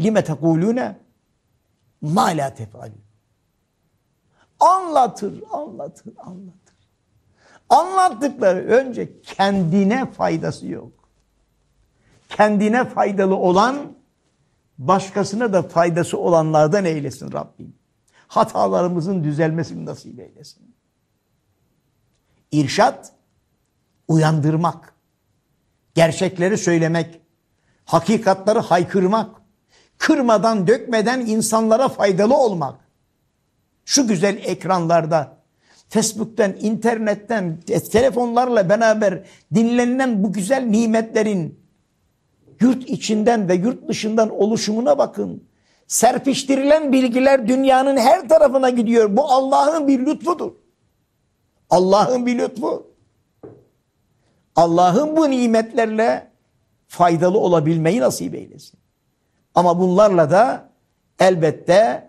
Lime tekulune ma la tefalun. Anlatır, anlatır, anlatır. Anlattıkları önce kendine faydası yok. Kendine faydalı olan başkasına da faydası olanlardan eylesin Rabbim. Hatalarımızın düzelmesini nasip eylesin. İrşat, uyandırmak, gerçekleri söylemek, hakikatları haykırmak, kırmadan dökmeden insanlara faydalı olmak. Şu güzel ekranlarda Facebook'ten, internetten, e, telefonlarla beraber dinlenilen bu güzel nimetlerin yurt içinden ve yurt dışından oluşumuna bakın. Serpiştirilen bilgiler dünyanın her tarafına gidiyor. Bu Allah'ın bir lütfudur. Allah'ın bir lütfu. Allah'ın bu nimetlerle faydalı olabilmeyi nasip eylesin. Ama bunlarla da elbette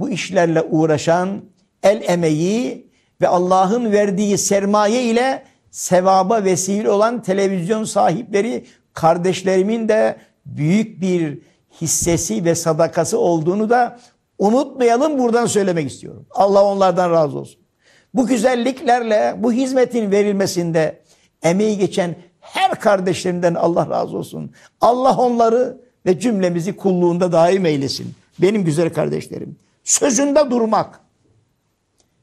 bu işlerle uğraşan el emeği ve Allah'ın verdiği sermaye ile sevaba vesile olan televizyon sahipleri kardeşlerimin de büyük bir hissesi ve sadakası olduğunu da unutmayalım buradan söylemek istiyorum. Allah onlardan razı olsun. Bu güzelliklerle bu hizmetin verilmesinde emeği geçen her kardeşlerimden Allah razı olsun. Allah onları ve cümlemizi kulluğunda daim eylesin. Benim güzel kardeşlerim. Sözünde durmak.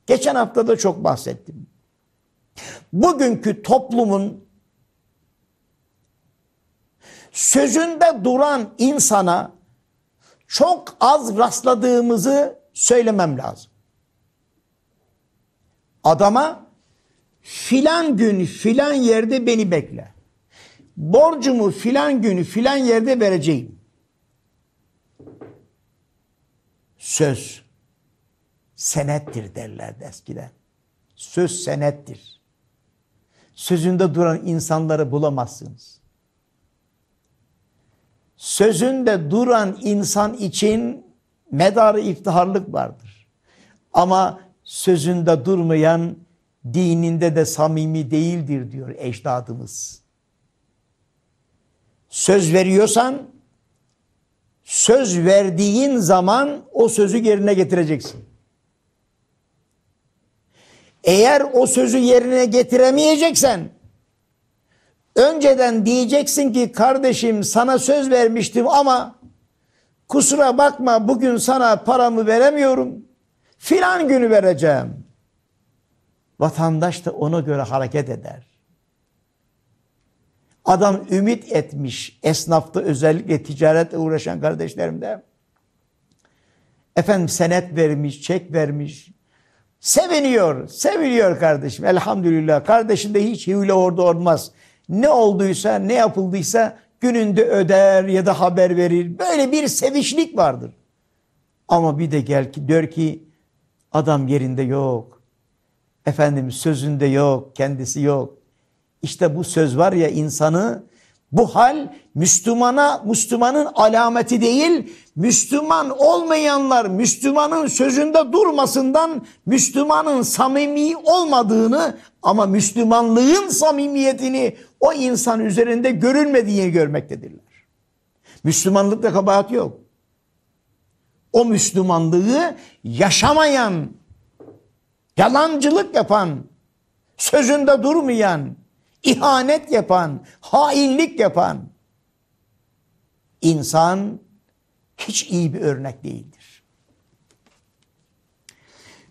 Geçen hafta da çok bahsettim. Bugünkü toplumun sözünde duran insana çok az rastladığımızı söylemem lazım. Adama filan gün filan yerde beni bekle. Borcumu filan günü filan yerde vereceğim. söz senettir derler eskiden. Söz senettir. Sözünde duran insanları bulamazsınız. Sözünde duran insan için medarı iftiharlık vardır. Ama sözünde durmayan dininde de samimi değildir diyor ecdadımız. Söz veriyorsan söz verdiğin zaman o sözü yerine getireceksin. Eğer o sözü yerine getiremeyeceksen önceden diyeceksin ki kardeşim sana söz vermiştim ama kusura bakma bugün sana paramı veremiyorum. Filan günü vereceğim. Vatandaş da ona göre hareket eder. Adam ümit etmiş esnafta özellikle ticaretle uğraşan kardeşlerimde. Efendim senet vermiş, çek vermiş. Seviniyor, seviniyor kardeşim. Elhamdülillah. kardeşinde hiç hile orada olmaz. Ne olduysa, ne yapıldıysa gününde öder ya da haber verir. Böyle bir sevişlik vardır. Ama bir de gel ki diyor ki adam yerinde yok. Efendim sözünde yok, kendisi yok. İşte bu söz var ya insanı bu hal Müslümana Müslümanın alameti değil, Müslüman olmayanlar Müslümanın sözünde durmasından Müslümanın samimi olmadığını ama Müslümanlığın samimiyetini o insan üzerinde görülmediğini görmektedirler. Müslümanlıkta kabahat yok. O Müslümanlığı yaşamayan, yalancılık yapan, sözünde durmayan, ihanet yapan, hainlik yapan insan hiç iyi bir örnek değildir.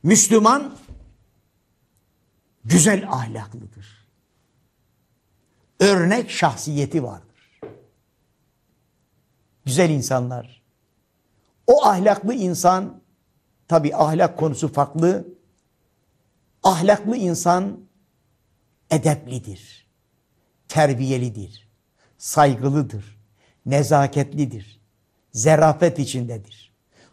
Müslüman güzel ahlaklıdır. Örnek şahsiyeti vardır. Güzel insanlar. O ahlaklı insan, tabi ahlak konusu farklı. Ahlaklı insan edeplidir terbiyelidir, saygılıdır, nezaketlidir, zerafet içindedir.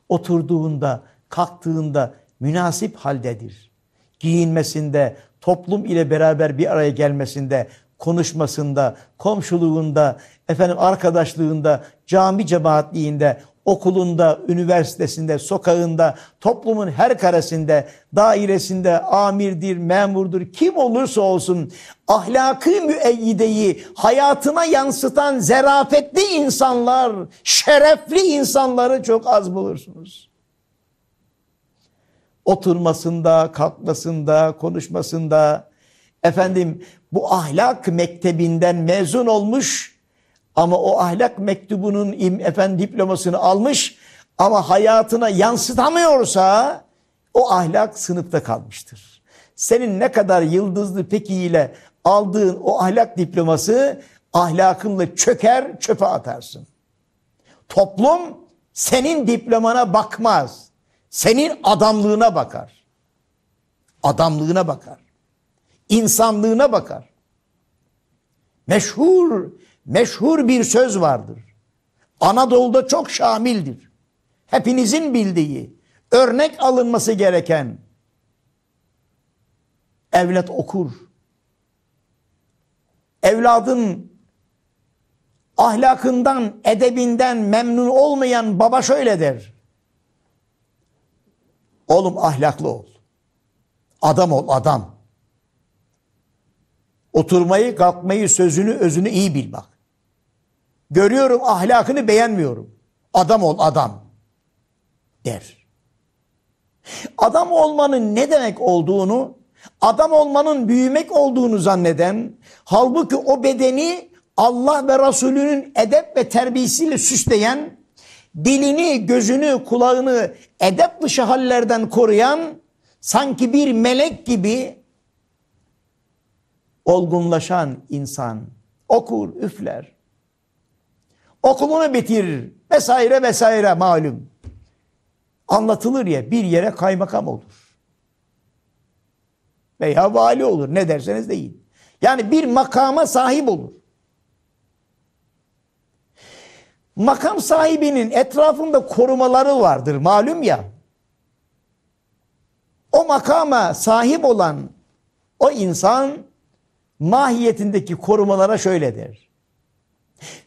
Oturduğunda, kalktığında münasip haldedir. Giyinmesinde, toplum ile beraber bir araya gelmesinde, konuşmasında, komşuluğunda, efendim arkadaşlığında, cami cemaatliğinde okulunda, üniversitesinde, sokağında, toplumun her karesinde, dairesinde amirdir, memurdur, kim olursa olsun ahlakı müeyyideyi hayatına yansıtan zerafetli insanlar, şerefli insanları çok az bulursunuz. Oturmasında, kalkmasında, konuşmasında, efendim bu ahlak mektebinden mezun olmuş ama o ahlak mektubunun efendim diplomasını almış ama hayatına yansıtamıyorsa o ahlak sınıfta kalmıştır. Senin ne kadar yıldızlı pekiyle aldığın o ahlak diploması ahlakınla çöker çöpe atarsın. Toplum senin diplomana bakmaz. Senin adamlığına bakar. Adamlığına bakar. İnsanlığına bakar. Meşhur meşhur bir söz vardır. Anadolu'da çok şamildir. Hepinizin bildiği, örnek alınması gereken evlat okur. Evladın ahlakından, edebinden memnun olmayan baba şöyle der. Oğlum ahlaklı ol. Adam ol adam. Oturmayı, kalkmayı, sözünü, özünü iyi bil bak. Görüyorum ahlakını beğenmiyorum. Adam ol adam der. Adam olmanın ne demek olduğunu, adam olmanın büyümek olduğunu zanneden, halbuki o bedeni Allah ve Resulünün edep ve terbiyesiyle süsleyen, dilini, gözünü, kulağını edep dışı hallerden koruyan, sanki bir melek gibi olgunlaşan insan okur, üfler okulunu bitir vesaire vesaire malum. Anlatılır ya bir yere kaymakam olur. Veya vali olur ne derseniz deyin. Yani bir makama sahip olur. Makam sahibinin etrafında korumaları vardır malum ya. O makama sahip olan o insan mahiyetindeki korumalara şöyle der.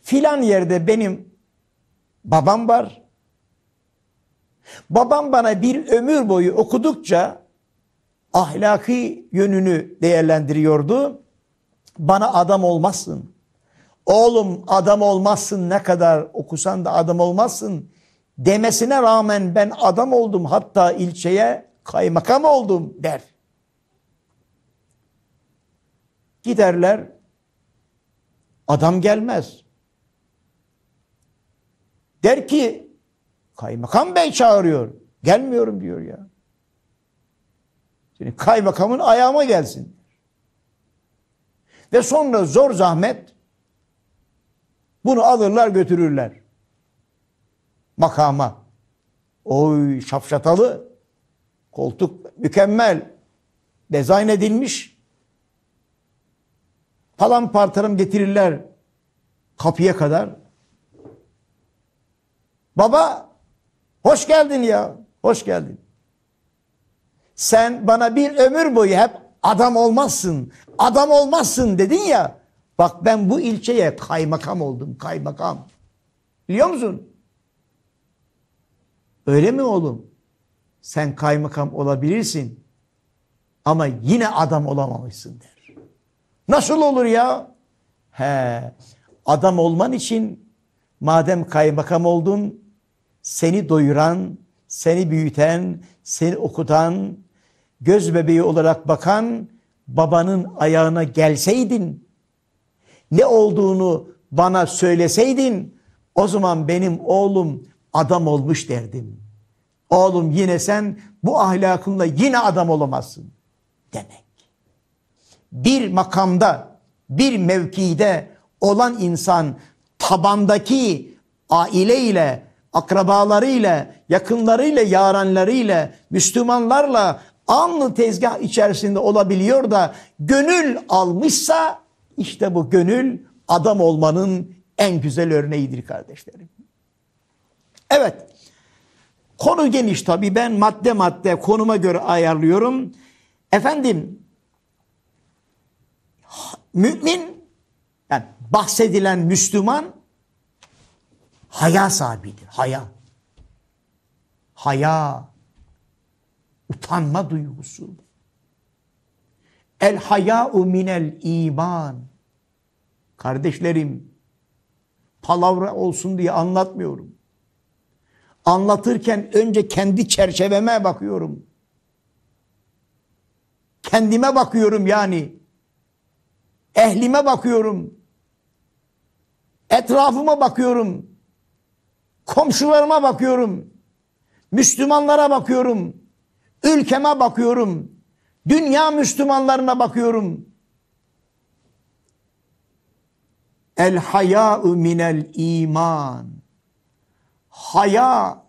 Filan yerde benim babam var. Babam bana bir ömür boyu okudukça ahlaki yönünü değerlendiriyordu. Bana adam olmazsın. Oğlum adam olmazsın ne kadar okusan da adam olmazsın demesine rağmen ben adam oldum hatta ilçeye kaymakam oldum der. Giderler adam gelmez. Der ki kaymakam bey çağırıyor. Gelmiyorum diyor ya. Şimdi kaymakamın ayağıma gelsin. Ve sonra zor zahmet bunu alırlar götürürler. Makama. Oy şapşatalı. Koltuk mükemmel. Dizayn edilmiş. falan partarım getirirler kapıya kadar. Baba hoş geldin ya. Hoş geldin. Sen bana bir ömür boyu hep adam olmazsın. Adam olmazsın dedin ya. Bak ben bu ilçeye kaymakam oldum. Kaymakam. Biliyor musun? Öyle mi oğlum? Sen kaymakam olabilirsin. Ama yine adam olamamışsın der. Nasıl olur ya? He, adam olman için madem kaymakam oldun seni doyuran, seni büyüten, seni okutan, göz bebeği olarak bakan babanın ayağına gelseydin, ne olduğunu bana söyleseydin, o zaman benim oğlum adam olmuş derdim. Oğlum yine sen bu ahlakınla yine adam olamazsın demek. Bir makamda, bir mevkide olan insan tabandaki aileyle akrabalarıyla, yakınlarıyla, yarenleriyle, Müslümanlarla anlı tezgah içerisinde olabiliyor da gönül almışsa işte bu gönül adam olmanın en güzel örneğidir kardeşlerim. Evet. Konu geniş tabii ben madde madde konuma göre ayarlıyorum. Efendim mümin yani bahsedilen Müslüman Haya sahibidir. Haya. Haya. Utanma duygusu. El haya'u minel iman. Kardeşlerim, palavra olsun diye anlatmıyorum. Anlatırken önce kendi çerçeveme bakıyorum. Kendime bakıyorum yani. Ehlime bakıyorum. Etrafıma bakıyorum. Komşularıma bakıyorum. Müslümanlara bakıyorum. Ülkeme bakıyorum. Dünya Müslümanlarına bakıyorum. El haya'u minel iman. Haya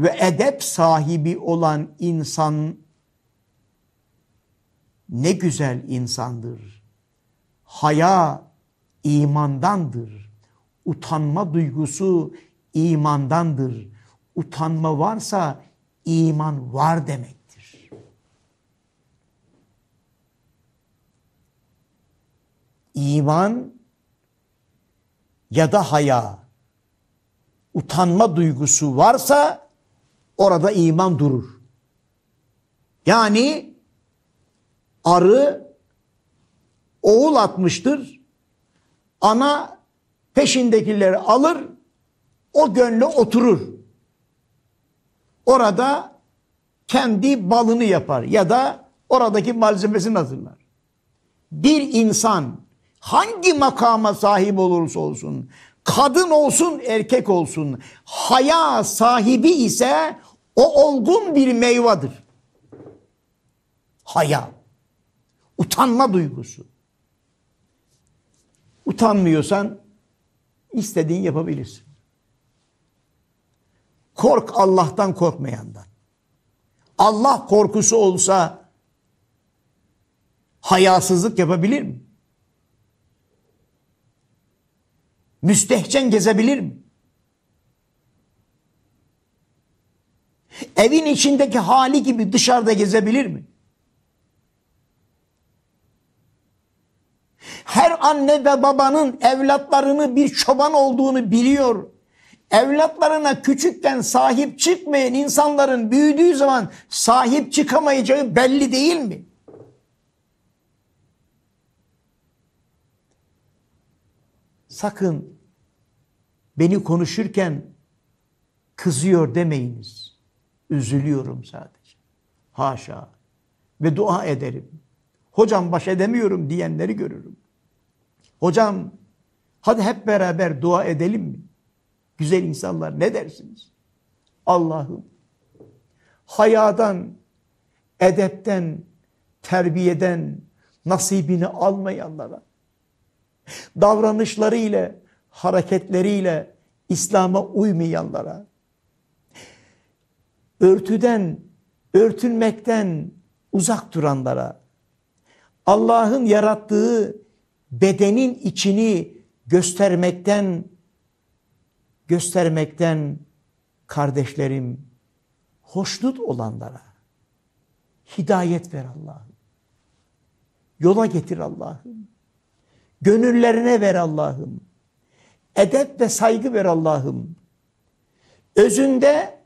ve edep sahibi olan insan ne güzel insandır. Haya imandandır. Utanma duygusu imandandır. Utanma varsa iman var demektir. İman ya da haya, utanma duygusu varsa orada iman durur. Yani arı oğul atmıştır, ana peşindekileri alır, o gönle oturur. Orada kendi balını yapar ya da oradaki malzemesini hazırlar. Bir insan hangi makama sahip olursa olsun, kadın olsun erkek olsun, haya sahibi ise o olgun bir meyvadır. Haya, utanma duygusu. Utanmıyorsan İstediğin yapabilirsin. Kork Allah'tan korkmayandan. Allah korkusu olsa hayasızlık yapabilir mi? Müstehcen gezebilir mi? Evin içindeki hali gibi dışarıda gezebilir mi? Her anne ve babanın evlatlarını bir çoban olduğunu biliyor. Evlatlarına küçükken sahip çıkmayan insanların büyüdüğü zaman sahip çıkamayacağı belli değil mi? Sakın beni konuşurken kızıyor demeyiniz. Üzülüyorum sadece. Haşa. Ve dua ederim hocam baş edemiyorum diyenleri görürüm. Hocam hadi hep beraber dua edelim mi? Güzel insanlar ne dersiniz? Allah'ım hayadan, edepten, terbiyeden nasibini almayanlara, davranışlarıyla, hareketleriyle İslam'a uymayanlara, örtüden, örtünmekten uzak duranlara, Allah'ın yarattığı bedenin içini göstermekten göstermekten kardeşlerim hoşnut olanlara hidayet ver Allah'ım. Yola getir Allah'ım. Gönüllerine ver Allah'ım. Edep ve saygı ver Allah'ım. Özünde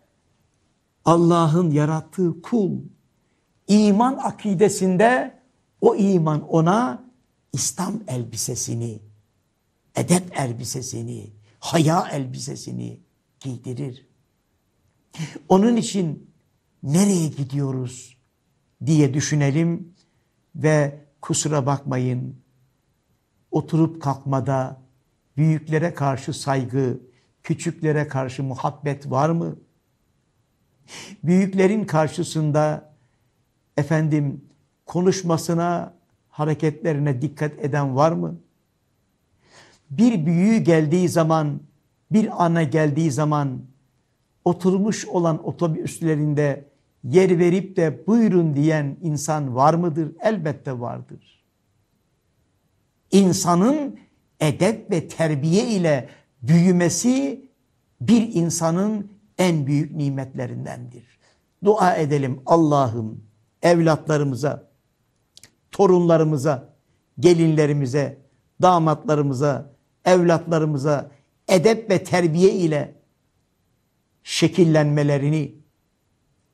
Allah'ın yarattığı kul iman akidesinde o iman ona İslam elbisesini, edep elbisesini, haya elbisesini giydirir. Onun için nereye gidiyoruz diye düşünelim ve kusura bakmayın oturup kalkmada büyüklere karşı saygı, küçüklere karşı muhabbet var mı? Büyüklerin karşısında efendim konuşmasına, hareketlerine dikkat eden var mı? Bir büyüğü geldiği zaman, bir ana geldiği zaman oturmuş olan otobüslerinde yer verip de buyurun diyen insan var mıdır? Elbette vardır. İnsanın edep ve terbiye ile büyümesi bir insanın en büyük nimetlerindendir. Dua edelim Allah'ım evlatlarımıza torunlarımıza, gelinlerimize, damatlarımıza, evlatlarımıza edep ve terbiye ile şekillenmelerini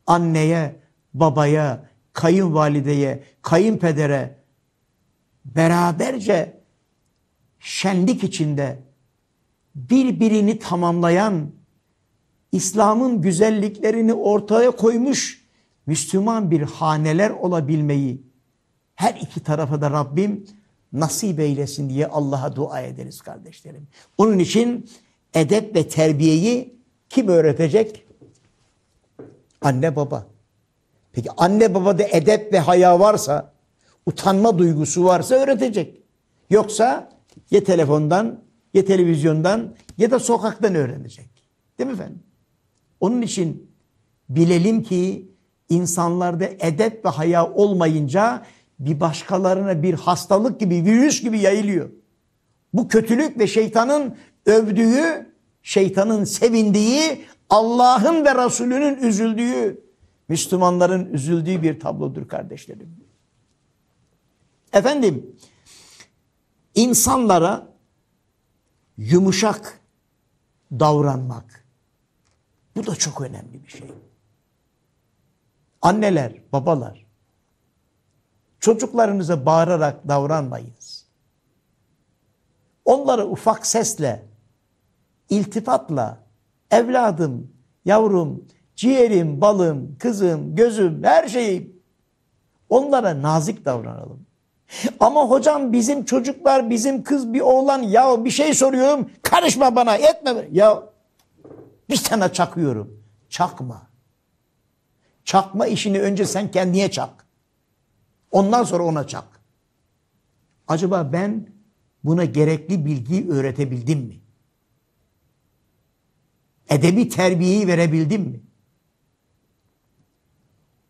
anneye, babaya, kayınvalideye, kayınpedere beraberce şenlik içinde birbirini tamamlayan İslam'ın güzelliklerini ortaya koymuş Müslüman bir haneler olabilmeyi her iki tarafa da Rabbim nasip eylesin diye Allah'a dua ederiz kardeşlerim. Onun için edep ve terbiyeyi kim öğretecek? Anne baba. Peki anne babada edep ve haya varsa, utanma duygusu varsa öğretecek. Yoksa ya telefondan, ya televizyondan, ya da sokaktan öğrenecek. Değil mi efendim? Onun için bilelim ki insanlarda edep ve haya olmayınca bir başkalarına bir hastalık gibi, virüs gibi yayılıyor. Bu kötülük ve şeytanın övdüğü, şeytanın sevindiği, Allah'ın ve Resulünün üzüldüğü, Müslümanların üzüldüğü bir tablodur kardeşlerim. Efendim, insanlara yumuşak davranmak, bu da çok önemli bir şey. Anneler, babalar, Çocuklarınıza bağırarak davranmayınız. Onları ufak sesle, iltifatla, evladım, yavrum, ciğerim, balım, kızım, gözüm, her şeyim. Onlara nazik davranalım. Ama hocam bizim çocuklar, bizim kız, bir oğlan ya bir şey soruyorum. Karışma bana, etme. Ya bir sana çakıyorum. Çakma. Çakma işini önce sen kendine çak. Ondan sonra ona çak. Acaba ben buna gerekli bilgiyi öğretebildim mi? Edebi terbiyeyi verebildim mi?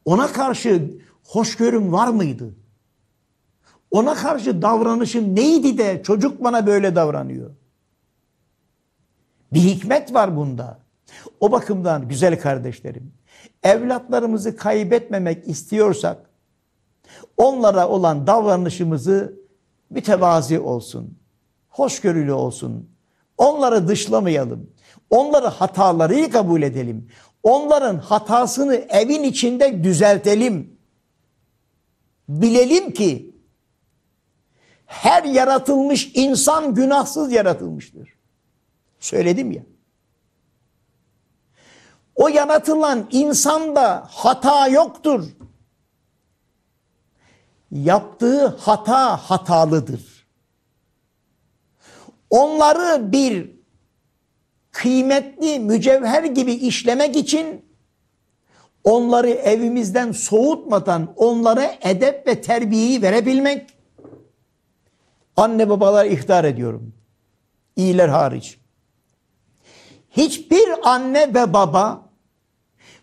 Ona karşı hoşgörüm var mıydı? Ona karşı davranışım neydi de çocuk bana böyle davranıyor? Bir hikmet var bunda. O bakımdan güzel kardeşlerim, evlatlarımızı kaybetmemek istiyorsak onlara olan davranışımızı mütevazi olsun, hoşgörülü olsun. Onları dışlamayalım. Onları hataları kabul edelim. Onların hatasını evin içinde düzeltelim. Bilelim ki her yaratılmış insan günahsız yaratılmıştır. Söyledim ya. O yaratılan insanda hata yoktur yaptığı hata hatalıdır. Onları bir kıymetli mücevher gibi işlemek için onları evimizden soğutmadan onlara edep ve terbiyeyi verebilmek anne babalar ihtar ediyorum. İyiler hariç. Hiçbir anne ve baba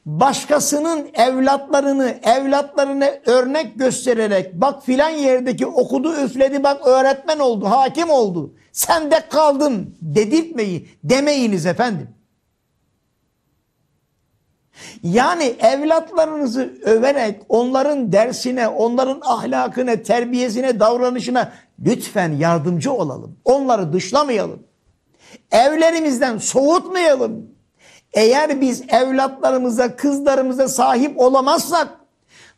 başkasının evlatlarını evlatlarına örnek göstererek bak filan yerdeki okudu üfledi bak öğretmen oldu hakim oldu sen de kaldın dedirtmeyi demeyiniz efendim. Yani evlatlarınızı överek onların dersine, onların ahlakına, terbiyesine, davranışına lütfen yardımcı olalım. Onları dışlamayalım. Evlerimizden soğutmayalım. Eğer biz evlatlarımıza, kızlarımıza sahip olamazsak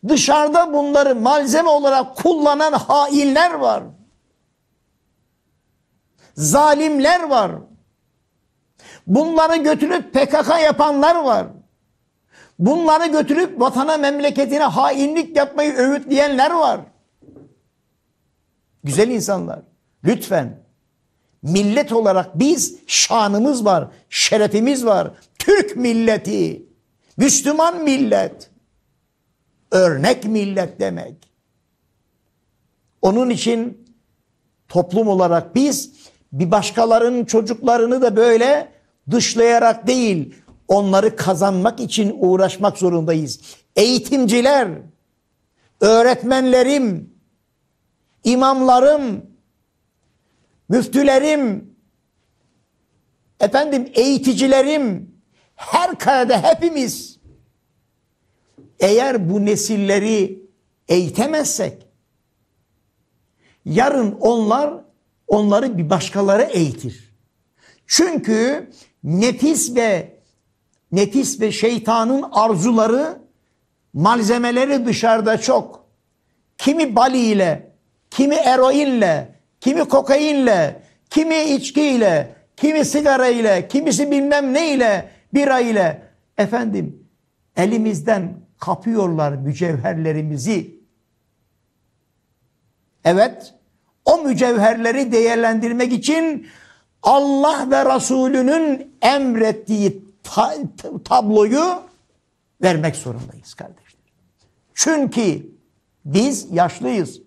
dışarıda bunları malzeme olarak kullanan hainler var. Zalimler var. Bunları götürüp PKK yapanlar var. Bunları götürüp vatana memleketine hainlik yapmayı öğütleyenler var. Güzel insanlar lütfen Millet olarak biz şanımız var, şerefimiz var. Türk milleti, Müslüman millet, örnek millet demek. Onun için toplum olarak biz bir başkalarının çocuklarını da böyle dışlayarak değil, onları kazanmak için uğraşmak zorundayız. Eğitimciler, öğretmenlerim, imamlarım, müftülerim, efendim eğiticilerim, her karada hepimiz eğer bu nesilleri eğitemezsek yarın onlar onları bir başkaları eğitir. Çünkü nefis ve nefis ve şeytanın arzuları malzemeleri dışarıda çok. Kimi bali ile, kimi eroinle, kimi kokainle, kimi içkiyle, kimi sigara ile, kimisi bilmem ne ile, bira ile. Efendim elimizden kapıyorlar mücevherlerimizi. Evet, o mücevherleri değerlendirmek için Allah ve Resulünün emrettiği ta tabloyu vermek zorundayız kardeşlerim. Çünkü biz yaşlıyız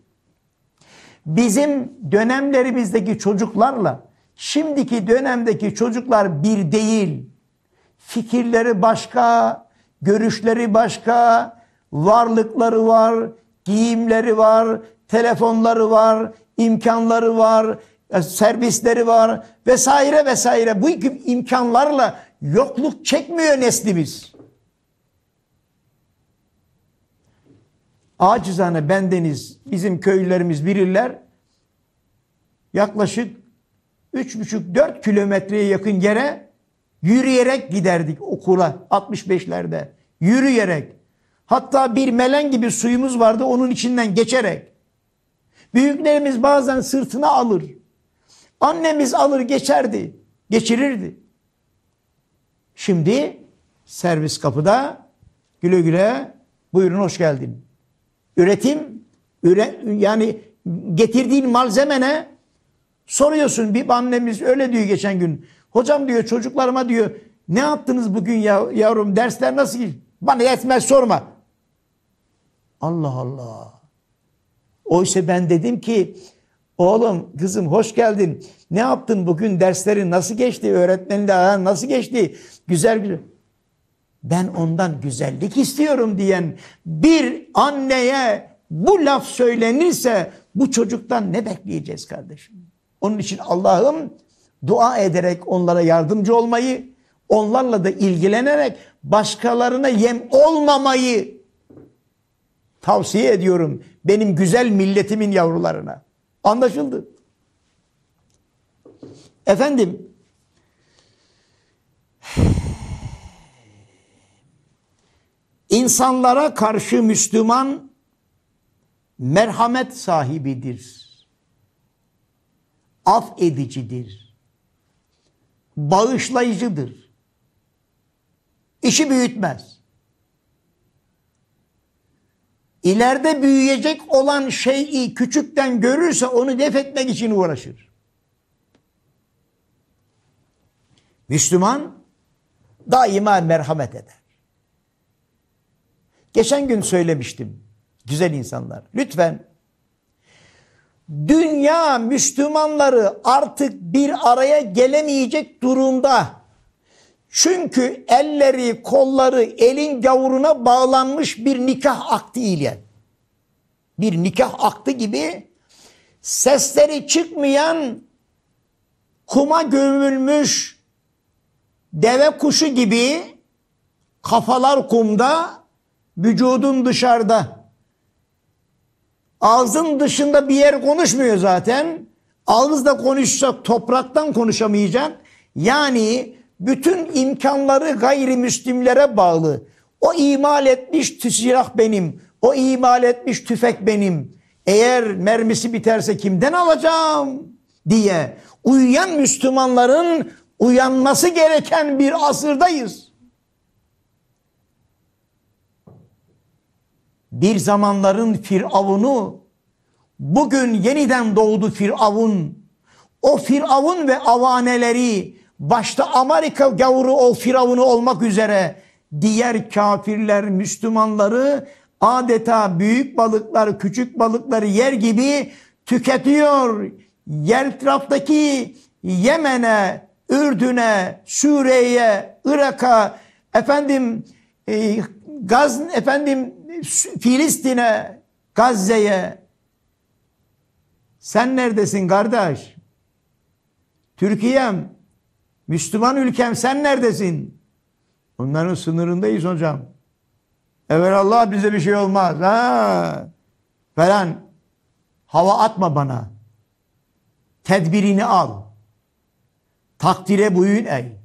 bizim dönemlerimizdeki çocuklarla şimdiki dönemdeki çocuklar bir değil. Fikirleri başka, görüşleri başka, varlıkları var, giyimleri var, telefonları var, imkanları var, e, servisleri var vesaire vesaire. Bu imkanlarla yokluk çekmiyor neslimiz. acizane bendeniz bizim köylülerimiz bilirler. Yaklaşık 3,5-4 kilometreye yakın yere yürüyerek giderdik okula 65'lerde. Yürüyerek. Hatta bir melen gibi suyumuz vardı onun içinden geçerek. Büyüklerimiz bazen sırtına alır. Annemiz alır geçerdi. Geçirirdi. Şimdi servis kapıda güle güle buyurun hoş geldin. Üretim üre, yani getirdiğin malzemene soruyorsun. Bir annemiz öyle diyor geçen gün. Hocam diyor çocuklarıma diyor ne yaptınız bugün yavrum dersler nasıl gidiyor? Bana yetmez sorma. Allah Allah. Oysa ben dedim ki oğlum kızım hoş geldin. Ne yaptın bugün dersleri nasıl geçti? Öğretmenle aran nasıl geçti? Güzel güzel ben ondan güzellik istiyorum diyen bir anneye bu laf söylenirse bu çocuktan ne bekleyeceğiz kardeşim? Onun için Allah'ım dua ederek onlara yardımcı olmayı, onlarla da ilgilenerek başkalarına yem olmamayı tavsiye ediyorum benim güzel milletimin yavrularına. Anlaşıldı. Efendim İnsanlara karşı Müslüman merhamet sahibidir. Af edicidir. Bağışlayıcıdır. İşi büyütmez. İleride büyüyecek olan şeyi küçükten görürse onu def etmek için uğraşır. Müslüman daima merhamet eder. Geçen gün söylemiştim güzel insanlar. Lütfen dünya Müslümanları artık bir araya gelemeyecek durumda. Çünkü elleri, kolları elin gavuruna bağlanmış bir nikah akdi ile. Bir nikah aktı gibi sesleri çıkmayan kuma gömülmüş deve kuşu gibi kafalar kumda Vücudun dışarıda. Ağzın dışında bir yer konuşmuyor zaten. Ağızla konuşsa topraktan konuşamayacak. Yani bütün imkanları gayrimüslimlere bağlı. O imal etmiş silah benim. O imal etmiş tüfek benim. Eğer mermisi biterse kimden alacağım diye uyuyan Müslümanların uyanması gereken bir asırdayız. bir zamanların Firavun'u bugün yeniden doğdu Firavun. O Firavun ve avaneleri başta Amerika gavuru o Firavun'u olmak üzere diğer kafirler Müslümanları adeta büyük balıkları küçük balıkları yer gibi tüketiyor. Yer etraftaki Yemen'e, Ürdün'e, Suriye'ye, Irak'a efendim e, Gaz efendim Filistin'e, Gazze'ye sen neredesin kardeş? Türkiye'm, Müslüman ülkem sen neredesin? Onların sınırındayız hocam. Evet Allah bize bir şey olmaz. Ha? Falan. Hava atma bana. Tedbirini al. Takdire buyun ey.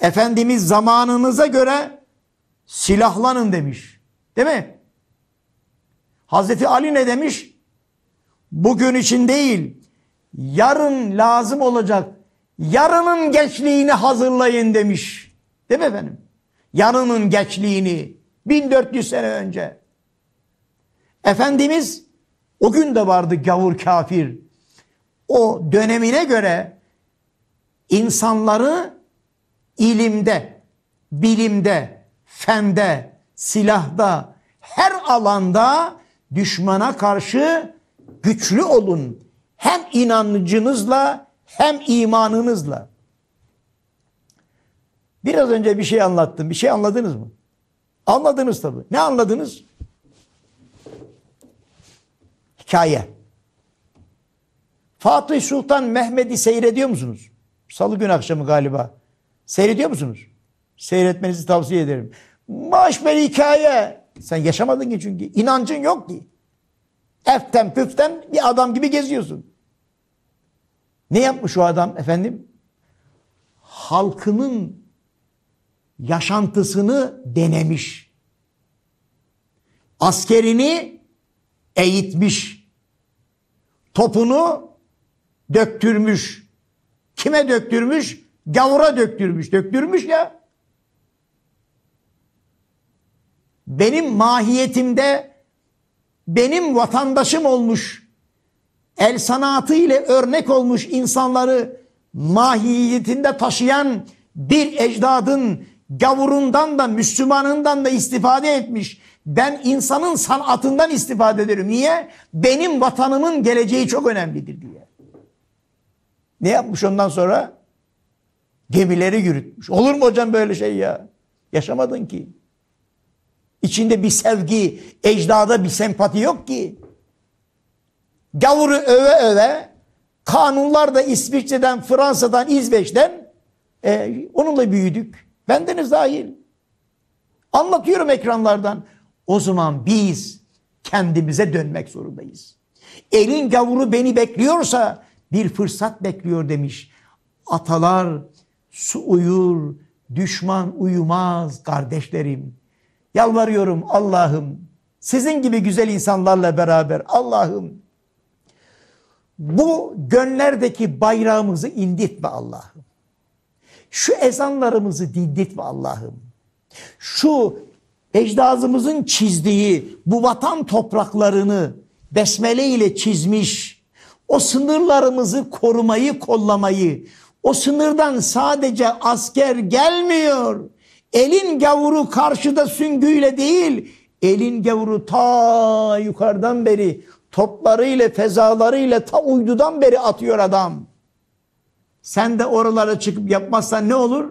Efendimiz zamanınıza göre silahlanın demiş. Değil mi? Hazreti Ali ne demiş? Bugün için değil, yarın lazım olacak. Yarının gençliğini hazırlayın demiş. Değil mi efendim? Yarının gençliğini 1400 sene önce. Efendimiz o gün de vardı gavur kafir. O dönemine göre insanları ilimde, bilimde, fende, silahda, her alanda düşmana karşı güçlü olun. Hem inancınızla hem imanınızla. Biraz önce bir şey anlattım. Bir şey anladınız mı? Anladınız tabi. Ne anladınız? Hikaye. Fatih Sultan Mehmet'i seyrediyor musunuz? Salı gün akşamı galiba. Seyrediyor musunuz? Seyretmenizi tavsiye ederim. Maaş bel hikaye. Sen yaşamadın ki çünkü. inancın yok ki. Eften püften bir adam gibi geziyorsun. Ne yapmış o adam efendim? Halkının yaşantısını denemiş. Askerini eğitmiş. Topunu döktürmüş. Kime döktürmüş? Gavura döktürmüş. Döktürmüş ya. benim mahiyetimde benim vatandaşım olmuş, el sanatı ile örnek olmuş insanları mahiyetinde taşıyan bir ecdadın gavurundan da Müslümanından da istifade etmiş. Ben insanın sanatından istifade ederim. Niye? Benim vatanımın geleceği çok önemlidir diye. Ne yapmış ondan sonra? Gemileri yürütmüş. Olur mu hocam böyle şey ya? Yaşamadın ki. İçinde bir sevgi, ecdada bir sempati yok ki. Gavuru öve öve kanunlar da İsviçre'den, Fransa'dan, İzveç'ten e, onunla büyüdük. Bendeniz dahil. Anlatıyorum ekranlardan. O zaman biz kendimize dönmek zorundayız. Elin gavuru beni bekliyorsa bir fırsat bekliyor demiş. Atalar su uyur, düşman uyumaz kardeşlerim. Yalvarıyorum Allah'ım sizin gibi güzel insanlarla beraber Allah'ım bu gönlerdeki bayrağımızı indirtme Allah'ım. Şu ezanlarımızı dindirtme Allah'ım. Şu ecdazımızın çizdiği bu vatan topraklarını besmele ile çizmiş o sınırlarımızı korumayı kollamayı o sınırdan sadece asker gelmiyor Elin gavuru karşıda süngüyle değil, elin gavuru ta yukarıdan beri toplarıyla, fezalarıyla ta uydudan beri atıyor adam. Sen de oralara çıkıp yapmazsan ne olur?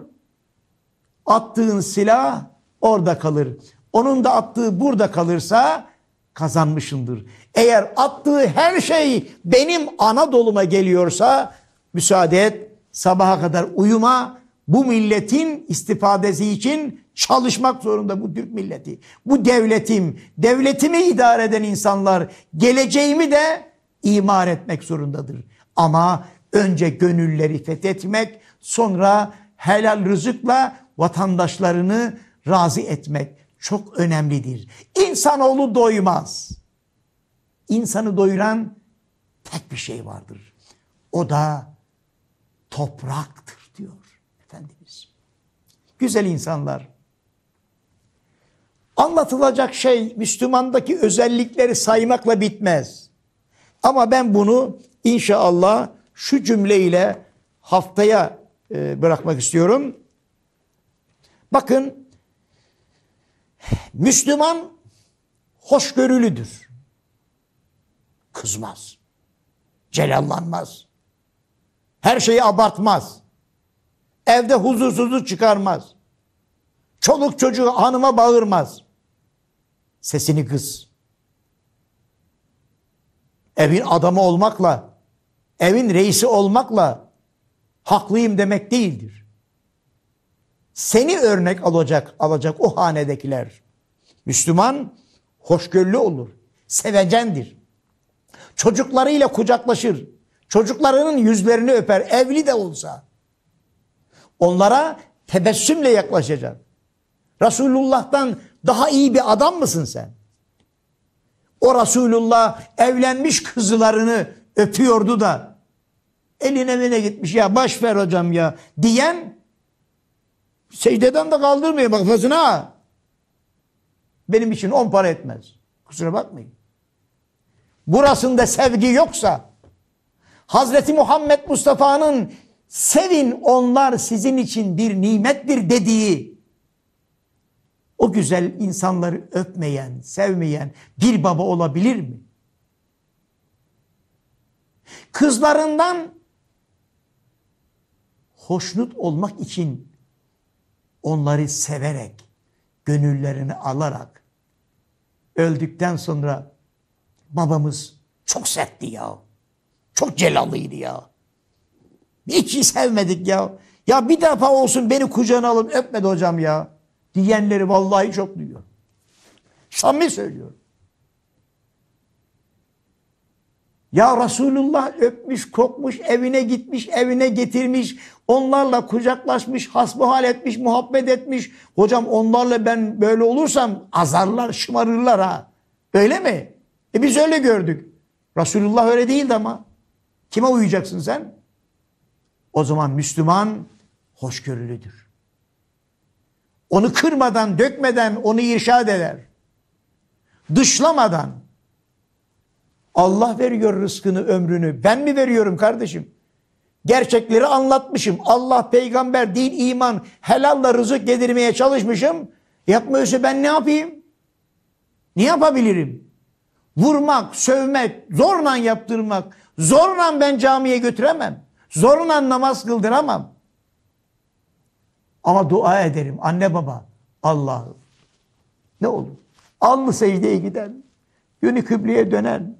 Attığın silah orada kalır. Onun da attığı burada kalırsa kazanmışındır. Eğer attığı her şey benim Anadolu'ma geliyorsa müsaade et sabaha kadar uyuma bu milletin istifadesi için çalışmak zorunda bu Türk milleti. Bu devletim, devletimi idare eden insanlar geleceğimi de imar etmek zorundadır. Ama önce gönülleri fethetmek, sonra helal rızıkla vatandaşlarını razı etmek çok önemlidir. İnsanoğlu doymaz. İnsanı doyuran tek bir şey vardır. O da topraktır güzel insanlar. Anlatılacak şey Müslümandaki özellikleri saymakla bitmez. Ama ben bunu inşallah şu cümleyle haftaya e, bırakmak istiyorum. Bakın Müslüman hoşgörülüdür. Kızmaz. Celallanmaz. Her şeyi abartmaz. Evde huzursuzluk çıkarmaz. Çoluk çocuğu hanıma bağırmaz. Sesini kız. Evin adamı olmakla, evin reisi olmakla haklıyım demek değildir. Seni örnek alacak, alacak o hanedekiler. Müslüman hoşgörülü olur, sevecendir. Çocuklarıyla kucaklaşır, çocuklarının yüzlerini öper, evli de olsa. Onlara tebessümle yaklaşacaksın. Resulullah'tan daha iyi bir adam mısın sen? O Resulullah evlenmiş kızlarını öpüyordu da eline evine gitmiş ya baş ver hocam ya diyen secdeden de kaldırmıyor bak ha. Benim için on para etmez. Kusura bakmayın. Burasında sevgi yoksa Hazreti Muhammed Mustafa'nın sevin onlar sizin için bir nimettir dediği o güzel insanları öpmeyen, sevmeyen bir baba olabilir mi? Kızlarından hoşnut olmak için onları severek, gönüllerini alarak öldükten sonra babamız çok sertti ya. Çok celalıydı ya. Hiç sevmedik ya. Ya bir defa olsun beni kucağına alın öpmedi hocam ya. Diyenleri vallahi çok duyuyor. Samimi söylüyorum. Ya Resulullah öpmüş, kokmuş, evine gitmiş, evine getirmiş. Onlarla kucaklaşmış, hasbihal etmiş, muhabbet etmiş. Hocam onlarla ben böyle olursam azarlar, şımarırlar ha. Öyle mi? E biz öyle gördük. Resulullah öyle değildi ama. Kime uyuyacaksın sen? O zaman Müslüman hoşgörülüdür. Onu kırmadan, dökmeden onu irşad eder. Dışlamadan. Allah veriyor rızkını, ömrünü. Ben mi veriyorum kardeşim? Gerçekleri anlatmışım. Allah, peygamber, din, iman, helalla rızık yedirmeye çalışmışım. Yapmıyorsa ben ne yapayım? Ne yapabilirim? Vurmak, sövmek, zorla yaptırmak, zorla ben camiye götüremem. Zorla namaz kıldıramam. Ama dua ederim. Anne baba Allah'ım. Ne olur? Alnı secdeye giden, yönü kıbleye dönen,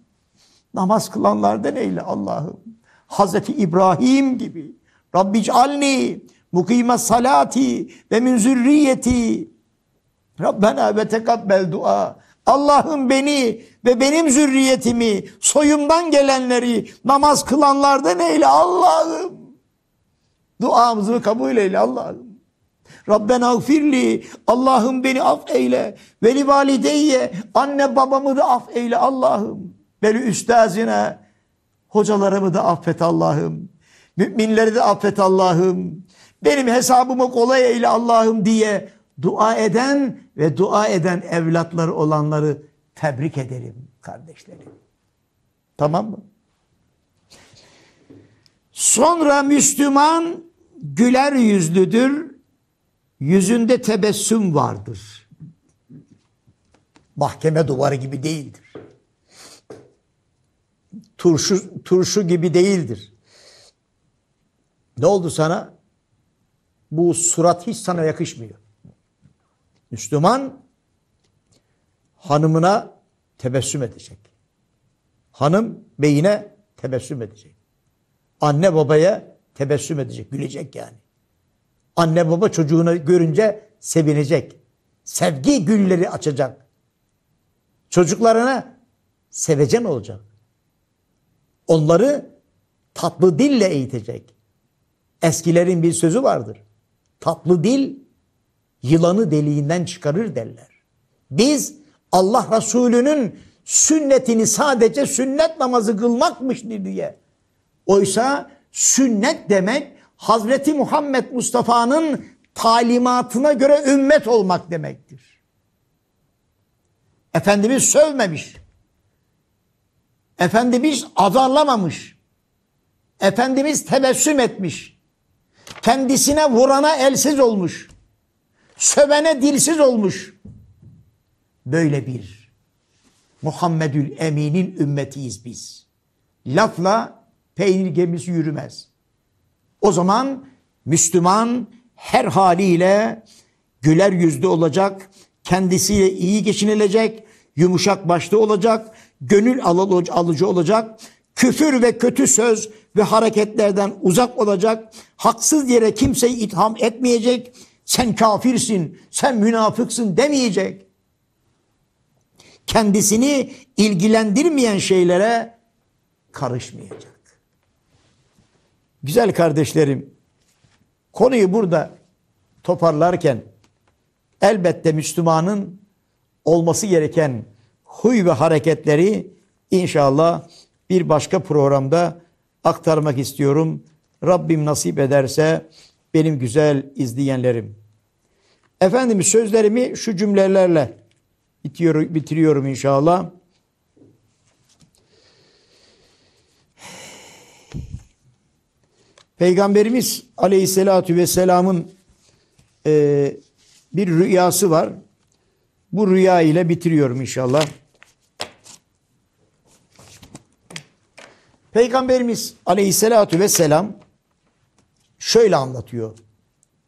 namaz kılanlardan eyle Allah'ım. Hazreti İbrahim gibi. Rabbi cealni mukime salati ve min zürriyeti. Rabbena ve tekabbel dua. Allah'ın beni ve benim zürriyetimi, soyumdan gelenleri namaz kılanlardan eyle Allah'ım. Duamızı kabul eyle Allah'ım. Rabben ağfirli, Allah'ım beni affeyle, eyle. Veli valideyye, anne babamı da affeyle Allah'ım. Beni üstazine, hocalarımı da affet Allah'ım. Müminleri de affet Allah'ım. Benim hesabımı kolay eyle Allah'ım diye dua eden ve dua eden evlatları olanları tebrik ederim kardeşlerim. Tamam mı? Sonra Müslüman güler yüzlüdür. Yüzünde tebessüm vardır. Mahkeme duvarı gibi değildir. Turşu, turşu gibi değildir. Ne oldu sana? Bu surat hiç sana yakışmıyor. Müslüman hanımına tebessüm edecek. Hanım beyine tebessüm edecek. Anne babaya tebessüm edecek, gülecek yani. Anne baba çocuğunu görünce sevinecek. Sevgi gülleri açacak. Çocuklarına sevecen olacak. Onları tatlı dille eğitecek. Eskilerin bir sözü vardır. Tatlı dil yılanı deliğinden çıkarır derler. Biz Allah Resulü'nün sünnetini sadece sünnet namazı kılmakmış diye. Oysa sünnet demek Hazreti Muhammed Mustafa'nın talimatına göre ümmet olmak demektir. Efendimiz sövmemiş. Efendimiz azarlamamış. Efendimiz tebessüm etmiş. Kendisine vurana elsiz olmuş sövene dilsiz olmuş. Böyle bir Muhammedül Emin'in ümmetiyiz biz. Lafla peynir gemisi yürümez. O zaman Müslüman her haliyle güler yüzlü olacak, kendisiyle iyi geçinilecek, yumuşak başlı olacak, gönül alıcı olacak, küfür ve kötü söz ve hareketlerden uzak olacak, haksız yere kimseyi itham etmeyecek, sen kafirsin, sen münafıksın demeyecek. Kendisini ilgilendirmeyen şeylere karışmayacak. Güzel kardeşlerim, konuyu burada toparlarken elbette Müslümanın olması gereken huy ve hareketleri inşallah bir başka programda aktarmak istiyorum. Rabbim nasip ederse benim güzel izleyenlerim. Efendim sözlerimi şu cümlelerle bitiyorum, bitiriyorum inşallah. Peygamberimiz Aleyhisselatü Vesselam'ın e, bir rüyası var. Bu rüya ile bitiriyorum inşallah. Peygamberimiz Aleyhisselatü Vesselam şöyle anlatıyor.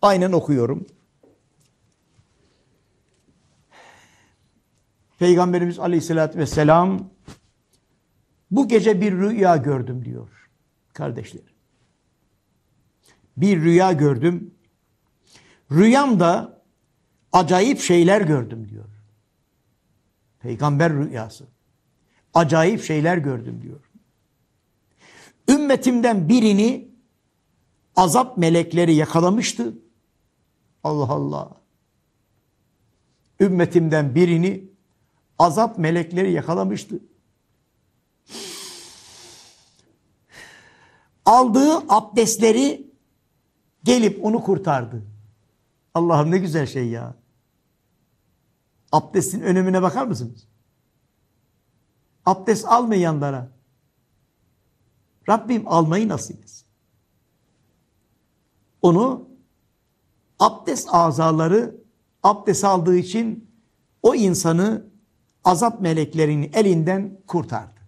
Aynen okuyorum. Peygamberimiz aleyhissalatü vesselam bu gece bir rüya gördüm diyor kardeşler. Bir rüya gördüm. Rüyamda acayip şeyler gördüm diyor. Peygamber rüyası. Acayip şeyler gördüm diyor. Ümmetimden birini azap melekleri yakalamıştı. Allah Allah. Ümmetimden birini azap melekleri yakalamıştı. Aldığı abdestleri gelip onu kurtardı. Allah'ım ne güzel şey ya. Abdestin önemine bakar mısınız? Abdest almayanlara Rabbim almayı nasip etsin onu abdest azaları abdest aldığı için o insanı azap meleklerinin elinden kurtardı.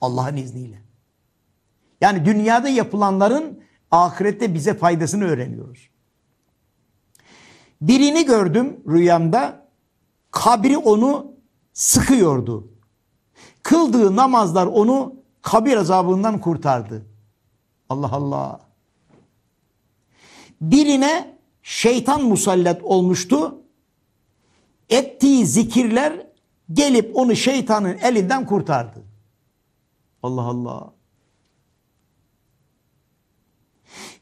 Allah'ın izniyle. Yani dünyada yapılanların ahirette bize faydasını öğreniyoruz. Birini gördüm rüyamda kabri onu sıkıyordu. Kıldığı namazlar onu kabir azabından kurtardı. Allah Allah birine şeytan musallat olmuştu. Ettiği zikirler gelip onu şeytanın elinden kurtardı. Allah Allah.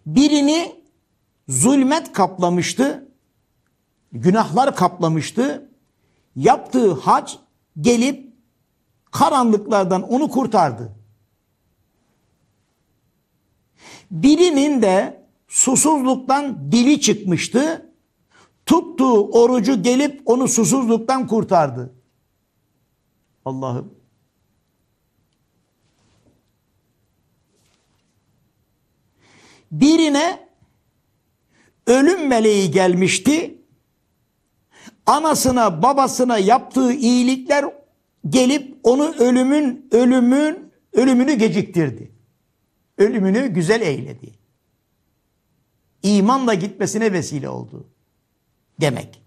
Birini zulmet kaplamıştı. Günahlar kaplamıştı. Yaptığı hac gelip karanlıklardan onu kurtardı. Birinin de susuzluktan dili çıkmıştı. Tuttuğu orucu gelip onu susuzluktan kurtardı. Allah'ım. Birine ölüm meleği gelmişti. Anasına babasına yaptığı iyilikler gelip onu ölümün ölümün ölümünü geciktirdi. Ölümünü güzel eyledi imanla gitmesine vesile oldu. Demek.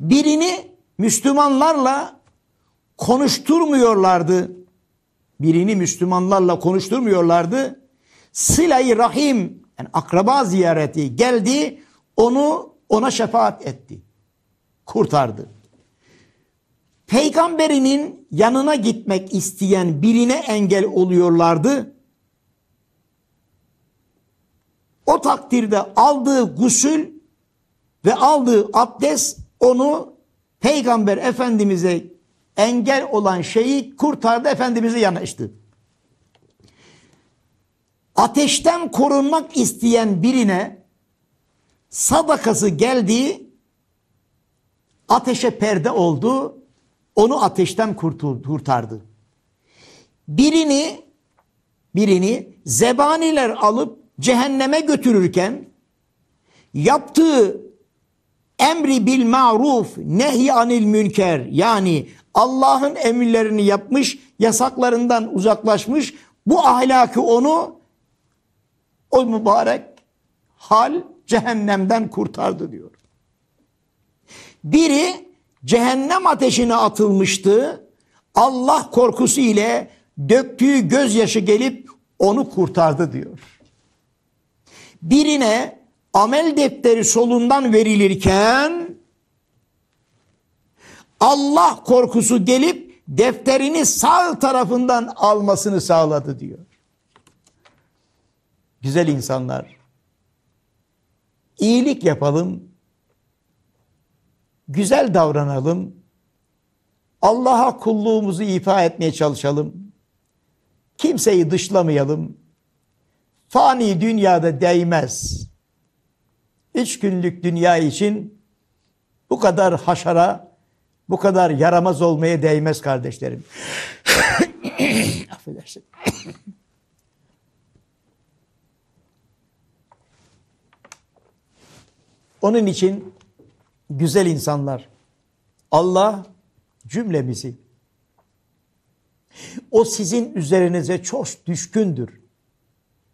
Birini Müslümanlarla konuşturmuyorlardı. Birini Müslümanlarla konuşturmuyorlardı. Sıla-i Rahim yani akraba ziyareti geldi. Onu ona şefaat etti. Kurtardı. Peygamberinin yanına gitmek isteyen birine engel oluyorlardı. O takdirde aldığı gusül ve aldığı abdest onu Peygamber Efendimiz'e engel olan şeyi kurtardı Efendimiz'e yanaştı. Ateşten korunmak isteyen birine sadakası geldiği ateşe perde oldu. Onu ateşten kurtardı. Birini birini zebaniler alıp cehenneme götürürken yaptığı emri bil maruf nehy anil münker yani Allah'ın emirlerini yapmış, yasaklarından uzaklaşmış. Bu ahlakı onu o mübarek hal cehennemden kurtardı diyor. Biri cehennem ateşine atılmıştı. Allah korkusu ile döktüğü gözyaşı gelip onu kurtardı diyor birine amel defteri solundan verilirken Allah korkusu gelip defterini sağ tarafından almasını sağladı diyor. Güzel insanlar. iyilik yapalım. Güzel davranalım. Allah'a kulluğumuzu ifa etmeye çalışalım. Kimseyi dışlamayalım. Fani dünyada değmez. Üç günlük dünya için bu kadar haşara, bu kadar yaramaz olmaya değmez kardeşlerim. [COUGHS] Affedersin. Onun için güzel insanlar, Allah cümlemizi, o sizin üzerinize çok düşkündür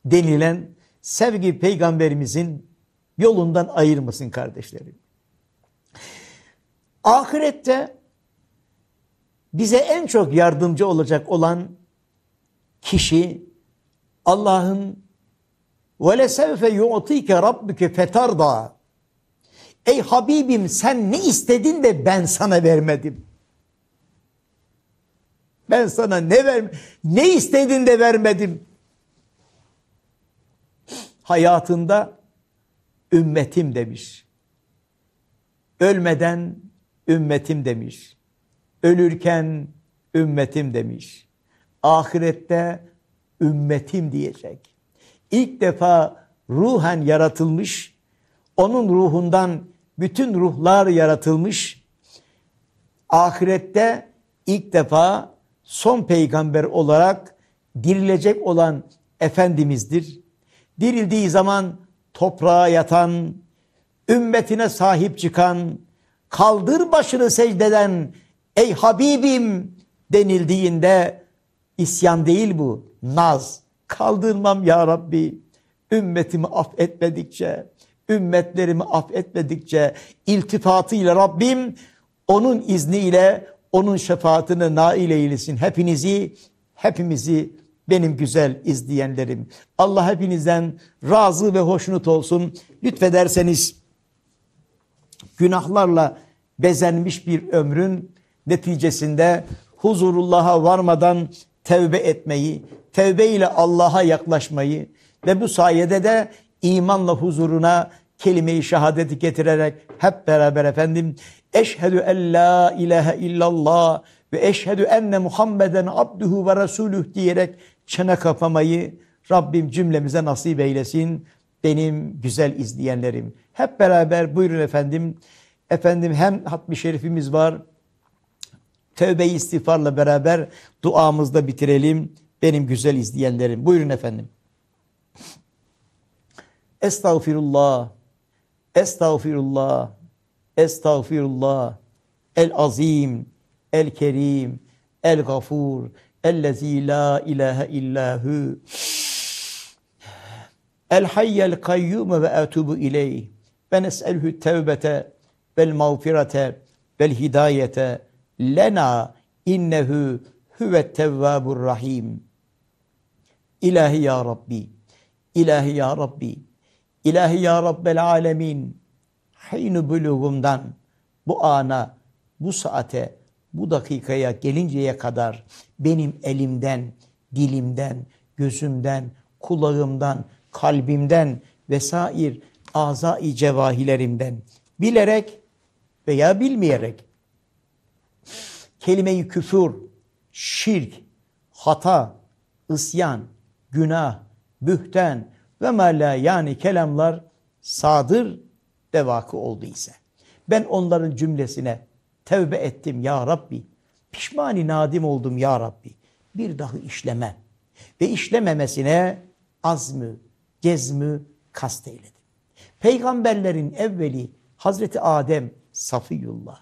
denilen sevgi peygamberimizin yolundan ayırmasın kardeşlerim. Ahirette bize en çok yardımcı olacak olan kişi Allah'ın vele وَلَسَوْفَ يُعْطِيكَ رَبُّكَ فَتَرْضَى Ey Habibim sen ne istedin de ben sana vermedim. Ben sana ne ver ne istedin de vermedim hayatında ümmetim demiş. Ölmeden ümmetim demiş. Ölürken ümmetim demiş. Ahirette ümmetim diyecek. İlk defa ruhen yaratılmış, onun ruhundan bütün ruhlar yaratılmış. Ahirette ilk defa son peygamber olarak dirilecek olan Efendimiz'dir dirildiği zaman toprağa yatan, ümmetine sahip çıkan, kaldır başını secdeden ey Habibim denildiğinde isyan değil bu, naz. Kaldırmam ya Rabbi, ümmetimi affetmedikçe, ümmetlerimi affetmedikçe iltifatıyla Rabbim onun izniyle, onun şefaatine nail eylesin. Hepinizi, hepimizi benim güzel izleyenlerim. Allah hepinizden razı ve hoşnut olsun. Lütfederseniz günahlarla bezenmiş bir ömrün neticesinde huzurullah'a varmadan tevbe etmeyi, tevbe ile Allah'a yaklaşmayı ve bu sayede de imanla huzuruna kelime-i şehadeti getirerek hep beraber efendim eşhedü en la ilahe illallah ve eşhedü enne Muhammeden abduhu ve resulüh diyerek çene kapamayı Rabbim cümlemize nasip eylesin. Benim güzel izleyenlerim. Hep beraber buyurun efendim. Efendim hem hatmi şerifimiz var. Tövbe-i istiğfarla beraber duamızda bitirelim. Benim güzel izleyenlerim. Buyurun efendim. Estağfirullah. Estağfirullah. Estağfirullah. El azim, el kerim, el gafur. Ellezî la ilahe illâhü. El hayyel kayyume ve etubu ileyh. Ben es'elhü tevbete vel mağfirete vel hidayete lena innehu huve tevvabur rahim. İlahi ya Rabbi, ilahi ya Rabbi, ilahi ya Rabbel alemin. Haynu bulugumdan bu ana, bu saate, bu dakikaya gelinceye kadar benim elimden, dilimden, gözümden, kulağımdan, kalbimden vesair azai cevahilerimden bilerek veya bilmeyerek kelime küfür, şirk, hata, ısyan, günah, bühten ve mala yani kelamlar sadır ve olduysa Ben onların cümlesine tevbe ettim ya Rabbi Pişmani nadim oldum ya Rabbi. Bir daha işleme ve işlememesine azmı, gezmi kasteyledim. Peygamberlerin evveli Hazreti Adem Safiyullah.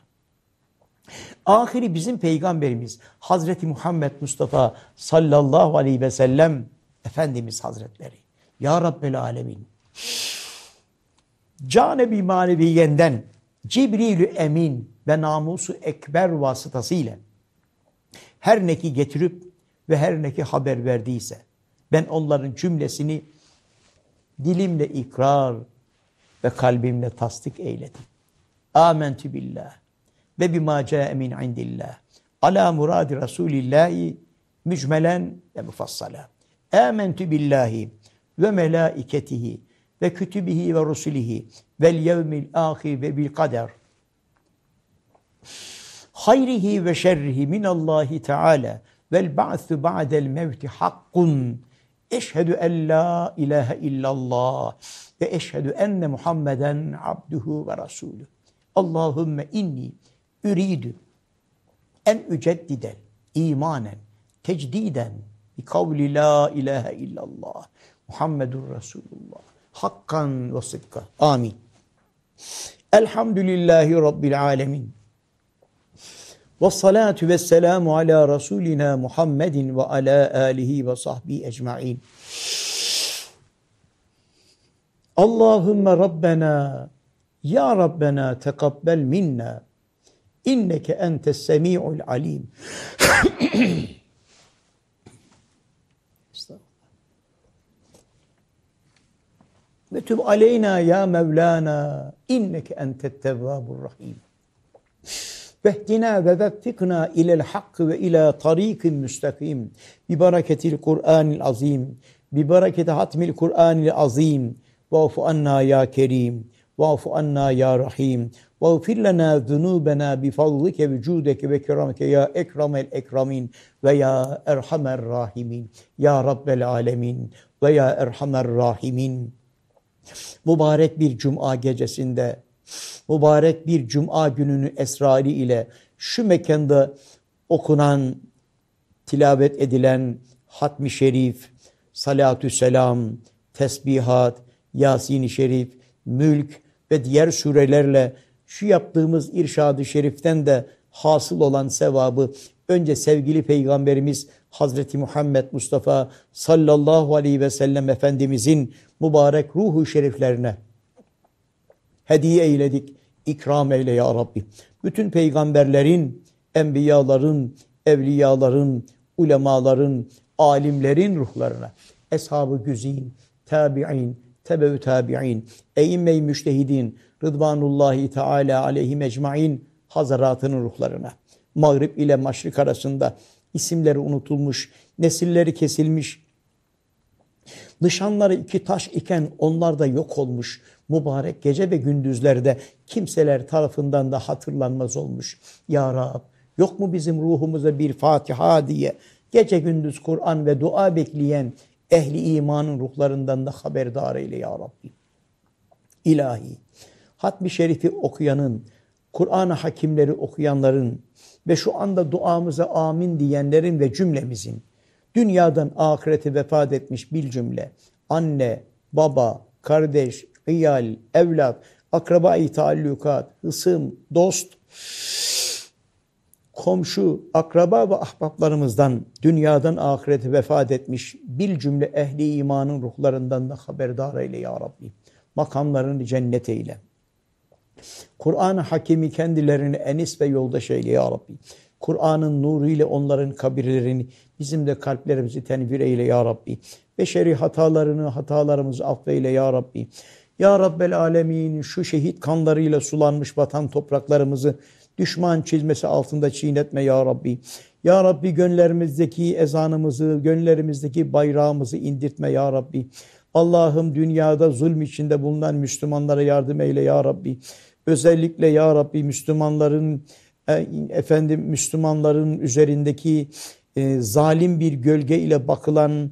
Ahiri bizim peygamberimiz Hazreti Muhammed Mustafa sallallahu aleyhi ve sellem Efendimiz Hazretleri. Ya Rabbel Alemin. Canebi maneviyenden Cibril-i Emin ve namusu ekber vasıtasıyla her neki getirip ve her neki haber verdiyse ben onların cümlesini dilimle ikrar ve kalbimle tasdik eyledim. Amentü billah ve bima ca'e min indillah ala muradi rasulillahi mücmelen ve mufassala. Amentü billahi ve melaiketihi ve kütübihi ve rusulihi vel yevmil ahir ve bil kader hayrihi ve şerrihi min Allahi Teala vel ba'su ba'del mevti hakkun. Eşhedü en la ilahe illallah ve eşhedü enne Muhammeden abduhu ve rasulü. Allahümme inni üridu en üceddiden imanen tecdiden bi kavli la ilahe illallah Muhammedur Resulullah hakkan ve sıdka. Amin. Elhamdülillahi Rabbil alemin. والصلاة والسلام على رسولنا محمد وعلى آله وصحبه أجمعين اللهم ربنا يا ربنا تقبل منا إنك أنت السميع العليم [COUGHS] وتب علينا يا مولانا إنك أنت التواب الرحيم Vehdina ve veffikna ilel hakkı ve ila tarikin müstakim. Bi bereketil Kur'anil azim. Bi bereketi hatmil Kur'anil azim. Vafu anna ya kerim. Vafu anna ya rahim. Vagfir lana zunubena bi fadlike ve cudeke ve keramike ya ekramel ekramin ve ya erhamer rahimin. Ya Rabbel alemin ve ya erhamer rahimin. Mübarek bir cuma gecesinde mübarek bir cuma gününü esrari ile şu mekanda okunan, tilavet edilen hatmi şerif, salatü selam, tesbihat, yasin-i şerif, mülk ve diğer surelerle şu yaptığımız irşadı şeriften de hasıl olan sevabı önce sevgili peygamberimiz Hazreti Muhammed Mustafa sallallahu aleyhi ve sellem efendimizin mübarek ruhu şeriflerine hediye eyledik. İkram eyle ya Rabbi. Bütün peygamberlerin, enbiyaların, evliyaların, ulemaların, alimlerin ruhlarına, eshab-ı güzin, tabi'in, tebe-ü tabi'in, eyyimme-i müştehidin, rıdvanullahi teala aleyhi mecmain hazaratının ruhlarına. Mağrip ile maşrik arasında isimleri unutulmuş, nesilleri kesilmiş, nişanları iki taş iken onlar da yok olmuş mübarek gece ve gündüzlerde kimseler tarafından da hatırlanmaz olmuş. Ya Rab yok mu bizim ruhumuza bir Fatiha diye gece gündüz Kur'an ve dua bekleyen ehli imanın ruhlarından da haberdar eyle ya Rabbi. İlahi hatmi şerifi okuyanın, Kur'an-ı hakimleri okuyanların ve şu anda duamıza amin diyenlerin ve cümlemizin dünyadan ahirete vefat etmiş bir cümle anne, baba, kardeş, hıyal, evlat, akraba-i taallukat, hısım, dost, komşu, akraba ve ahbaplarımızdan, dünyadan ahirete vefat etmiş bir cümle ehli imanın ruhlarından da haberdar eyle ya Rabbi. Makamlarını cennet eyle. Kur'an-ı Hakimi kendilerini enis ve yoldaş eyle ya Rabbi. Kur'an'ın nuru ile onların kabirlerini, bizim de kalplerimizi tenvir eyle ya Rabbi. Beşeri hatalarını, hatalarımızı affeyle ya Rabbi. Ya Rabbel Alemin şu şehit kanlarıyla sulanmış vatan topraklarımızı düşman çizmesi altında çiğnetme ya Rabbi. Ya Rabbi gönlerimizdeki ezanımızı, gönlerimizdeki bayrağımızı indirtme ya Rabbi. Allah'ım dünyada zulm içinde bulunan Müslümanlara yardım eyle ya Rabbi. Özellikle ya Rabbi Müslümanların e, efendim Müslümanların üzerindeki e, zalim bir gölge ile bakılan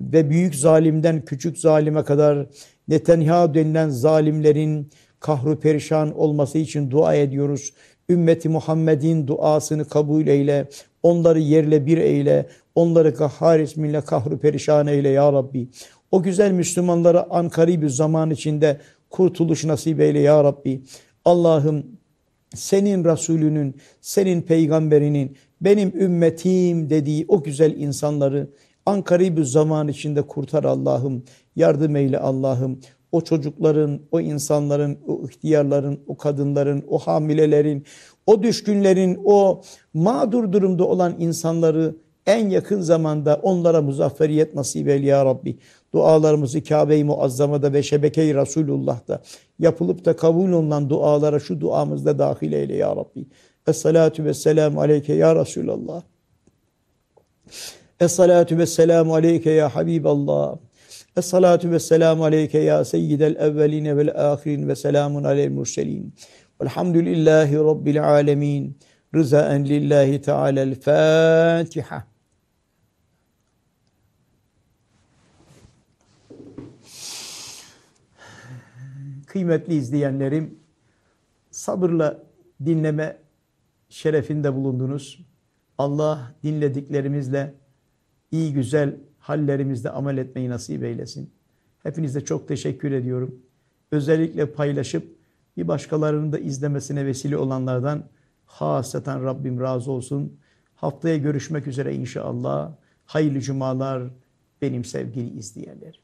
ve büyük zalimden küçük zalime kadar Netanyahu denilen zalimlerin kahru perişan olması için dua ediyoruz. Ümmeti Muhammed'in duasını kabul eyle. Onları yerle bir eyle. Onları kahhar isminle kahru perişan eyle ya Rabbi. O güzel Müslümanlara ankari bir zaman içinde kurtuluş nasip eyle ya Rabbi. Allah'ım senin Resulünün, senin peygamberinin, benim ümmetim dediği o güzel insanları Ankara'yı zaman içinde kurtar Allah'ım. Yardım eyle Allah'ım. O çocukların, o insanların, o ihtiyarların, o kadınların, o hamilelerin, o düşkünlerin, o mağdur durumda olan insanları en yakın zamanda onlara muzafferiyet nasip eyle ya Rabbi. Dualarımızı Kabe-i Muazzama'da ve Şebeke-i Resulullah'ta yapılıp da kabul olunan dualara şu duamızda dahil eyle ya Rabbi. Esselatu ve selam aleyke ya Resulallah. Esselatu ve selamu aleyke ya Habiballah. Esselatu ve selamu aleyke ya seyyidel evveline vel ahirin ve selamun aleyl murselin. Velhamdülillahi Rabbil alemin. Rızaen lillahi teala'l Fatiha. Kıymetli izleyenlerim, sabırla dinleme şerefinde bulundunuz. Allah dinlediklerimizle iyi güzel hallerimizde amel etmeyi nasip eylesin. Hepinize çok teşekkür ediyorum. Özellikle paylaşıp bir başkalarının da izlemesine vesile olanlardan hasreten Rabbim razı olsun. Haftaya görüşmek üzere inşallah. Hayırlı cumalar benim sevgili izleyenlerim.